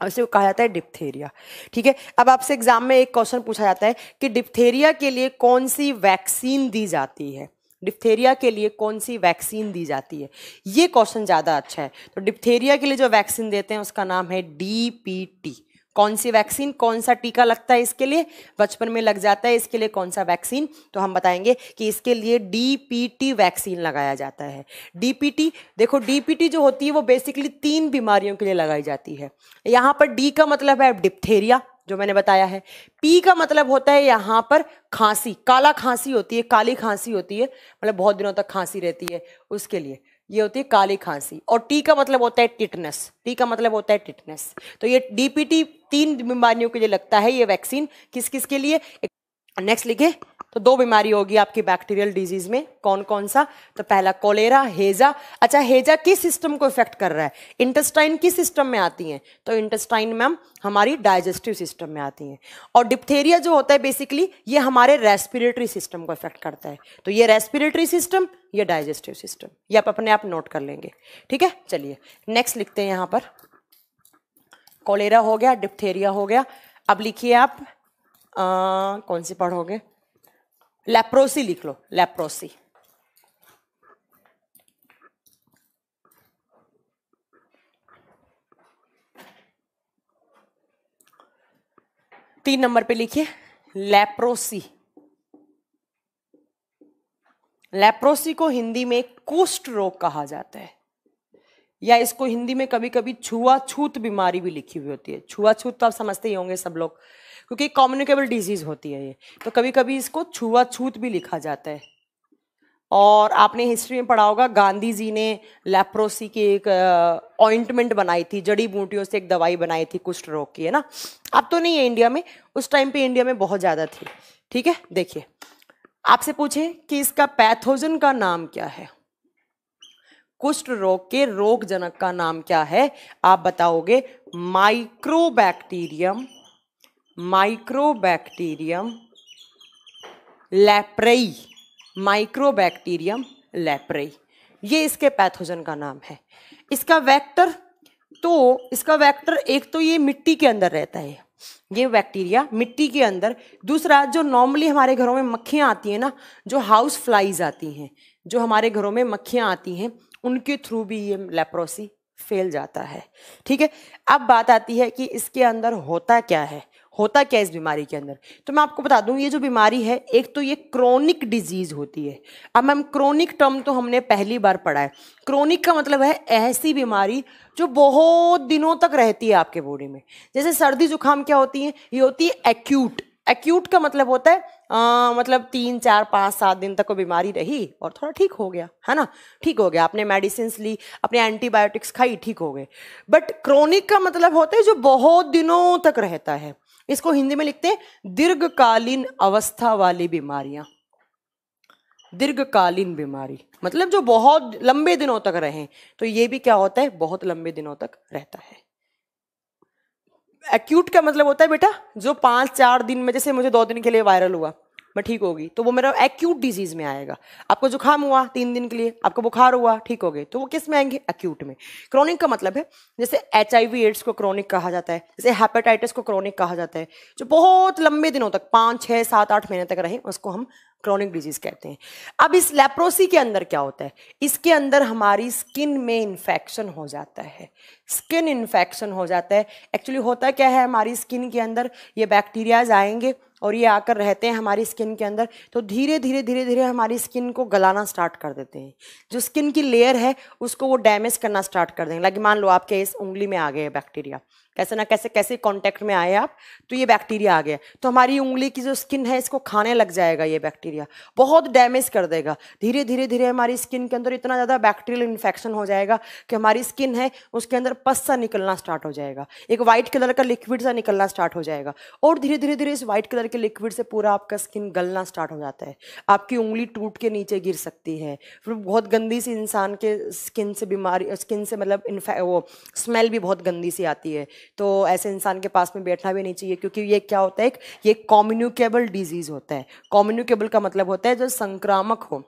उसे कहा जाता है डिप्थेरिया ठीक है अब आपसे एग्जाम में एक क्वेश्चन पूछा जाता है कि डिप्थेरिया के लिए कौन सी वैक्सीन दी जाती है डिप्थेरिया के लिए कौन सी वैक्सीन दी जाती है ये क्वेश्चन ज़्यादा अच्छा है तो डिप्थेरिया के लिए जो वैक्सीन देते हैं उसका नाम है डी पी टी कौन सी वैक्सीन कौन सा टीका लगता है इसके लिए बचपन में लग जाता है इसके लिए कौन सा वैक्सीन तो हम बताएंगे कि इसके लिए डीपीटी वैक्सीन लगाया जाता है डीपीटी देखो डीपीटी जो होती है वो बेसिकली तीन बीमारियों के लिए लगाई जाती है यहाँ पर डी का मतलब है डिप्थेरिया जो मैंने बताया है पी का मतलब होता है यहाँ पर खांसी काला खांसी होती है काली खांसी होती है मतलब बहुत दिनों तक खांसी रहती है उसके लिए ये होती है काली खांसी और टी का मतलब होता है टिटनेस टी का मतलब होता है टिटनेस तो ये डीपीटी तीन बीमारियों के लिए लगता है ये वैक्सीन किस किस के लिए नेक्स्ट लिखे तो दो बीमारी होगी आपकी बैक्टीरियल डिजीज में कौन कौन सा तो पहला कोलेरा हेजा अच्छा हेजा किस सिस्टम को इफेक्ट कर रहा है इंटेस्टाइन किस सिस्टम में आती हैं तो इंटेस्टाइन मैम हमारी डाइजेस्टिव सिस्टम में आती हैं और डिप्थेरिया जो होता है बेसिकली ये हमारे रेस्पिरेटरी सिस्टम को इफेक्ट करता है तो ये रेस्पिरेटरी सिस्टम ये डाइजेस्टिव सिस्टम ये आप अपने आप नोट कर लेंगे ठीक है चलिए नेक्स्ट लिखते हैं यहाँ पर कोलेरा हो गया डिप्थेरिया हो गया अब लिखिए आप आ, कौन सी पढ़ोगे लेप्रोसी लिख लो लैप्रोसी तीन नंबर पे लिखिए लेप्रोसी लेप्रोसी को हिंदी में कुष्ठ रोग कहा जाता है या इसको हिंदी में कभी कभी छुआछूत बीमारी भी लिखी हुई होती है छुआछूत तो आप समझते ही होंगे सब लोग क्योंकि कॉम्युनिकेबल डिजीज़ होती है ये तो कभी कभी इसको छुआछूत भी लिखा जाता है और आपने हिस्ट्री में पढ़ा होगा गांधी जी ने लेप्रोसी की एक ऑइंटमेंट बनाई थी जड़ी बूटियों से एक दवाई बनाई थी कुष्ठ रोग की है ना अब तो नहीं है इंडिया में उस टाइम पे इंडिया में बहुत ज़्यादा थी ठीक है देखिए आपसे पूछे कि इसका पैथोजन का नाम क्या है कुष्ठ रोग के रोगजनक का नाम क्या है आप बताओगे Mycobacterium Mycobacterium leprae Mycobacterium leprae ये इसके पैथोजन का नाम है इसका वेक्टर तो इसका वेक्टर एक तो ये मिट्टी के अंदर रहता है ये बैक्टीरिया मिट्टी के अंदर दूसरा जो नॉर्मली हमारे घरों में मक्खियाँ आती हैं ना जो हाउस फ्लाइज आती हैं जो हमारे घरों में मक्खियाँ आती हैं उनके थ्रू भी ये लेप्रोसी फैल जाता है ठीक है अब बात आती है कि इसके अंदर होता क्या है होता क्या इस बीमारी के अंदर तो मैं आपको बता दूं ये जो बीमारी है एक तो ये क्रोनिक डिजीज़ होती है अब मैम क्रोनिक टर्म तो हमने पहली बार पढ़ा है क्रोनिक का मतलब है ऐसी बीमारी जो बहुत दिनों तक रहती है आपके बॉडी में जैसे सर्दी जुकाम क्या होती है ये होती है एक्यूट एक्यूट का मतलब होता है आ, मतलब तीन चार पाँच सात दिन तक वो बीमारी रही और थोड़ा ठीक हो गया है ना ठीक हो गया आपने मेडिसिन ली अपने एंटीबायोटिक्स खाई ठीक हो गए बट क्रोनिक का मतलब होता है जो बहुत दिनों तक रहता है इसको हिंदी में लिखते हैं दीर्घकालीन अवस्था वाली बीमारियां दीर्घकालीन बीमारी मतलब जो बहुत लंबे दिनों तक रहे तो ये भी क्या होता है बहुत लंबे दिनों तक रहता है एक्यूट का मतलब होता है बेटा जो पांच चार दिन में जैसे मुझे दो दिन के लिए वायरल हुआ मैं ठीक होगी तो वो मेरा एक्यूट डिजीज में आएगा आपको जुकाम हुआ तीन दिन के लिए आपको बुखार हुआ ठीक हो गए तो वो किस में आएंगे एक्यूट में क्रॉनिक का मतलब है जैसे एच एड्स को क्रॉनिक कहा जाता है जैसे हेपेटाइटिस को क्रॉनिक कहा जाता है जो बहुत लंबे दिनों तक पाँच छः सात आठ महीने तक रहें उसको हम क्रॉनिक डिजीज कहते हैं अब इस लेप्रोसी के अंदर क्या होता है इसके अंदर हमारी स्किन में इन्फेक्शन हो जाता है स्किन इन्फेक्शन हो जाता है एक्चुअली होता क्या है हमारी स्किन के अंदर ये बैक्टीरियाज आएंगे और ये आकर रहते हैं हमारी स्किन के अंदर तो धीरे धीरे धीरे धीरे हमारी स्किन को गलाना स्टार्ट कर देते हैं जो स्किन की लेयर है उसको वो डैमेज करना स्टार्ट कर देंगे लाइक मान लो आपके इस उंगली में आ गए बैक्टीरिया कैसे ना कैसे कैसे कांटेक्ट में आए आप तो ये बैक्टीरिया आ गया तो हमारी उंगली की जो स्किन है इसको खाने लग जाएगा ये बैक्टीरिया बहुत डैमेज कर देगा धीरे धीरे धीरे हमारी स्किन के अंदर इतना ज़्यादा बैक्टीरियल इन्फेक्शन हो जाएगा कि हमारी स्किन है उसके अंदर पस सा निकलना स्टार्ट हो जाएगा एक वाइट कलर का लिक्विड सा निकलना स्टार्ट हो जाएगा और धीरे धीरे धीरे इस वाइट कलर के लिक्विड से पूरा आपका स्किन गलना स्टार्ट हो जाता है आपकी उंगली टूट के नीचे गिर सकती है फिर बहुत गंदी सी इंसान के स्किन से बीमारी स्किन से मतलब इन्फे वो स्मेल भी बहुत गंदी सी आती है तो ऐसे इंसान के पास में बैठना भी नहीं चाहिए क्योंकि ये क्या होता है एक ये कॉम्युनिकेबल डिजीज़ होता है कॉम्युनिकेबल का मतलब होता है जो संक्रामक हो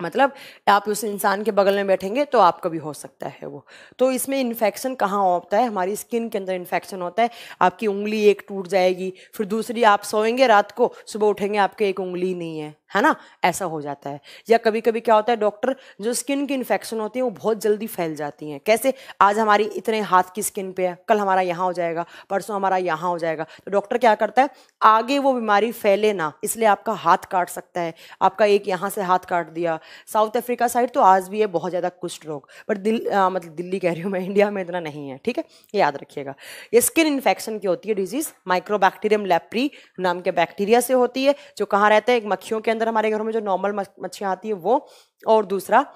मतलब आप उस इंसान के बगल में बैठेंगे तो आपका भी हो सकता है वो तो इसमें इन्फेक्शन कहाँ होता है हमारी स्किन के अंदर इन्फेक्शन होता है आपकी उंगली एक टूट जाएगी फिर दूसरी आप सोएंगे रात को सुबह उठेंगे आपके एक उंगली नहीं है है ना ऐसा हो जाता है या कभी कभी क्या होता है डॉक्टर जो स्किन की इन्फेक्शन होती है वो बहुत जल्दी फैल जाती हैं कैसे आज हमारी इतने हाथ की स्किन पे है कल हमारा यहाँ हो जाएगा परसों हमारा यहाँ हो जाएगा तो डॉक्टर क्या करता है आगे वो बीमारी फैले ना इसलिए आपका हाथ काट सकता है आपका एक यहाँ से हाथ काट दिया साउथ अफ्रीका साइड तो आज भी है बहुत ज़्यादा कुष्ठ रोग पर दिल आ, मतलब दिल्ली कह रही हूँ मैं इंडिया में इतना नहीं है ठीक है ये याद रखिएगा ये स्किन इन्फेक्शन की होती है डिजीज़ माइक्रोबैक्टीरियम लेप्री नाम के बैक्टीरिया से होती है जो कहाँ रहता है एक मक्खियों के अंदर हमारे घरों में जो नॉर्मल मच्छियाँ आती है वो और दूसरा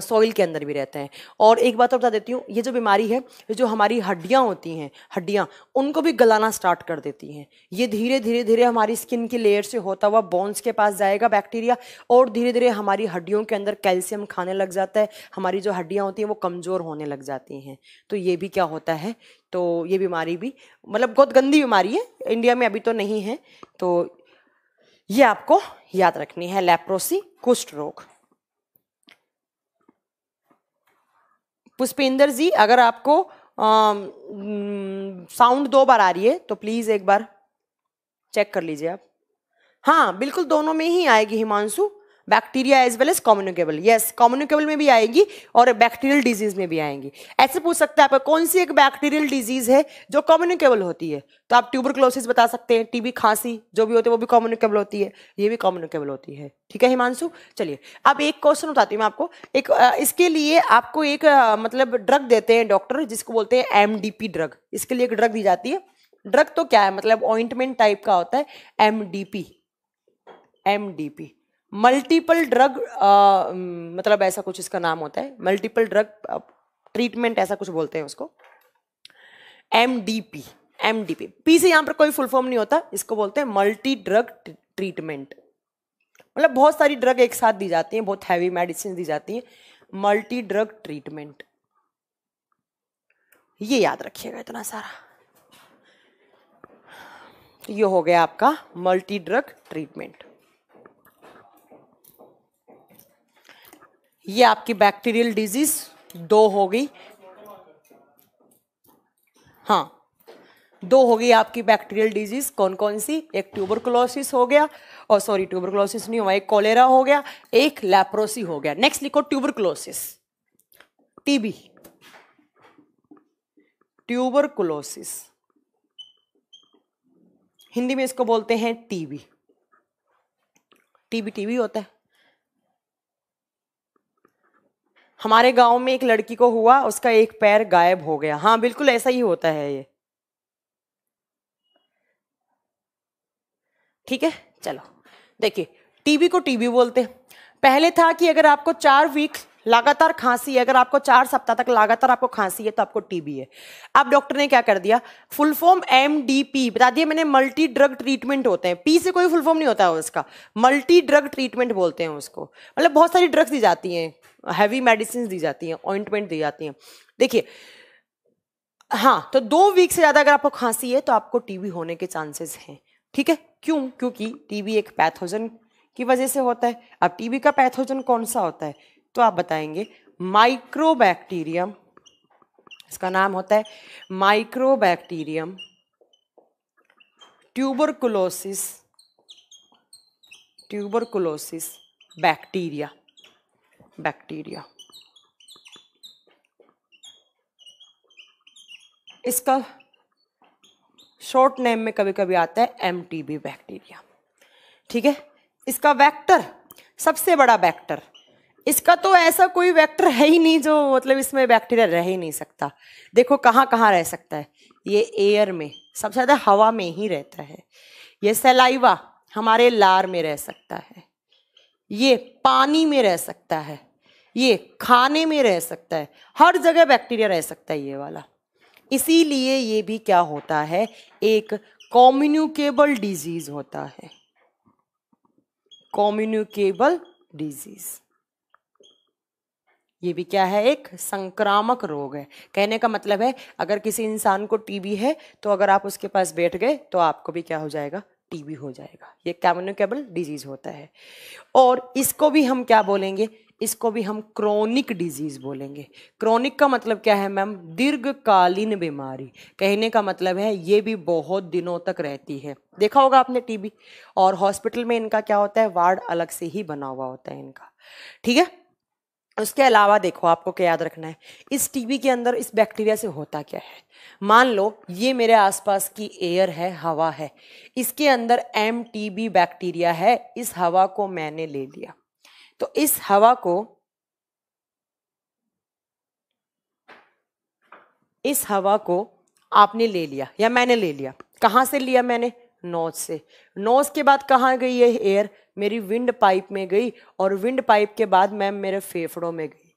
सॉइल के अंदर भी रहते हैं और एक बात और बता देती हूँ ये जो बीमारी है ये जो हमारी हड्डियाँ होती हैं हड्डियाँ उनको भी गलाना स्टार्ट कर देती हैं ये धीरे धीरे धीरे हमारी स्किन की लेयर से होता हुआ बोन्स के पास जाएगा बैक्टीरिया और धीरे धीरे हमारी हड्डियों के अंदर कैल्शियम खाने लग जाता है हमारी जो हड्डियाँ होती हैं वो कमज़ोर होने लग जाती हैं तो ये भी क्या होता है तो ये बीमारी भी मतलब बहुत गंदी बीमारी है इंडिया में अभी तो नहीं है तो ये आपको याद रखनी है लेप्रोसी कुष्ठ रोग पुष्पेंद्र जी अगर आपको साउंड दो बार आ रही है तो प्लीज़ एक बार चेक कर लीजिए आप हाँ बिल्कुल दोनों में ही आएगी Himanshu bacteria as well as communicable yes communicable में भी आएगी और बैक्टीरियल डिजीज में भी आएंगी ऐसे पूछ सकते हैं आपका कौन सी एक बैक्टीरियल डिजीज है जो कॉम्युनिकेबल होती है तो आप ट्यूबरक्लोसिस बता सकते हैं टीबी खांसी जो भी होती है वो भी कॉम्युनिकेबल होती है ये भी कॉम्युनिकेबल होती है ठीक है हिमांशु चलिए अब एक क्वेश्चन बताती हूँ मैं आपको एक इसके लिए आपको एक मतलब ड्रग देते हैं डॉक्टर जिसको बोलते हैं एम ड्रग इसके लिए एक ड्रग दी जाती है ड्रग तो क्या है मतलब ऑइंटमेंट टाइप का होता है M D P M D P multiple drug uh, mm, मतलब ऐसा कुछ इसका नाम होता है मल्टीपल ड्रग ट्रीटमेंट ऐसा कुछ बोलते हैं उसको M D P M D P P से यहां पर कोई फुल फॉर्म नहीं होता इसको बोलते हैं मल्टी ड्रग ट्रीटमेंट मतलब बहुत सारी ड्रग एक साथ दी जाती हैं बहुत हैवी मेडिसिन दी जाती हैं मल्टी ड्रग ट्रीटमेंट ये याद रखिएगा इतना सारा ये हो गया आपका मल्टी ड्रग ट्रीटमेंट ये आपकी बैक्टीरियल डिजीज दो हो गई हाँ दो हो गई आपकी बैक्टीरियल डिजीज कौन कौन सी एक ट्यूबरकुलोसिस हो गया और सॉरी ट्यूबरकुलोसिस नहीं हुआ एक कोलेरा हो गया एक लैप्रोसी हो गया नेक्स्ट लिखो ट्यूबरकुलोसिस टीबी ट्यूबरकुलोसिस हिंदी में इसको बोलते हैं टीबी टीबी टीबी होता है हमारे गांव में एक लड़की को हुआ उसका एक पैर गायब हो गया हाँ बिल्कुल ऐसा ही होता है ये ठीक है चलो देखिए टीबी को टीबी बोलते हैं पहले था कि अगर आपको चार वीक लगातार खांसी है अगर आपको चार सप्ताह तक लगातार आपको खांसी है तो आपको टीबी है अब डॉक्टर ने क्या कर दिया full form M D P बता दिया मैंने मल्टी ड्रग ट्रीटमेंट होते हैं पी से कोई फुल फॉर्म नहीं होता है उसका मल्टी ड्रग ट्रीटमेंट बोलते हैं उसको मतलब बहुत सारी ड्रग्स दी जाती हैं हैवी मेडिसिन दी जाती हैं ऑइंटमेंट दी जाती हैं देखिए हाँ तो दो वीक से ज़्यादा अगर आपको खांसी है तो आपको टीबी होने के चांसेस हैं ठीक है क्यों क्योंकि टीबी एक पैथोजन की वजह से होता है अब टीबी का पैथोजन कौन सा होता है तो आप बताएंगे माइक्रोबैक्टीरियम इसका नाम होता है Mycobacterium tuberculosis tuberculosis bacteria bacteria इसका शॉर्ट नेम में कभी कभी आता है एम बैक्टीरिया ठीक है इसका वेक्टर सबसे बड़ा वेक्टर इसका तो ऐसा कोई वेक्टर है ही नहीं जो मतलब इसमें बैक्टीरिया रह ही नहीं सकता देखो कहाँ कहाँ रह सकता है ये एयर में सबसे ज़्यादा हवा में ही रहता है ये सेलाइवा हमारे लार में रह सकता है ये पानी में रह सकता है ये खाने में रह सकता है हर जगह बैक्टीरिया रह सकता है ये वाला इसीलिए ये भी क्या होता है एक कॉम्युनिकेबल डिजीज होता है कॉम्युनिकेबल डिजीज़ ये भी क्या है एक संक्रामक रोग है कहने का मतलब है अगर किसी इंसान को टीबी है तो अगर आप उसके पास बैठ गए तो आपको भी क्या हो जाएगा टीबी हो जाएगा ये कम्युनिकेबल डिजीज होता है और इसको भी हम क्या बोलेंगे इसको भी हम क्रोनिक डिजीज बोलेंगे क्रोनिक का मतलब क्या है मैम दीर्घकालीन बीमारी कहने का मतलब है ये भी बहुत दिनों तक रहती है देखा होगा आपने टीबी और हॉस्पिटल में इनका क्या होता है वार्ड अलग से ही बना हुआ होता है इनका ठीक है उसके अलावा देखो आपको क्या याद रखना है इस टीबी के अंदर इस बैक्टीरिया से होता क्या है मान लो ये मेरे आसपास की एयर है हवा है इसके अंदर एम बैक्टीरिया है इस हवा को मैंने ले लिया तो इस हवा को इस हवा को आपने ले लिया या मैंने ले लिया कहां से लिया मैंने नोज से नोज के बाद कहाँ गई है एयर मेरी विंड पाइप में गई और विंड पाइप के बाद मैम मेरे फेफड़ों में गई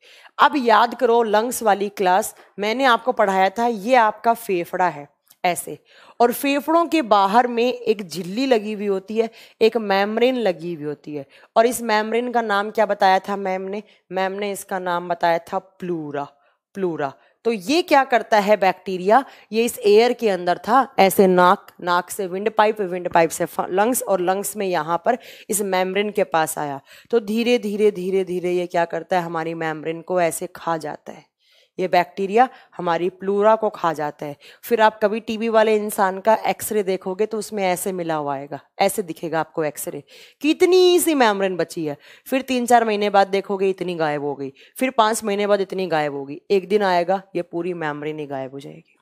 अब याद करो लंग्स वाली क्लास मैंने आपको पढ़ाया था ये आपका फेफड़ा है ऐसे और फेफड़ों के बाहर में एक झिल्ली लगी हुई होती है एक मैमरिन लगी हुई होती है और इस मैमरिन का नाम क्या बताया था मैम ने मैम ने इसका नाम बताया था प्लूरा प्लूरा तो ये क्या करता है बैक्टीरिया ये इस एयर के अंदर था ऐसे नाक नाक से विंड पाइप विंड पाइप से लंग्स और लंग्स में यहाँ पर इस मैमरिन के पास आया तो धीरे धीरे धीरे धीरे ये क्या करता है हमारी मैमरिन को ऐसे खा जाता है ये बैक्टीरिया हमारी प्लूरा को खा जाता है फिर आप कभी टीबी वाले इंसान का एक्सरे देखोगे तो उसमें ऐसे मिला हुआ आएगा ऐसे दिखेगा आपको एक्सरे कि इतनी सी मैमरन बची है फिर तीन चार महीने बाद देखोगे इतनी गायब हो गई फिर पाँच महीने बाद इतनी गायब होगी एक दिन आएगा ये पूरी मैमरिन ही गायब हो जाएगी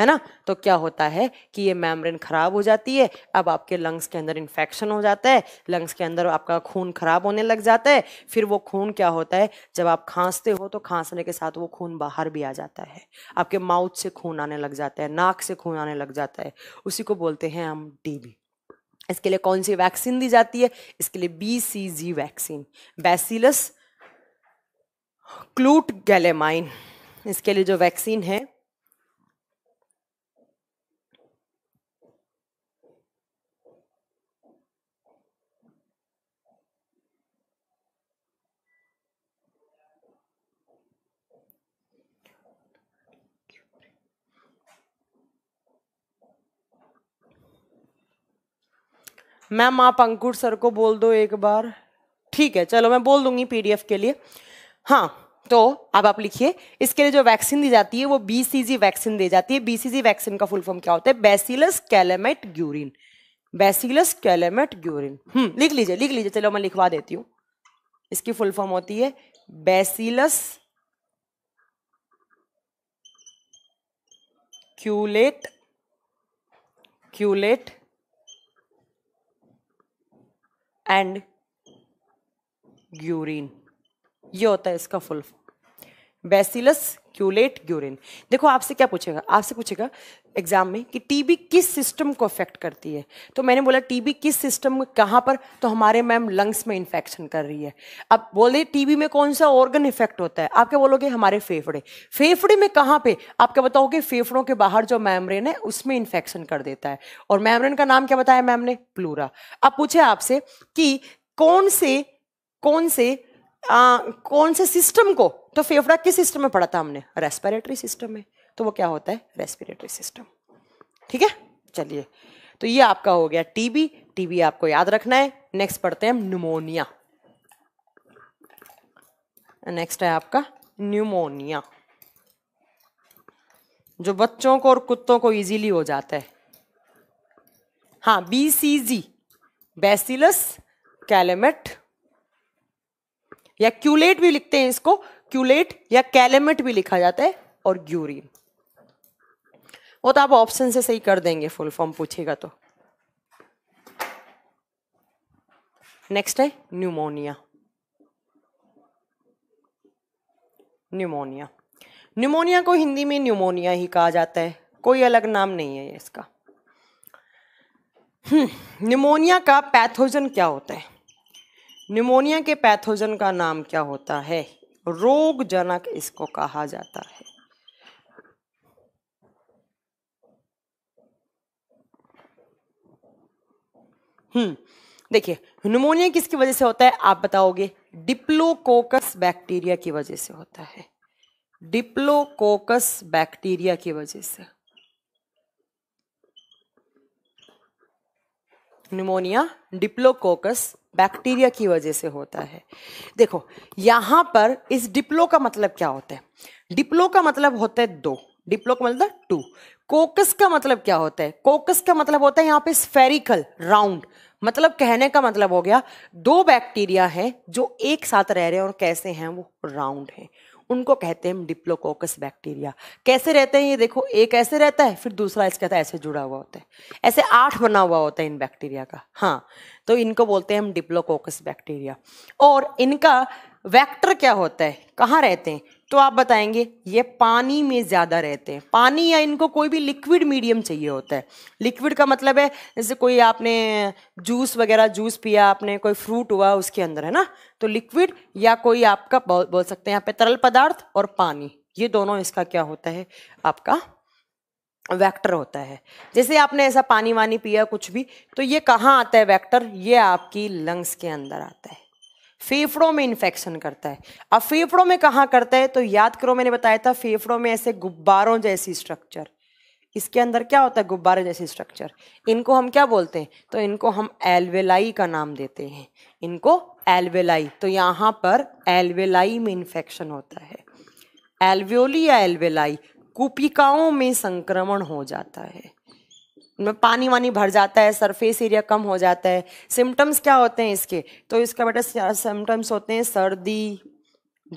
है ना तो क्या होता है कि ये मैमरिन खराब हो जाती है अब आपके लंग्स के अंदर इन्फेक्शन हो जाता है लंग्स के अंदर आपका खून खराब होने लग जाता है फिर वो खून क्या होता है जब आप खांसते हो तो खांसने के साथ वो खून बाहर भी आ जाता है आपके माउथ से खून आने लग जाता है नाक से खून आने लग जाता है उसी को बोलते हैं हम टीबी इसके लिए कौन सी वैक्सीन दी जाती है इसके लिए B C G vaccine bacillus Calmette Guerin इसके लिए जो वैक्सीन है मैम आप अंकुर सर को बोल दो एक बार ठीक है चलो मैं बोल दूंगी पीडीएफ के लिए हाँ तो अब आप लिखिए इसके लिए जो वैक्सीन दी जाती है वो बीसीजी वैक्सीन दी जाती है बीसीजी वैक्सीन का फुल फॉर्म क्या होता है bacillus Calmette Guerin bacillus Calmette Guerin हम्म लिख लीजिए लिख लीजिए चलो मैं लिखवा देती हूँ इसकी फुल फॉर्म होती है bacillus Calmette Calmette and Guerin ये होता है इसका full form bacillus Calmette Guerin देखो आपसे क्या पूछेगा आपसे पूछेगा एग्जाम में कि टीबी किस सिस्टम को अफेक्ट करती है तो मैंने बोला टीबी किस सिस्टम कहाँ पर तो हमारे मैम लंग्स में इन्फेक्शन कर रही है अब बोले टीबी में कौन सा ऑर्गन इफेक्ट होता है आप क्या बोलोगे हमारे फेफड़े फेफड़े में कहाँ पे आप क्या बताओगे फेफड़ों के बाहर जो मैमरेन है उसमें इन्फेक्शन कर देता है और मैमरेन का नाम क्या बताया मैम ने प्लूरा अब पूछे आपसे कि कौन से कौन से आ, कौन से सिस्टम को तो फेफड़ा किस सिस्टम में पड़ा था हमने रेस्पिरेटरी सिस्टम में तो वो क्या होता है रेस्पिरेटरी सिस्टम ठीक है चलिए तो ये आपका हो गया टीबी टीबी आपको याद रखना है नेक्स्ट पढ़ते हैं हम न्यूमोनिया नेक्स्ट है आपका न्यूमोनिया जो बच्चों को और कुत्तों को इजीली हो जाता है हाँ बीसीजी बेसिलस कैलेमेट या क्यूलेट भी लिखते हैं इसको क्यूलेट या कैलेमेट भी लिखा जाता है और ग्यूरिन वो तो आप ऑप्शन से सही कर देंगे फुल फॉर्म पूछेगा तो नेक्स्ट है न्यूमोनिया न्यूमोनिया न्यूमोनिया को हिंदी में न्यूमोनिया ही कहा जाता है कोई अलग नाम नहीं है इसका न्यूमोनिया हम्म, का पैथोजन क्या होता है न्यूमोनिया के पैथोजन का नाम क्या होता है रोगजनक इसको कहा जाता है हम्म देखिए न्यूमोनिया किसकी वजह से होता है आप बताओगे डिप्लोकोकस बैक्टीरिया की वजह से होता है डिप्लोकोकस बैक्टीरिया की वजह से निमोनिया डिप्लोकोकस बैक्टीरिया की वजह से होता है देखो यहां पर इस डिप्लो का मतलब क्या होता है डिप्लो का मतलब होता है दो डिप्लो का मतलब टू कोकस का मतलब क्या होता है कोकस का मतलब होता है यहाँ पे स्फेरिकल राउंड मतलब कहने का मतलब हो गया दो बैक्टीरिया हैं जो एक साथ रह रहे हैं और कैसे हैं वो राउंड हैं उनको कहते हैं हम डिप्लोकोकस बैक्टीरिया कैसे रहते हैं ये देखो एक ऐसे रहता है फिर दूसरा इसके साथ ऐसे जुड़ा हुआ होता है ऐसे आठ बना हुआ होता है इन बैक्टीरिया का हाँ तो इनको बोलते हैं हम डिप्लोकोकस बैक्टीरिया और इनका वैक्टर क्या होता है कहाँ रहते हैं तो आप बताएंगे ये पानी में ज़्यादा रहते हैं पानी या इनको कोई भी लिक्विड मीडियम चाहिए होता है लिक्विड का मतलब है जैसे कोई आपने जूस वगैरह जूस पिया आपने कोई फ्रूट हुआ उसके अंदर है ना तो लिक्विड या कोई आपका बोल, बोल सकते हैं यहाँ पे तरल पदार्थ और पानी ये दोनों इसका क्या होता है आपका वैक्टर होता है जैसे आपने ऐसा पानी वानी पिया कुछ भी तो ये कहाँ आता है वैक्टर ये आपकी लंग्स के अंदर आता है फेफड़ों में इन्फेक्शन करता है अब फेफड़ों में कहाँ करता है तो याद करो मैंने बताया था फेफड़ों में ऐसे गुब्बारों जैसी स्ट्रक्चर इसके अंदर क्या होता है गुब्बारे जैसे स्ट्रक्चर इनको हम क्या बोलते हैं तो इनको हम एलवेलाई का नाम देते हैं इनको एलवेलाई तो यहाँ पर एलवेलाई में इन्फेक्शन होता है एल्वियोली या एल्वेलाई कुपिकाओं में संक्रमण हो जाता है उनमें पानी वानी भर जाता है सरफेस एरिया कम हो जाता है सिम्टम्स क्या होते हैं इसके तो इसका बेटा सिम्टम्स होते हैं सर्दी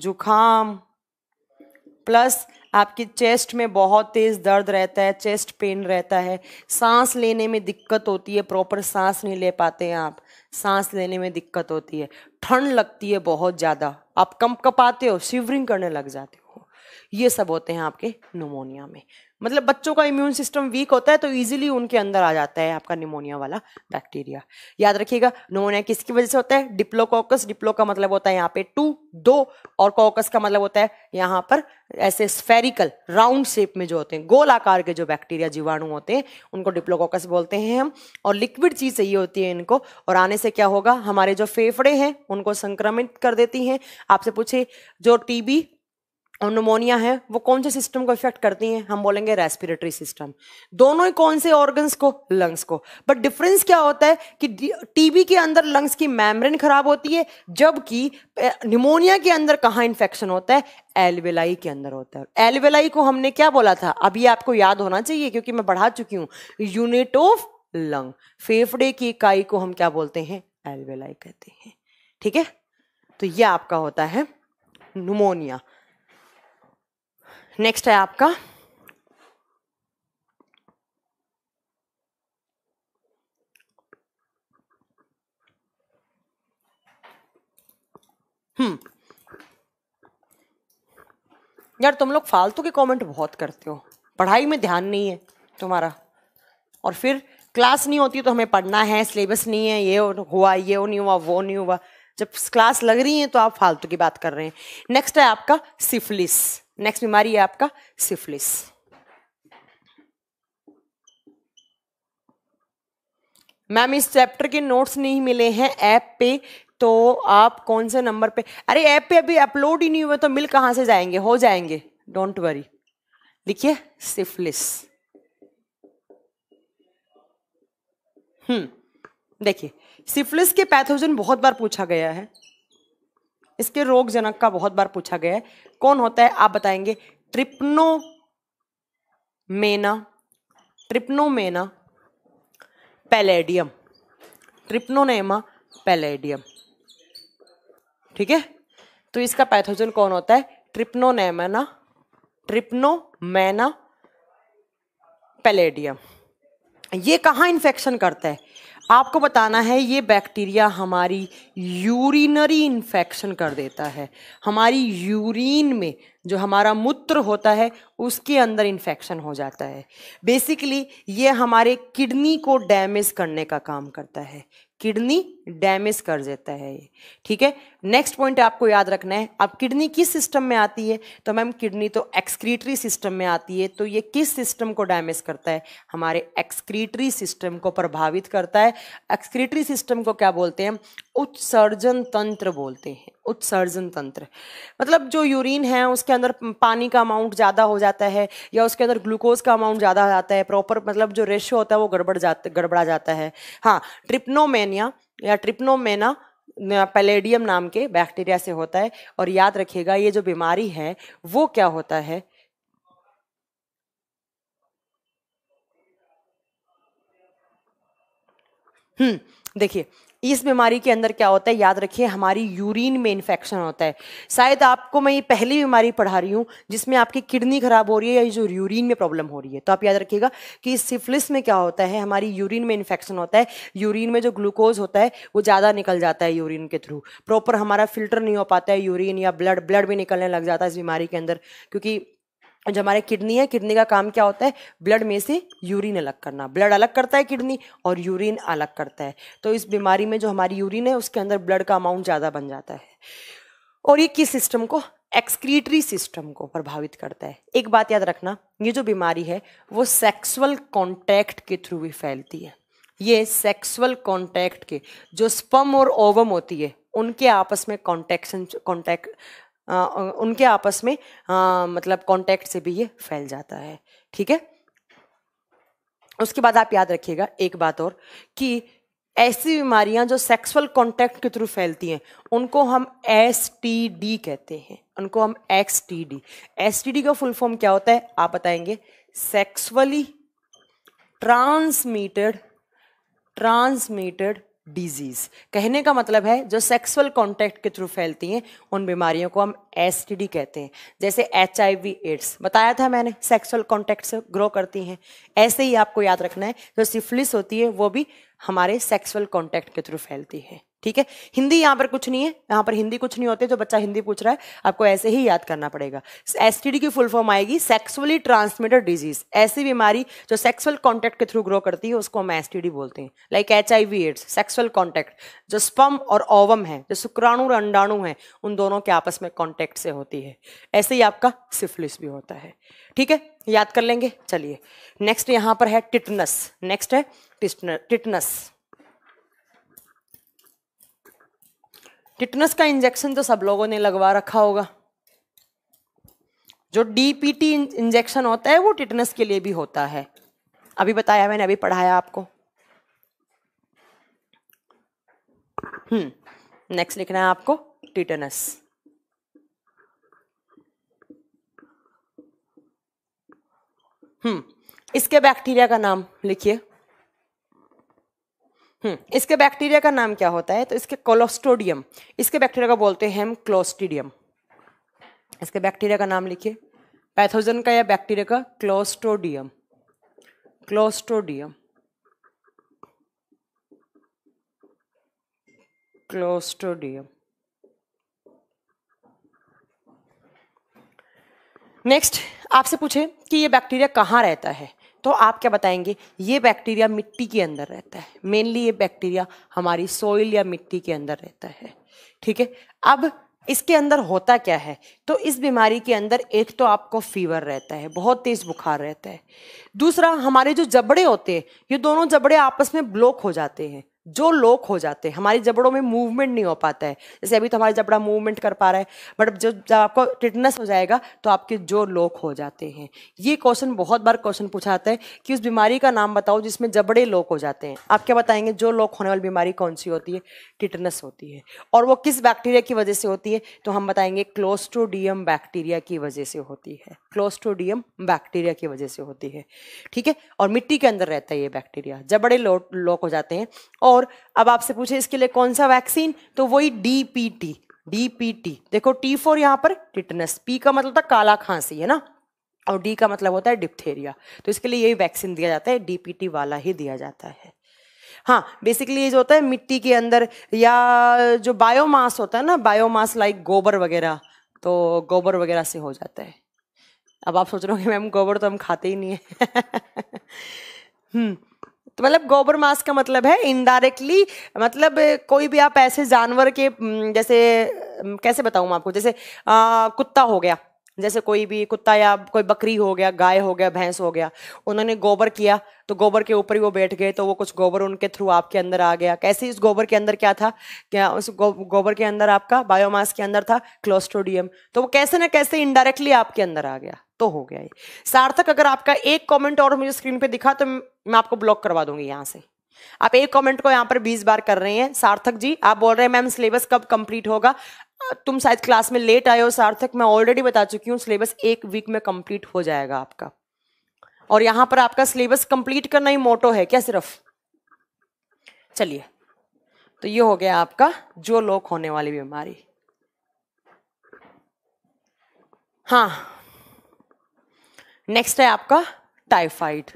जुखाम प्लस आपकी चेस्ट में बहुत तेज़ दर्द रहता है चेस्ट पेन रहता है सांस लेने में दिक्कत होती है प्रॉपर सांस नहीं ले पाते हैं आप सांस लेने में दिक्कत होती है ठंड लगती है बहुत ज़्यादा आप कम कपाते हो शिवरिंग करने लग जाते हो ये सब होते हैं आपके निमोनिया में मतलब बच्चों का इम्यून सिस्टम वीक होता है तो इजीली उनके अंदर आ जाता है आपका निमोनिया वाला बैक्टीरिया याद रखिएगा निमोनिया किसकी वजह से होता है डिप्लोकॉकस डिप्लो का मतलब होता है यहाँ पे टू दो और कॉकस का मतलब होता है यहाँ पर ऐसे स्फेरिकल राउंड शेप में जो होते हैं गोल आकार के जो बैक्टीरिया जीवाणु होते हैं उनको डिप्लोकॉकस बोलते हैं हम और लिक्विड चीज सही होती है इनको और आने से क्या होगा हमारे जो फेफड़े हैं उनको संक्रमित कर देती हैं आपसे पूछे जो टीबी और नमोनिया है वो कौन से सिस्टम को इफेक्ट करती हैं हम बोलेंगे रेस्पिरेटरी सिस्टम दोनों ही कौन से ऑर्गन्स को लंग्स को बट डिफरेंस क्या होता है कि टीबी के अंदर लंग्स की मैमरिन खराब होती है जबकि निमोनिया के अंदर कहाँ इन्फेक्शन होता है एलवेलाई के अंदर होता है एलवेलाई को हमने क्या बोला था अभी आपको याद होना चाहिए क्योंकि मैं बढ़ा चुकी हूँ यूनिट ऑफ लंग फेफड़े की इकाई को हम क्या बोलते हैं एलवेलाई कहते हैं ठीक है तो ये आपका होता है निमोनिया नेक्स्ट है आपका हम्म यार तुम लोग फालतू के कमेंट बहुत करते हो पढ़ाई में ध्यान नहीं है तुम्हारा और फिर क्लास नहीं होती तो हमें पढ़ना है सिलेबस नहीं है ये हुआ ये वो नहीं हुआ वो नहीं हुआ जब क्लास लग रही है तो आप फालतू की बात कर रहे हैं नेक्स्ट है आपका सिफलिस नेक्स्ट बीमारी है आपका सिफलिस मैम इस चैप्टर के नोट्स नहीं मिले हैं ऐप पे तो आप कौन से नंबर पे अरे ऐप पे अभी अपलोड ही नहीं हुए तो मिल कहां से जाएंगे हो जाएंगे डोंट वरी लिखिए सिफलिस हम्म देखिए सिफलिस के पैथोजन बहुत बार पूछा गया है इसके रोगजनक का बहुत बार पूछा गया है कौन होता है आप बताएंगे ट्रिप्नो मेना ट्रिप्नोमेना पैलेडियम ट्रिप्नोनेमा पैलेडियम ठीक है तो इसका पैथोजन कौन होता है ट्रिप्नोनेमेना ट्रिप्नोमेना पैलेडियम ये कहाँ इन्फेक्शन करता है आपको बताना है ये बैक्टीरिया हमारी यूरिनरी इन्फेक्शन कर देता है हमारी यूरिन में जो हमारा मूत्र होता है उसके अंदर इन्फेक्शन हो जाता है बेसिकली ये हमारे किडनी को डैमेज करने का काम करता है किडनी डैमेज कर देता है ये ठीक है नेक्स्ट पॉइंट आपको याद रखना है अब किडनी किस सिस्टम में आती है तो मैम किडनी तो एक्सक्रीटरी सिस्टम में आती है तो ये किस सिस्टम को डैमेज करता है हमारे एक्सक्रीटरी सिस्टम को प्रभावित करता है एक्सक्रीटरी सिस्टम को क्या बोलते हैं उत्सर्जन तंत्र बोलते हैं उत्सर्जन तंत्र मतलब जो यूरिन है उसके अंदर पानी का अमाउंट ज़्यादा हो जाता है या उसके अंदर ग्लूकोज का अमाउंट ज़्यादा जाता है प्रॉपर मतलब जो रेशियो होता है वो गड़बड़ जाता गड़बड़ा जाता है हाँ ट्रिप्नोमेनिया या ट्रिप्नोमेना पैलेडियम नाम के बैक्टीरिया से होता है और याद रखिएगा ये जो बीमारी है वो क्या होता है हम्म देखिए इस बीमारी के अंदर क्या होता है याद रखिए हमारी यूरिन में इन्फेक्शन होता है शायद आपको मैं ये पहली बीमारी पढ़ा रही हूँ जिसमें आपकी किडनी खराब हो रही है या जो यूरिन में प्रॉब्लम हो रही है तो आप याद रखिएगा कि इस में क्या होता है हमारी यूरिन में इन्फेक्शन होता है यूरिन में जो ग्लूकोज होता है वो ज़्यादा निकल जाता है यूरिन के थ्रू प्रॉपर हमारा फिल्टर नहीं हो पाता है यूरिन या ब्लड ब्लड भी निकलने लग जाता है इस बीमारी के अंदर क्योंकि जो हमारे किडनी है किडनी का काम क्या होता है ब्लड में से यूरिन अलग करना ब्लड अलग करता है किडनी और यूरिन अलग करता है तो इस बीमारी में जो हमारी यूरिन है उसके अंदर ब्लड का अमाउंट ज़्यादा बन जाता है और ये किस सिस्टम को एक्सक्रीटरी सिस्टम को प्रभावित करता है एक बात याद रखना ये जो बीमारी है वो सेक्सुअल कॉन्टैक्ट के थ्रू भी फैलती है ये सेक्सुअल कॉन्टैक्ट के जो स्पम और ओवम होती है उनके आपस में कॉन्टेक्शन कॉन्टैक्ट उनके आपस में आ, मतलब कांटेक्ट से भी ये फैल जाता है ठीक है उसके बाद आप याद रखिएगा एक बात और कि ऐसी बीमारियां जो सेक्सुअल कांटेक्ट के थ्रू फैलती हैं उनको हम एस टी डी कहते हैं उनको हम S T D S T D का फुल फॉर्म क्या होता है आप बताएंगे सेक्सुअली ट्रांसमीटेड ट्रांसमीटेड डिजीज कहने का मतलब है जो सेक्सुअल कॉन्टेक्ट के थ्रू फैलती हैं उन बीमारियों को हम एस कहते हैं जैसे एच एड्स बताया था मैंने सेक्सुअल कांटेक्ट से ग्रो करती हैं ऐसे ही आपको याद रखना है जो सिफिलिस होती है वो भी हमारे सेक्सुअल कॉन्टैक्ट के थ्रू फैलती है ठीक है हिंदी यहाँ पर कुछ नहीं है यहाँ पर हिंदी कुछ नहीं होते जो बच्चा हिंदी पूछ रहा है आपको ऐसे ही याद करना पड़ेगा एस की फुल फॉर्म आएगी सेक्सुअली ट्रांसमिटेड डिजीज ऐसी बीमारी जो सेक्सुअल कॉन्टैक्ट के थ्रू ग्रो करती है उसको हम एस बोलते हैं like H I V AIDS sexual contact जो स्पम और ओवम है जो शुक्राणु और अंडाणु है उन दोनों के आपस में कॉन्टैक्ट से होती है ऐसे ही आपका सिफिलिस भी होता है ठीक है याद कर लेंगे चलिए नेक्स्ट यहाँ पर है टिटनस नेक्स्ट है टिटनस टिटनस का इंजेक्शन तो सब लोगों ने लगवा रखा होगा जो डीपीटी इंजेक्शन होता है वो टिटनस के लिए भी होता है अभी बताया मैंने अभी पढ़ाया आपको हम्म नेक्स्ट लिखना है आपको टिटनस हम्म इसके बैक्टीरिया का नाम लिखिए हम्म, इसके बैक्टीरिया का नाम क्या होता है तो इसके कोलोस्टोडियम इसके बैक्टीरिया का बोलते हैं हम क्लोस्टिडियम इसके बैक्टीरिया का नाम लिखिए पैथोजन का या बैक्टीरिया का क्लोस्टोडियम क्लोस्टोडियम क्लोस्टोडियम नेक्स्ट आपसे पूछे कि ये बैक्टीरिया कहाँ रहता है तो आप क्या बताएंगे ये बैक्टीरिया मिट्टी के अंदर रहता है मेनली ये बैक्टीरिया हमारी सोइल या मिट्टी के अंदर रहता है ठीक है अब इसके अंदर होता क्या है तो इस बीमारी के अंदर एक तो आपको फीवर रहता है बहुत तेज बुखार रहता है दूसरा हमारे जो जबड़े होते हैं ये दोनों जबड़े आपस में ब्लॉक हो जाते हैं जो लोक हो जाते हैं हमारी जबड़ों में मूवमेंट नहीं हो पाता है जैसे अभी तो हमारा जबड़ा मूवमेंट कर पा रहा है बट जब जब आपको टिटनेस हो जाएगा तो आपके जो लोक हो जाते हैं ये क्वेश्चन बहुत बार क्वेश्चन पूछा जाता है कि उस बीमारी का नाम बताओ जिसमें जबड़े लोक हो जाते हैं आप क्या बताएंगे जो लोक होने वाली बीमारी कौन सी होती है टिटनस होती है और वो किस बैक्टीरिया की वजह से होती है तो हम बताएंगे क्लोस्टोडियम बैक्टीरिया की वजह से होती है क्लोस्ट्रोडियम बैक्टीरिया की वजह से होती है ठीक है और मिट्टी के अंदर रहता है ये बैक्टीरिया जबड़े लोक हो जाते हैं और और अब आपसे पूछे इसके लिए कौन सा वैक्सीन तो वही डीपीटी डीपीटी देखो टी फोर यहां पर टिटनस पी का मतलब था काला खांसी है ना और डी का मतलब होता है डिप्थेरिया तो इसके लिए यही वैक्सीन दिया जाता है डीपीटी वाला ही दिया जाता है हाँ बेसिकली ये जो होता है मिट्टी के अंदर या जो बायोमास होता है ना बायोमास लाइक गोबर वगैरह तो गोबर वगैरह से हो जाता है अब आप सोच रहे हो मैम गोबर तो हम खाते ही नहीं है हम्म तो मतलब गोबर मास का मतलब है इनडायरेक्टली मतलब कोई भी आप ऐसे जानवर के हम्म, जैसे हम्म, कैसे बताऊँ आपको जैसे कुत्ता हो गया जैसे कोई भी कुत्ता या कोई बकरी हो गया गाय हो गया भैंस हो गया उन्होंने गोबर किया तो गोबर के ऊपर ही वो बैठ गए तो वो कुछ गोबर उनके थ्रू आपके अंदर आ गया कैसे इस गोबर के अंदर क्या था क्या उस गो, गोबर के अंदर आपका बायोमास के अंदर था क्लोस्ट्रोडियम तो वो कैसे ना कैसे इनडायरेक्टली आपके अंदर आ गया तो हो गया ये सार्थक अगर आपका एक कॉमेंट और मुझे स्क्रीन पर दिखा तो मैं आपको ब्लॉक करवा दूंगी यहाँ से आप एक कमेंट को यहाँ पर 20 बार कर रहे हैं सार्थक जी आप बोल रहे हैं मैम सिलेबस कब कंप्लीट होगा तुम शायद क्लास में लेट आए हो सार्थक मैं ऑलरेडी बता चुकी हूँ सिलेबस एक वीक में कंप्लीट हो जाएगा आपका और यहां पर आपका सिलेबस कंप्लीट करना ही मोटो है क्या सिर्फ चलिए तो ये हो गया आपका जो लोक होने वाली बीमारी हाँ नेक्स्ट है आपका टाइफाइड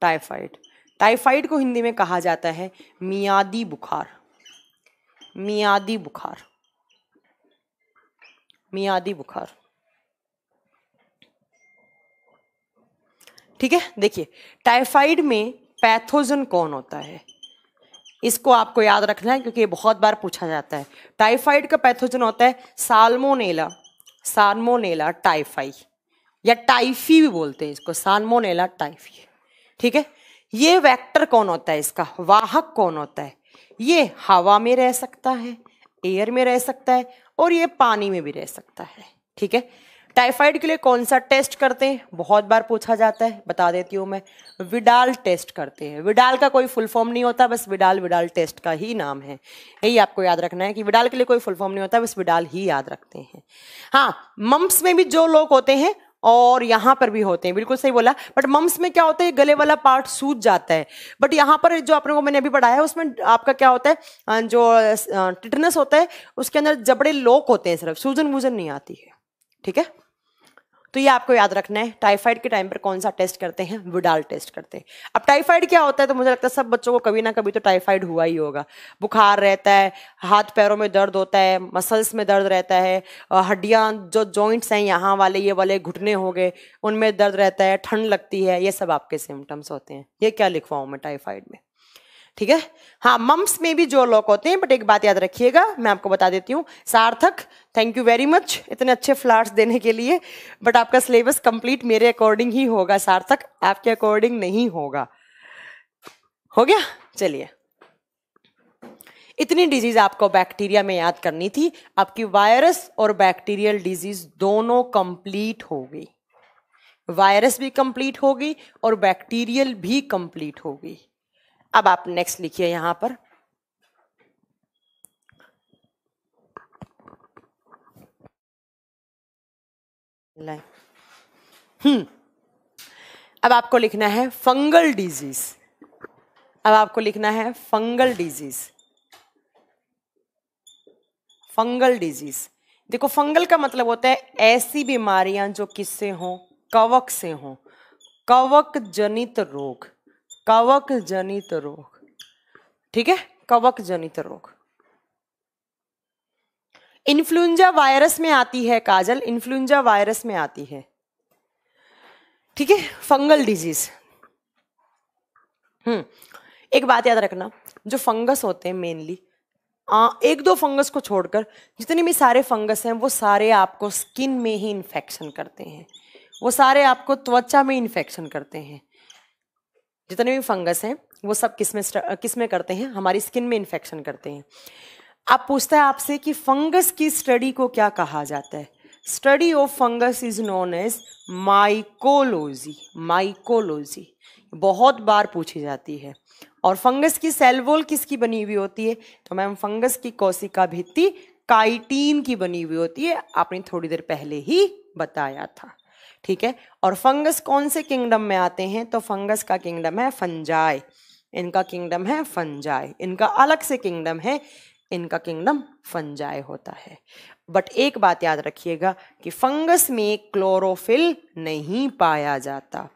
टाइफाइड टाइफाइड को हिंदी में कहा जाता है मियादी बुखार मियादी बुखार मियादी बुखार ठीक है देखिए टाइफाइड में पैथोजन कौन होता है इसको आपको याद रखना है क्योंकि ये बहुत बार पूछा जाता है टाइफाइड का पैथोजन होता है साल्मोनेला साल्मोनेला टाइफाई या टाइफी भी बोलते हैं इसको साल्मोनेला टाइफी ठीक है ये वेक्टर कौन होता है इसका वाहक कौन होता है ये हवा में रह सकता है एयर में रह सकता है और ये पानी में भी रह सकता है ठीक है टाइफाइड के लिए कौन सा टेस्ट करते हैं बहुत बार पूछा जाता है बता देती हूँ मैं विडाल टेस्ट करते हैं विडाल का कोई फुल फॉर्म नहीं होता बस विडाल विडाल टेस्ट का ही नाम है यही आपको याद रखना है कि विडाल के लिए कोई फुल फॉर्म नहीं होता बस विडाल ही याद रखते हैं हाँ मम्प्स में भी जो लोग होते हैं और यहाँ पर भी होते हैं बिल्कुल सही बोला बट मम्स में क्या होता है गले वाला पार्ट सूज जाता है बट यहाँ पर जो आपने को मैंने अभी पढ़ाया है उसमें आपका क्या होता है जो टिटनेस होता है उसके अंदर जबड़े लोक होते हैं सिर्फ सूजन वूजन नहीं आती है ठीक है तो ये आपको याद रखना है टाइफाइड के टाइम पर कौन सा टेस्ट करते हैं विडाल टेस्ट करते हैं अब टाइफाइड क्या होता है तो मुझे लगता है सब बच्चों को कभी ना कभी तो टाइफाइड हुआ ही होगा बुखार रहता है हाथ पैरों में दर्द होता है मसल्स में दर्द रहता है हड्डियाँ जो जॉइंट्स हैं यहाँ वाले ये वाले घुटने हो गए उनमें दर्द रहता है ठंड लगती है ये सब आपके सिम्टम्स होते हैं ये क्या लिखवाऊँ मैं टाइफाइड में ठीक है हाँ मम्स में भी जो लोग होते हैं बट एक बात याद रखिएगा मैं आपको बता देती हूँ सार्थक थैंक यू वेरी मच इतने अच्छे फ्लावर्स देने के लिए बट आपका सिलेबस कंप्लीट मेरे अकॉर्डिंग ही होगा सार्थक आपके अकॉर्डिंग नहीं होगा हो गया चलिए इतनी डिजीज आपको बैक्टीरिया में याद करनी थी आपकी वायरस और बैक्टीरियल डिजीज दोनों कंप्लीट हो गई वायरस भी कंप्लीट होगी और बैक्टीरियल भी कंप्लीट होगी अब आप नेक्स्ट लिखिए यहां पर हम्म अब आपको लिखना है फंगल डिजीज अब आपको लिखना है फंगल डिजीज फंगल डिजीज देखो फंगल का मतलब होता है ऐसी बीमारियां जो किससे हों कवक से हों कवक जनित रोग कवक जनित रोग ठीक है कवक जनित रोग इन्फ्लुएंजा वायरस में आती है काजल इन्फ्लुएंजा वायरस में आती है ठीक है फंगल डिजीज हम्म एक बात याद रखना जो फंगस होते हैं मेनली एक दो फंगस को छोड़कर जितने भी सारे फंगस हैं वो सारे आपको स्किन में ही इन्फेक्शन करते हैं वो सारे आपको त्वचा में इन्फेक्शन करते हैं जितने भी फंगस हैं वो सब किस में किस में करते हैं हमारी स्किन में इन्फेक्शन करते हैं आप पूछता है आपसे कि फंगस की स्टडी को क्या कहा जाता है study of fungus is known as mycology mycology बहुत बार पूछी जाती है और फंगस की सेलवोल किसकी बनी हुई होती है तो मैम फंगस की कोशिका भित्ति काइटीन की बनी हुई होती है आपने थोड़ी देर पहले ही बताया था ठीक है और फंगस कौन से किंगडम में आते हैं तो फंगस का किंगडम है फंजाई इनका किंगडम है फंजाई इनका अलग से किंगडम है इनका किंगडम फंजाई होता है बट एक बात याद रखिएगा कि फंगस में क्लोरोफिल नहीं पाया जाता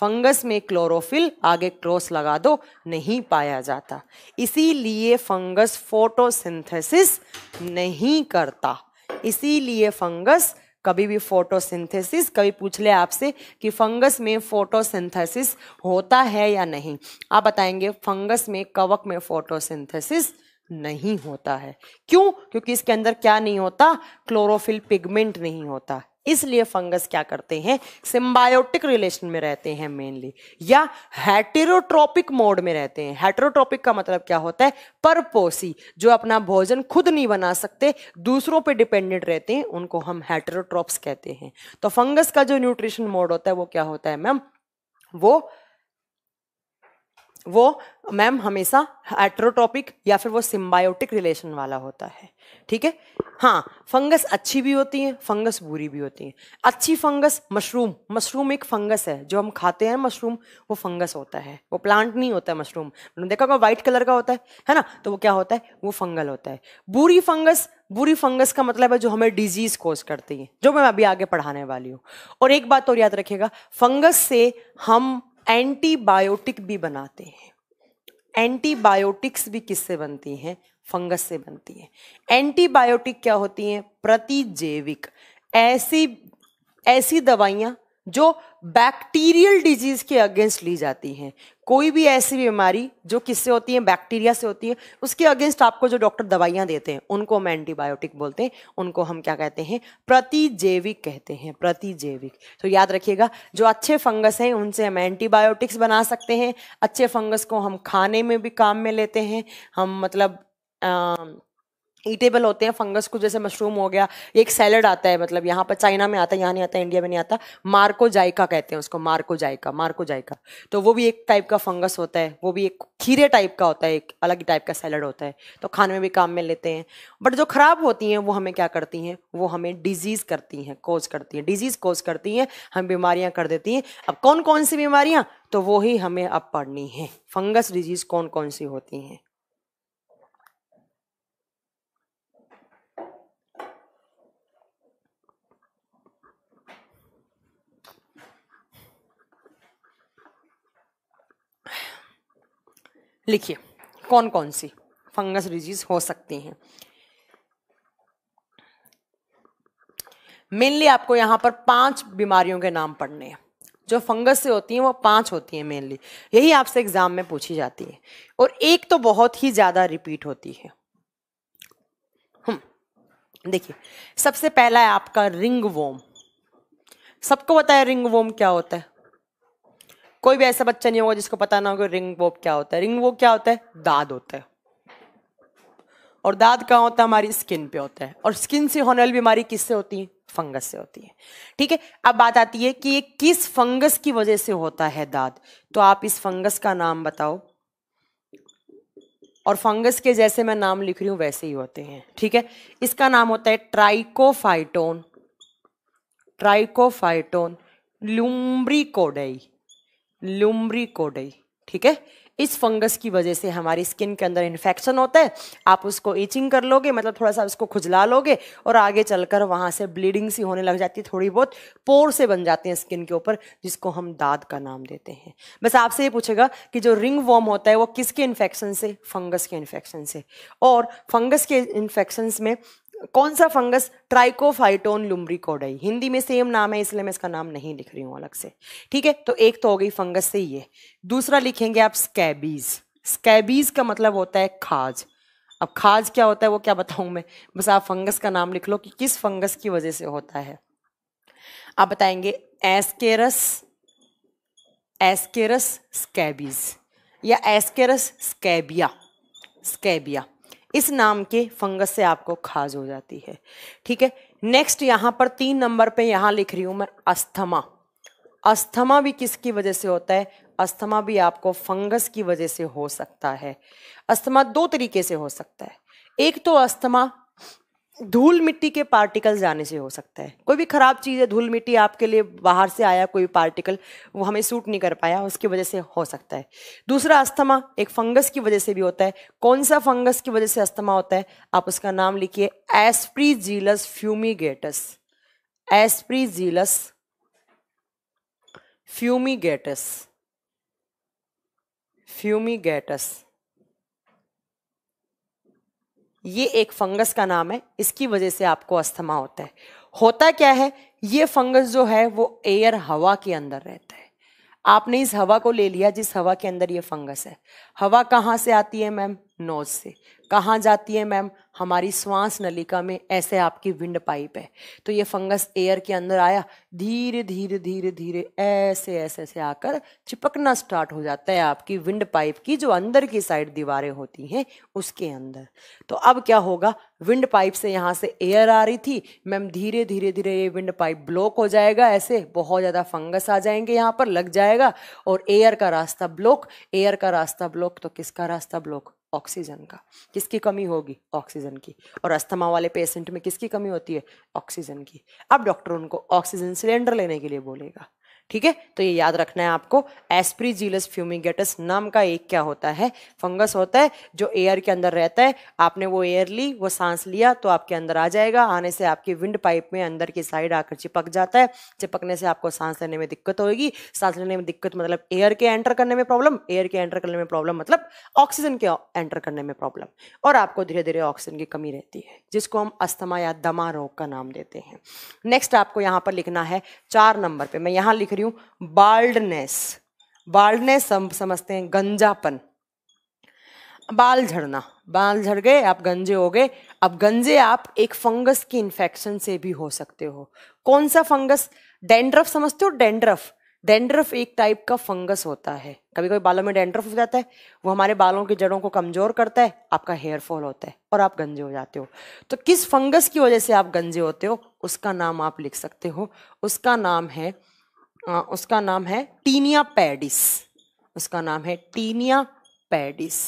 फंगस में क्लोरोफिल आगे क्रॉस लगा दो नहीं पाया जाता इसीलिए फंगस फोटोसिंथेसिस नहीं करता इसीलिए फंगस कभी भी फोटोसिंथेसिस कभी पूछ ले आपसे कि फंगस में फोटोसिंथेसिस होता है या नहीं आप बताएंगे फंगस में कवक में फोटोसिंथेसिस नहीं होता है क्यों क्योंकि इसके अंदर क्या नहीं होता क्लोरोफिल पिगमेंट नहीं होता इसलिए फंगस क्या करते हैं सिम्बायोटिक रिलेशन में रहते हैं मेनली या हेटेरोट्रॉपिक मोड में रहते हैं हेटेरोट्रॉपिक का मतलब क्या होता है परपोसी जो अपना भोजन खुद नहीं बना सकते दूसरों पे डिपेंडेंट रहते हैं उनको हम हेटेरोट्रॉप्स कहते हैं तो फंगस का जो न्यूट्रिशन मोड होता है वो क्या होता है मैम वो वो मैम हमेशा एट्रोटॉपिक या फिर वो सिम्बायोटिक रिलेशन वाला होता है ठीक है हाँ फंगस अच्छी भी होती है फंगस बुरी भी होती है अच्छी फंगस मशरूम मशरूम एक फंगस है जो हम खाते हैं मशरूम वो फंगस होता है वो प्लांट नहीं होता है मशरूम देखा होगा व्हाइट कलर का होता है है ना तो वो क्या होता है वो फंगल होता है बुरी फंगस बुरी फंगस का मतलब है जो हमें डिजीज कोज करती है जो मैं अभी आगे पढ़ाने वाली हूँ और एक बात और याद रखिएगा फंगस से हम एंटीबायोटिक भी बनाते हैं एंटीबायोटिक्स भी किससे बनती हैं फंगस से बनती हैं एंटीबायोटिक क्या होती हैं प्रतिजैविक ऐसी ऐसी दवाइयाँ जो बैक्टीरियल डिजीज के अगेंस्ट ली जाती हैं कोई भी ऐसी बीमारी जो किससे होती है बैक्टीरिया से होती है उसके अगेंस्ट आपको जो डॉक्टर दवाइयाँ देते हैं उनको हम एंटीबायोटिक बोलते हैं उनको हम क्या कहते हैं प्रतिजैविक कहते हैं प्रतिजैविक तो याद रखिएगा जो अच्छे फंगस हैं उनसे हम एंटीबायोटिक्स बना सकते हैं अच्छे फंगस को हम खाने में भी काम में लेते हैं हम मतलब आ, ईटेबल होते हैं फंगस को जैसे मशरूम हो गया एक सैलड आता है मतलब यहाँ पर चाइना में आता है यहाँ नहीं आता इंडिया में नहीं आता मार्को जायका कहते हैं उसको मार्को जायका मार्को जायका तो वो भी एक टाइप का फंगस होता है वो भी एक खीरे टाइप का होता है एक अलग टाइप का सैलड होता है तो खाने में भी काम में लेते हैं बट जो ख़राब होती हैं वो हमें क्या करती हैं वो हमें डिजीज़ करती हैं कोज करती हैं डिजीज़ कोज करती हैं हम बीमारियाँ कर देती हैं अब कौन कौन सी बीमारियाँ तो वही हमें अब पढ़नी है फंगस डिजीज़ कौन कौन सी होती हैं लिखिए कौन कौन सी फंगस डिजीज हो सकती हैं मेनली आपको यहां पर पांच बीमारियों के नाम पढ़ने हैं जो फंगस से होती हैं वो पांच होती हैं मेनली यही आपसे एग्जाम में पूछी जाती है और एक तो बहुत ही ज़्यादा रिपीट होती है देखिए सबसे पहला है आपका रिंग वोम सबको बताया रिंग वोम क्या होता है कोई भी ऐसा बच्चा नहीं होगा जिसको पता ना होगा रिंग वो क्या होता है रिंग वो क्या होता है दाद होता है और दाद कहाँ होता है हमारी स्किन पे होता है और स्किन से होने वाली बीमारी किससे होती है फंगस से होती है ठीक है अब बात आती है कि ये किस फंगस की वजह से होता है दाद तो आप इस फंगस का नाम बताओ और फंगस के जैसे मैं नाम लिख रही हूं वैसे ही होते हैं ठीक है इसका नाम होता है ट्राइकोफाइटोन ट्राइकोफाइटोन लुम्ब्रिकोडाई कोडई ठीक है इस फंगस की वजह से हमारी स्किन के अंदर इन्फेक्शन होता है आप उसको ईचिंग कर लोगे मतलब थोड़ा सा उसको खुजला लोगे और आगे चलकर वहाँ से ब्लीडिंग सी होने लग जाती है थोड़ी बहुत पोर से बन जाते हैं स्किन के ऊपर जिसको हम दाद का नाम देते हैं बस आपसे ये पूछेगा कि जो रिंग वॉर्म होता है वो किसके इन्फेक्शन से फंगस के इन्फेक्शन से और फंगस के इन्फेक्शन में कौन सा फंगस ट्राइकोफाइटोन लुम्ब्रिकोडाई हिंदी में सेम नाम है इसलिए मैं इसका नाम नहीं लिख रही हूं अलग से ठीक है तो एक तो हो गई फंगस से ये दूसरा लिखेंगे आप स्कैबीज स्कैबीज का मतलब होता है खाज अब खाज क्या होता है वो क्या बताऊं मैं बस आप फंगस का नाम लिख लो कि किस फंगस की वजह से होता है आप बताएंगे एस्केरस एस्केरस स्कैबीज या एस्केरस स्कैबिया स्कैबिया इस नाम के फंगस से आपको खाज हो जाती है ठीक है नेक्स्ट यहाँ पर तीन नंबर पे यहाँ लिख रही हूँ मैं अस्थमा अस्थमा भी किसकी वजह से होता है अस्थमा भी आपको फंगस की वजह से हो सकता है अस्थमा दो तरीके से हो सकता है एक तो अस्थमा धूल मिट्टी के पार्टिकल जाने से हो सकता है कोई भी ख़राब चीज़ है धूल मिट्टी आपके लिए बाहर से आया कोई पार्टिकल वो हमें सूट नहीं कर पाया उसकी वजह से हो सकता है दूसरा अस्थमा एक फंगस की वजह से भी होता है कौन सा फंगस की वजह से अस्थमा होता है आप उसका नाम लिखिए जीलस फ्यूमीगेटस जीलस फ्यूमीगेटस फ्यूमीगेटस ये एक फंगस का नाम है इसकी वजह से आपको अस्थमा होता है होता क्या है ये फंगस जो है वो एयर हवा के अंदर रहता है आपने इस हवा को ले लिया जिस हवा के अंदर ये फंगस है हवा कहाँ से आती है मैम नोज से कहाँ जाती है मैम हमारी श्वास नलिका में ऐसे आपकी विंड पाइप है तो ये फंगस एयर के अंदर आया धीरे धीरे धीरे धीरे ऐसे ऐसे ऐसे आकर चिपकना स्टार्ट हो जाता है आपकी विंड पाइप की जो अंदर की साइड दीवारें होती हैं उसके अंदर तो अब क्या होगा विंड पाइप से यहाँ से एयर आ रही थी मैम धीरे धीरे धीरे ये विंड पाइप ब्लॉक हो जाएगा ऐसे बहुत ज़्यादा फंगस आ जाएंगे यहाँ पर लग जाएगा और एयर का रास्ता ब्लॉक एयर का रास्ता ब्लॉक तो किसका रास्ता ब्लॉक ऑक्सीजन का किसकी कमी होगी ऑक्सीजन की और अस्थमा वाले पेशेंट में किसकी कमी होती है ऑक्सीजन की अब डॉक्टर उनको ऑक्सीजन सिलेंडर लेने के लिए बोलेगा ठीक है तो ये याद रखना है आपको एस्प्रीजीलस फ्यूमिगेटस नाम का एक क्या होता है फंगस होता है जो एयर के अंदर रहता है आपने वो एयर ली वो सांस लिया तो आपके अंदर आ जाएगा आने से आपकी विंड पाइप में अंदर की साइड आकर चिपक जाता है चिपकने से आपको सांस लेने में दिक्कत होगी सांस लेने में दिक्कत मतलब एयर के एंटर करने में प्रॉब्लम एयर के एंटर करने में प्रॉब्लम मतलब ऑक्सीजन के एंटर करने में प्रॉब्लम और आपको धीरे धीरे ऑक्सीजन की कमी रहती है जिसको हम अस्थमा या दमा रोग का नाम देते हैं नेक्स्ट आपको यहाँ पर लिखना है चार नंबर पर मैं यहाँ लिख रही रही हूं बाल्डनेस बाल्डनेस हम समझते हैं गंजापन बाल झड़ना बाल झड़ गए आप गंजे हो गए अब गंजे आप एक फंगस की इन्फेक्शन से भी हो सकते हो कौन सा फंगस डेंड्रफ समझते हो डेंड्रफ डेंड्रफ एक टाइप का फंगस होता है कभी कभी बालों में डेंड्रफ हो जाता है वो हमारे बालों की जड़ों को कमजोर करता है आपका हेयर फॉल होता है और आप गंजे हो जाते हो तो किस फंगस की वजह से आप गंजे होते हो उसका नाम आप लिख सकते हो उसका नाम है उसका नाम है टीनिया पैडिस उसका नाम है टीनिया पैडिस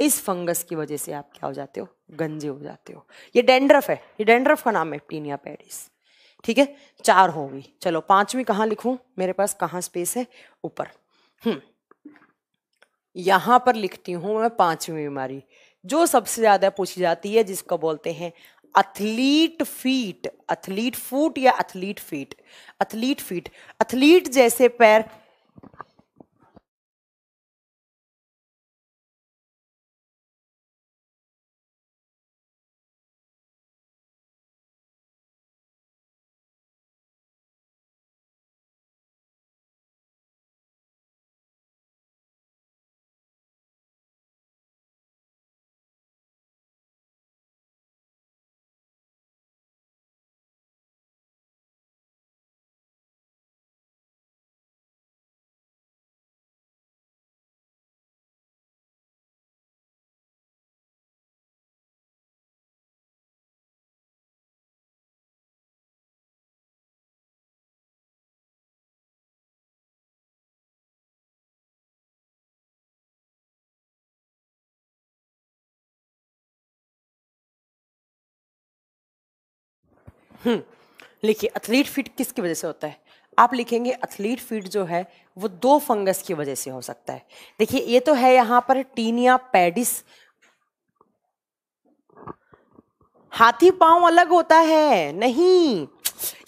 इस फंगस की वजह से आप क्या हो जाते हो गंजे हो जाते हो ये डेंड्रफ है ये डेंड्रफ का नाम है टीनिया पैडिस ठीक है चार होगी चलो पांचवी कहाँ लिखूं मेरे पास कहाँ स्पेस है ऊपर हम्म यहाँ पर लिखती हूँ मैं पांचवी बीमारी जो सबसे ज़्यादा पूछी जाती है जिसको बोलते हैं अथलीट फीट अथलीट फूट या athlete feet athlete feet athlete जैसे पैर हम्म। लिखिए एथलीट फीट किसकी वजह से होता है आप लिखेंगे एथलीट फीट जो है वो दो फंगस की वजह से हो सकता है देखिए ये तो है यहां पर टीनिया पेडिस हाथी पांव अलग होता है नहीं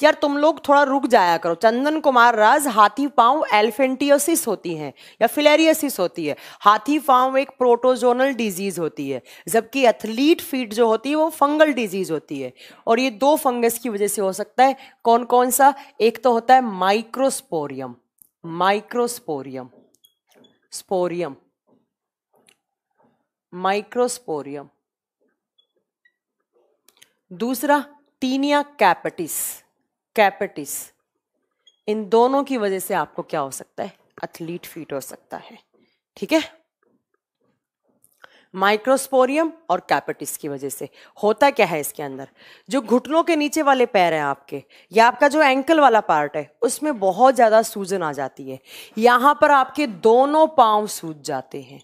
यार तुम लोग थोड़ा रुक जाया करो चंदन कुमार राज हाथी पाव एल्फेंटियोसिस होती है या फिलेरियसिस होती है हाथी पाव एक प्रोटोजोनल डिजीज होती है जबकि एथलीट फीट जो होती है वो फंगल डिजीज होती है और ये दो फंगस की वजह से हो सकता है कौन कौन सा एक तो होता है माइक्रोस्पोरियम माइक्रोस्पोरियम स्पोरियम माइक्रोस्पोरियम दूसरा टीनिया कैपेटिस कैपेटिस इन दोनों की वजह से आपको क्या हो सकता है अथलीट फीट हो सकता है ठीक है माइक्रोस्पोरियम और कैपेटिस की वजह से होता क्या है इसके अंदर जो घुटनों के नीचे वाले पैर हैं आपके या आपका जो एंकल वाला पार्ट है उसमें बहुत ज़्यादा सूजन आ जाती है यहां पर आपके दोनों पांव सूज जाते हैं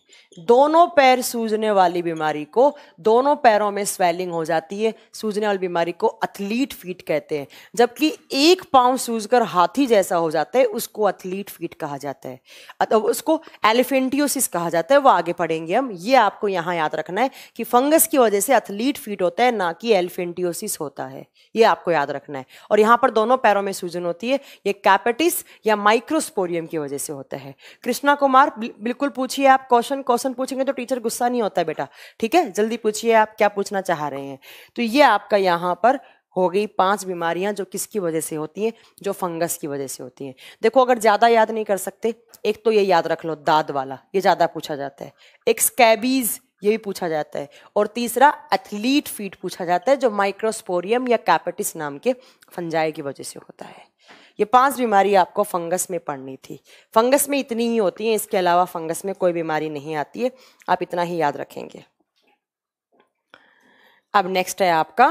दोनों पैर सूजने वाली बीमारी को दोनों पैरों में स्वेलिंग हो जाती है सूजने वाली बीमारी को अथलीट फीट कहते हैं जबकि एक पाँव सूजकर हाथी जैसा हो जाता है उसको अथलीट फीट कहा जाता है तो उसको एलिफेंटियोसिस कहा जाता है वो आगे पढ़ेंगे हम ये आपको यहाँ याद रखना है कि फंगस की वजह से अथलीट फीट होता है ना कि एलिफेंटियोसिस होता है ये आपको याद रखना है और यहाँ पर दोनों पैरों में सूजन होती है ये कैपेटिस या माइक्रोस्पोरियम की वजह से होता है कृष्णा कुमार बिल्कुल पूछिए आप क्वेश्चन क्वेश्चन क्वेश्चन पूछेंगे तो टीचर गुस्सा नहीं होता है बेटा ठीक है जल्दी पूछिए आप क्या पूछना चाह रहे हैं तो ये आपका यहाँ पर हो गई पांच बीमारियां जो किसकी वजह से होती हैं जो फंगस की वजह से होती हैं देखो अगर ज़्यादा याद नहीं कर सकते एक तो ये याद रख लो दाद वाला ये ज़्यादा पूछा जाता है एक स्कैबीज़ ये भी पूछा जाता है और तीसरा एथलीट फीट पूछा जाता है जो माइक्रोस्पोरियम या कैपेटिस नाम के फंजाई की वजह से होता है ये पांच बीमारी आपको फंगस में पड़नी थी फंगस में इतनी ही होती है इसके अलावा फंगस में कोई बीमारी नहीं आती है आप इतना ही याद रखेंगे अब नेक्स्ट है आपका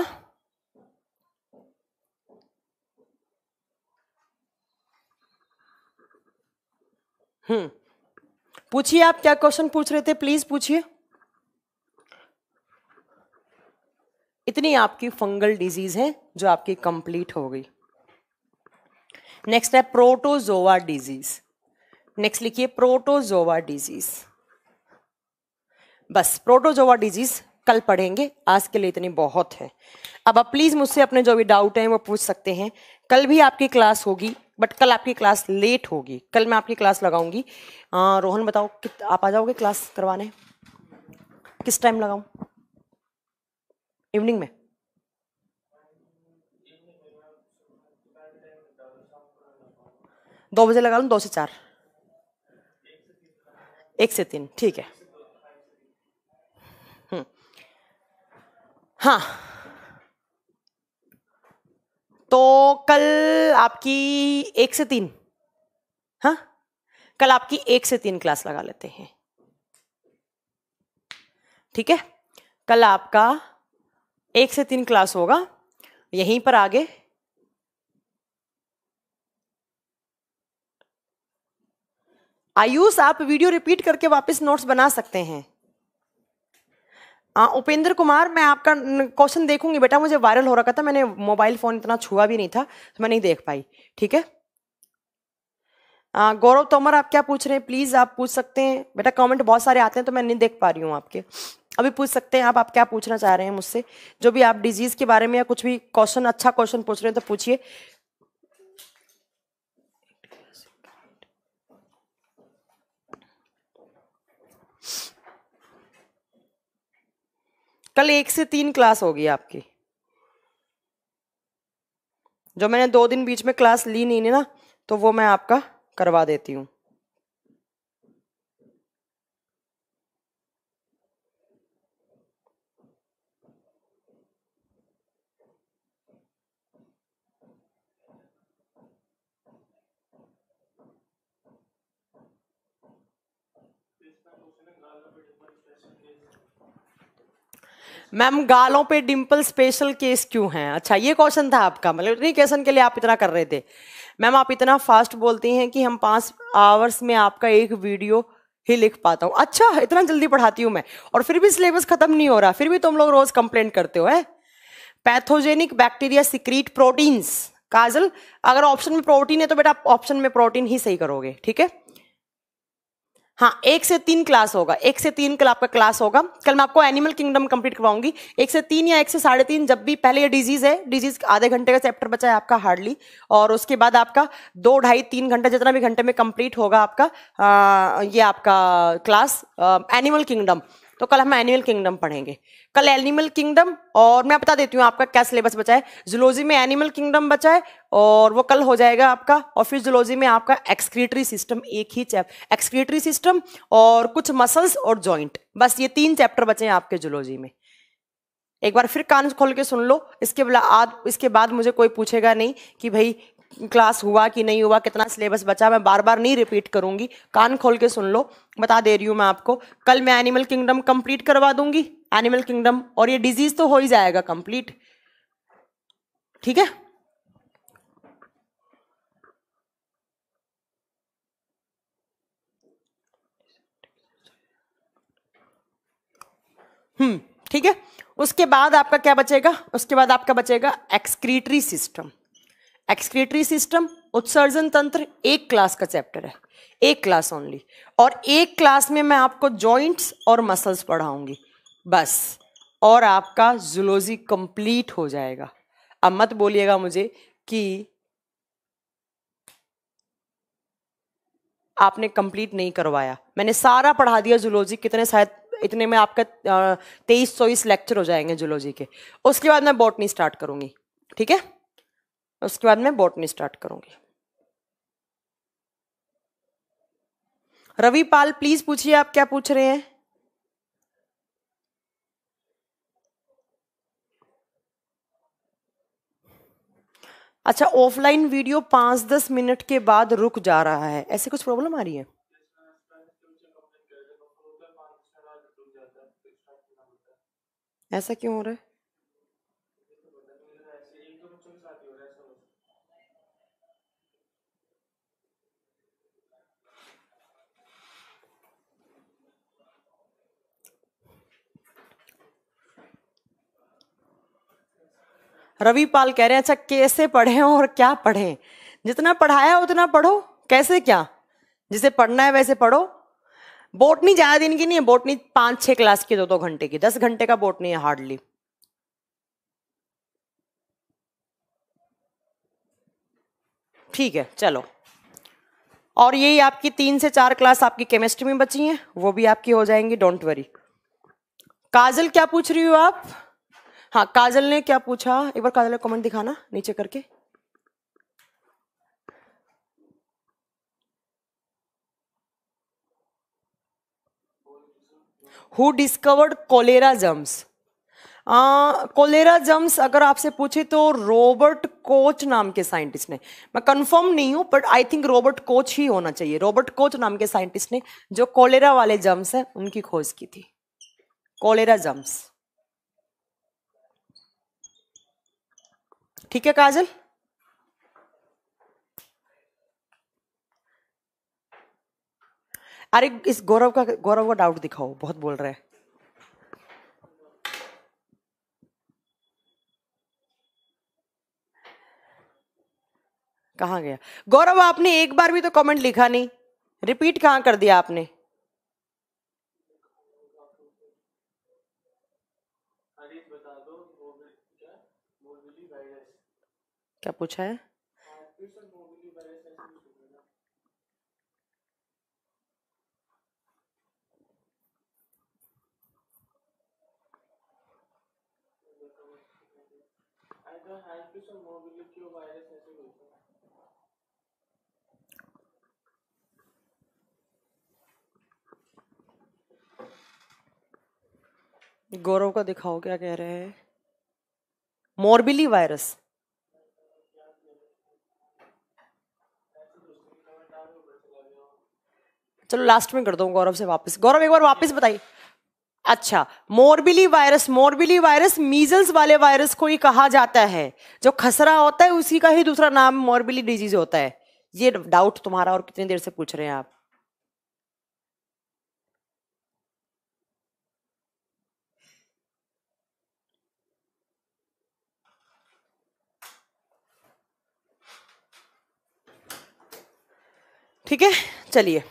हम्म पूछिए आप क्या क्वेश्चन पूछ रहे थे प्लीज पूछिए इतनी आपकी फंगल डिजीज है जो आपकी कंप्लीट हो गई नेक्स्ट है प्रोटोजोवा डिजीज नेक्स्ट लिखिए प्रोटोजोवा डिजीज बस प्रोटोजोवा डिजीज कल पढ़ेंगे आज के लिए इतनी बहुत है अब आप प्लीज़ मुझसे अपने जो भी डाउट हैं वो पूछ सकते हैं कल भी आपकी क्लास होगी बट कल आपकी क्लास लेट होगी कल मैं आपकी क्लास लगाऊंगी रोहन बताओ कि आप आ जाओगे क्लास करवाने किस टाइम लगाऊं इवनिंग में दो बजे लगा लूँ दो से चार एक से तीन ठीक है हम्म। हाँ तो कल आपकी एक से तीन हाँ कल आपकी एक से तीन क्लास लगा लेते हैं ठीक है कल आपका एक से तीन क्लास होगा यहीं पर आगे आयुष आप वीडियो रिपीट करके वापस नोट्स बना सकते हैं हाँ, उपेंद्र कुमार मैं आपका क्वेश्चन देखूंगी बेटा मुझे वायरल हो रखा था मैंने मोबाइल फोन इतना छुआ भी नहीं था तो मैं नहीं देख पाई ठीक है गौरव तोमर आप क्या पूछ रहे हैं प्लीज आप पूछ सकते हैं बेटा कमेंट बहुत सारे आते हैं तो मैं नहीं देख पा रही हूँ आपके अभी पूछ सकते हैं आप आप क्या पूछना चाह रहे हैं मुझसे जो भी आप डिजीज के बारे में या कुछ भी क्वेश्चन अच्छा क्वेश्चन पूछ रहे हैं तो पूछिए कल एक से तीन क्लास होगी आपकी जो मैंने दो दिन बीच में क्लास ली नहीं ना तो वो मैं आपका करवा देती हूँ मैम गालों पे डिम्पल स्पेशल केस क्यों हैं अच्छा ये क्वेश्चन था आपका मतलब इतनी क्वेश्चन के लिए आप इतना कर रहे थे मैम आप इतना फास्ट बोलती हैं कि हम पाँच आवर्स में आपका एक वीडियो ही लिख पाता हूँ अच्छा इतना जल्दी पढ़ाती हूँ मैं और फिर भी सिलेबस खत्म नहीं हो रहा फिर भी तुम लोग रोज कंप्लेंट करते हो है pathogenic bacteria secrete proteins Kajal अगर ऑप्शन में प्रोटीन है तो बेटा आप ऑप्शन में प्रोटीन ही सही करोगे ठीक है हाँ एक से तीन क्लास होगा एक से तीन कल आपका क्लास होगा कल मैं आपको एनिमल किंगडम कंप्लीट करवाऊंगी एक से तीन या एक से साढ़े तीन जब भी पहले ये डिजीज है डिजीज आधे घंटे का चैप्टर बचा है आपका हार्डली और उसके बाद आपका दो ढाई तीन घंटे जितना भी घंटे में कंप्लीट होगा आपका आ, ये आपका क्लास एनिमल किंगडम तो कल हम एनिमल किंगडम पढ़ेंगे कल एनिमल किंगडम और मैं बता देती हूँ आपका क्या सिलेबस बचा है जुलोजी में एनिमल किंगडम बचा है और वो कल हो जाएगा आपका और फिर जुलोजी में आपका एक्सक्रीटरी सिस्टम एक ही चैप एक्सक्रीटरी सिस्टम और कुछ मसल्स और जॉइंट बस ये तीन चैप्टर बचे हैं आपके जुलोजी में एक बार फिर कान खोल के सुन लो इसके बाद इसके बाद मुझे कोई पूछेगा नहीं कि भाई क्लास हुआ कि नहीं हुआ कितना सिलेबस बचा मैं बार बार नहीं रिपीट करूंगी कान खोल के सुन लो बता दे रही हूँ मैं आपको कल मैं एनिमल किंगडम कंप्लीट करवा दूंगी एनिमल किंगडम और ये डिजीज तो हो ही जाएगा कंप्लीट ठीक है हम्म ठीक है उसके बाद आपका क्या बचेगा उसके बाद आपका बचेगा एक्सक्रीटरी सिस्टम एक्सक्रेटरी सिस्टम उत्सर्जन तंत्र एक क्लास का चैप्टर है एक क्लास ओनली और एक क्लास में मैं आपको जॉइंट्स और मसल्स पढ़ाऊंगी बस और आपका जुलोजी कंप्लीट हो जाएगा अब मत बोलिएगा मुझे कि आपने कंप्लीट नहीं करवाया मैंने सारा पढ़ा दिया जुलोजी कितने शायद इतने में आपका तेईस चौबीस लेक्चर हो जाएंगे जुलोजी के उसके बाद मैं बॉटनी स्टार्ट करूंगी ठीक है उसके बाद मैं बॉटनी स्टार्ट करूंगी रवि पाल प्लीज पूछिए आप क्या पूछ रहे हैं अच्छा ऑफलाइन वीडियो पांच दस मिनट के बाद रुक जा रहा है ऐसे कुछ प्रॉब्लम आ रही है ऐसा क्यों हो रहा है रवि पाल कह रहे हैं अच्छा कैसे पढ़ें और क्या पढ़ें जितना पढ़ाया उतना पढ़ो कैसे क्या जिसे पढ़ना है वैसे पढ़ो बोटनी ज़्यादा दिन की नहीं है बोटनी पांच छह क्लास की दो दो घंटे की दस घंटे का बोटनी है हार्डली ठीक है चलो और यही आपकी तीन से चार क्लास आपकी केमिस्ट्री में बची हैं वो भी आपकी हो जाएंगी डोंट वरी काजल क्या पूछ रही हो आप हाँ काजल ने क्या पूछा एक बार काजल ने कमेंट दिखाना नीचे करके who discovered cholera germs cholera germs अगर आपसे पूछे तो रॉबर्ट कोच नाम के साइंटिस्ट ने मैं कंफर्म नहीं हूं but I think Robert Koch ही होना चाहिए रॉबर्ट कोच नाम के साइंटिस्ट ने जो कोलेरा वाले जम्स हैं उनकी खोज की थी कोलेरा जम्स ठीक है काजल अरे इस गौरव का गौरव का डाउट दिखाओ बहुत बोल रहा है गया गौरव आपने एक बार भी तो कमेंट लिखा नहीं रिपीट कहां कर दिया आपने क्या पूछा है गौरव का दिखाओ क्या कह रहे हैं मोरबिली वायरस चलो लास्ट में कर दो गौरव से वापस गौरव एक बार वापस बताइए अच्छा morbilli virus morbilli virus measles वाले वायरस को ही कहा जाता है जो खसरा होता है उसी का ही दूसरा नाम मोरबिली डिजीज होता है ये डाउट तुम्हारा और कितनी देर से पूछ रहे हैं आप ठीक है चलिए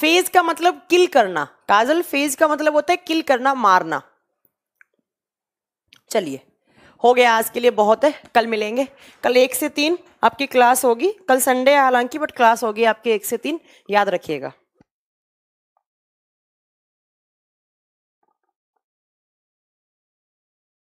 फेज का मतलब किल करना काजल फेज का मतलब होता है किल करना मारना चलिए हो गया आज के लिए बहुत है कल मिलेंगे कल एक से तीन आपकी क्लास होगी कल संडे हालांकि बट क्लास होगी आपकी एक से तीन याद रखिएगा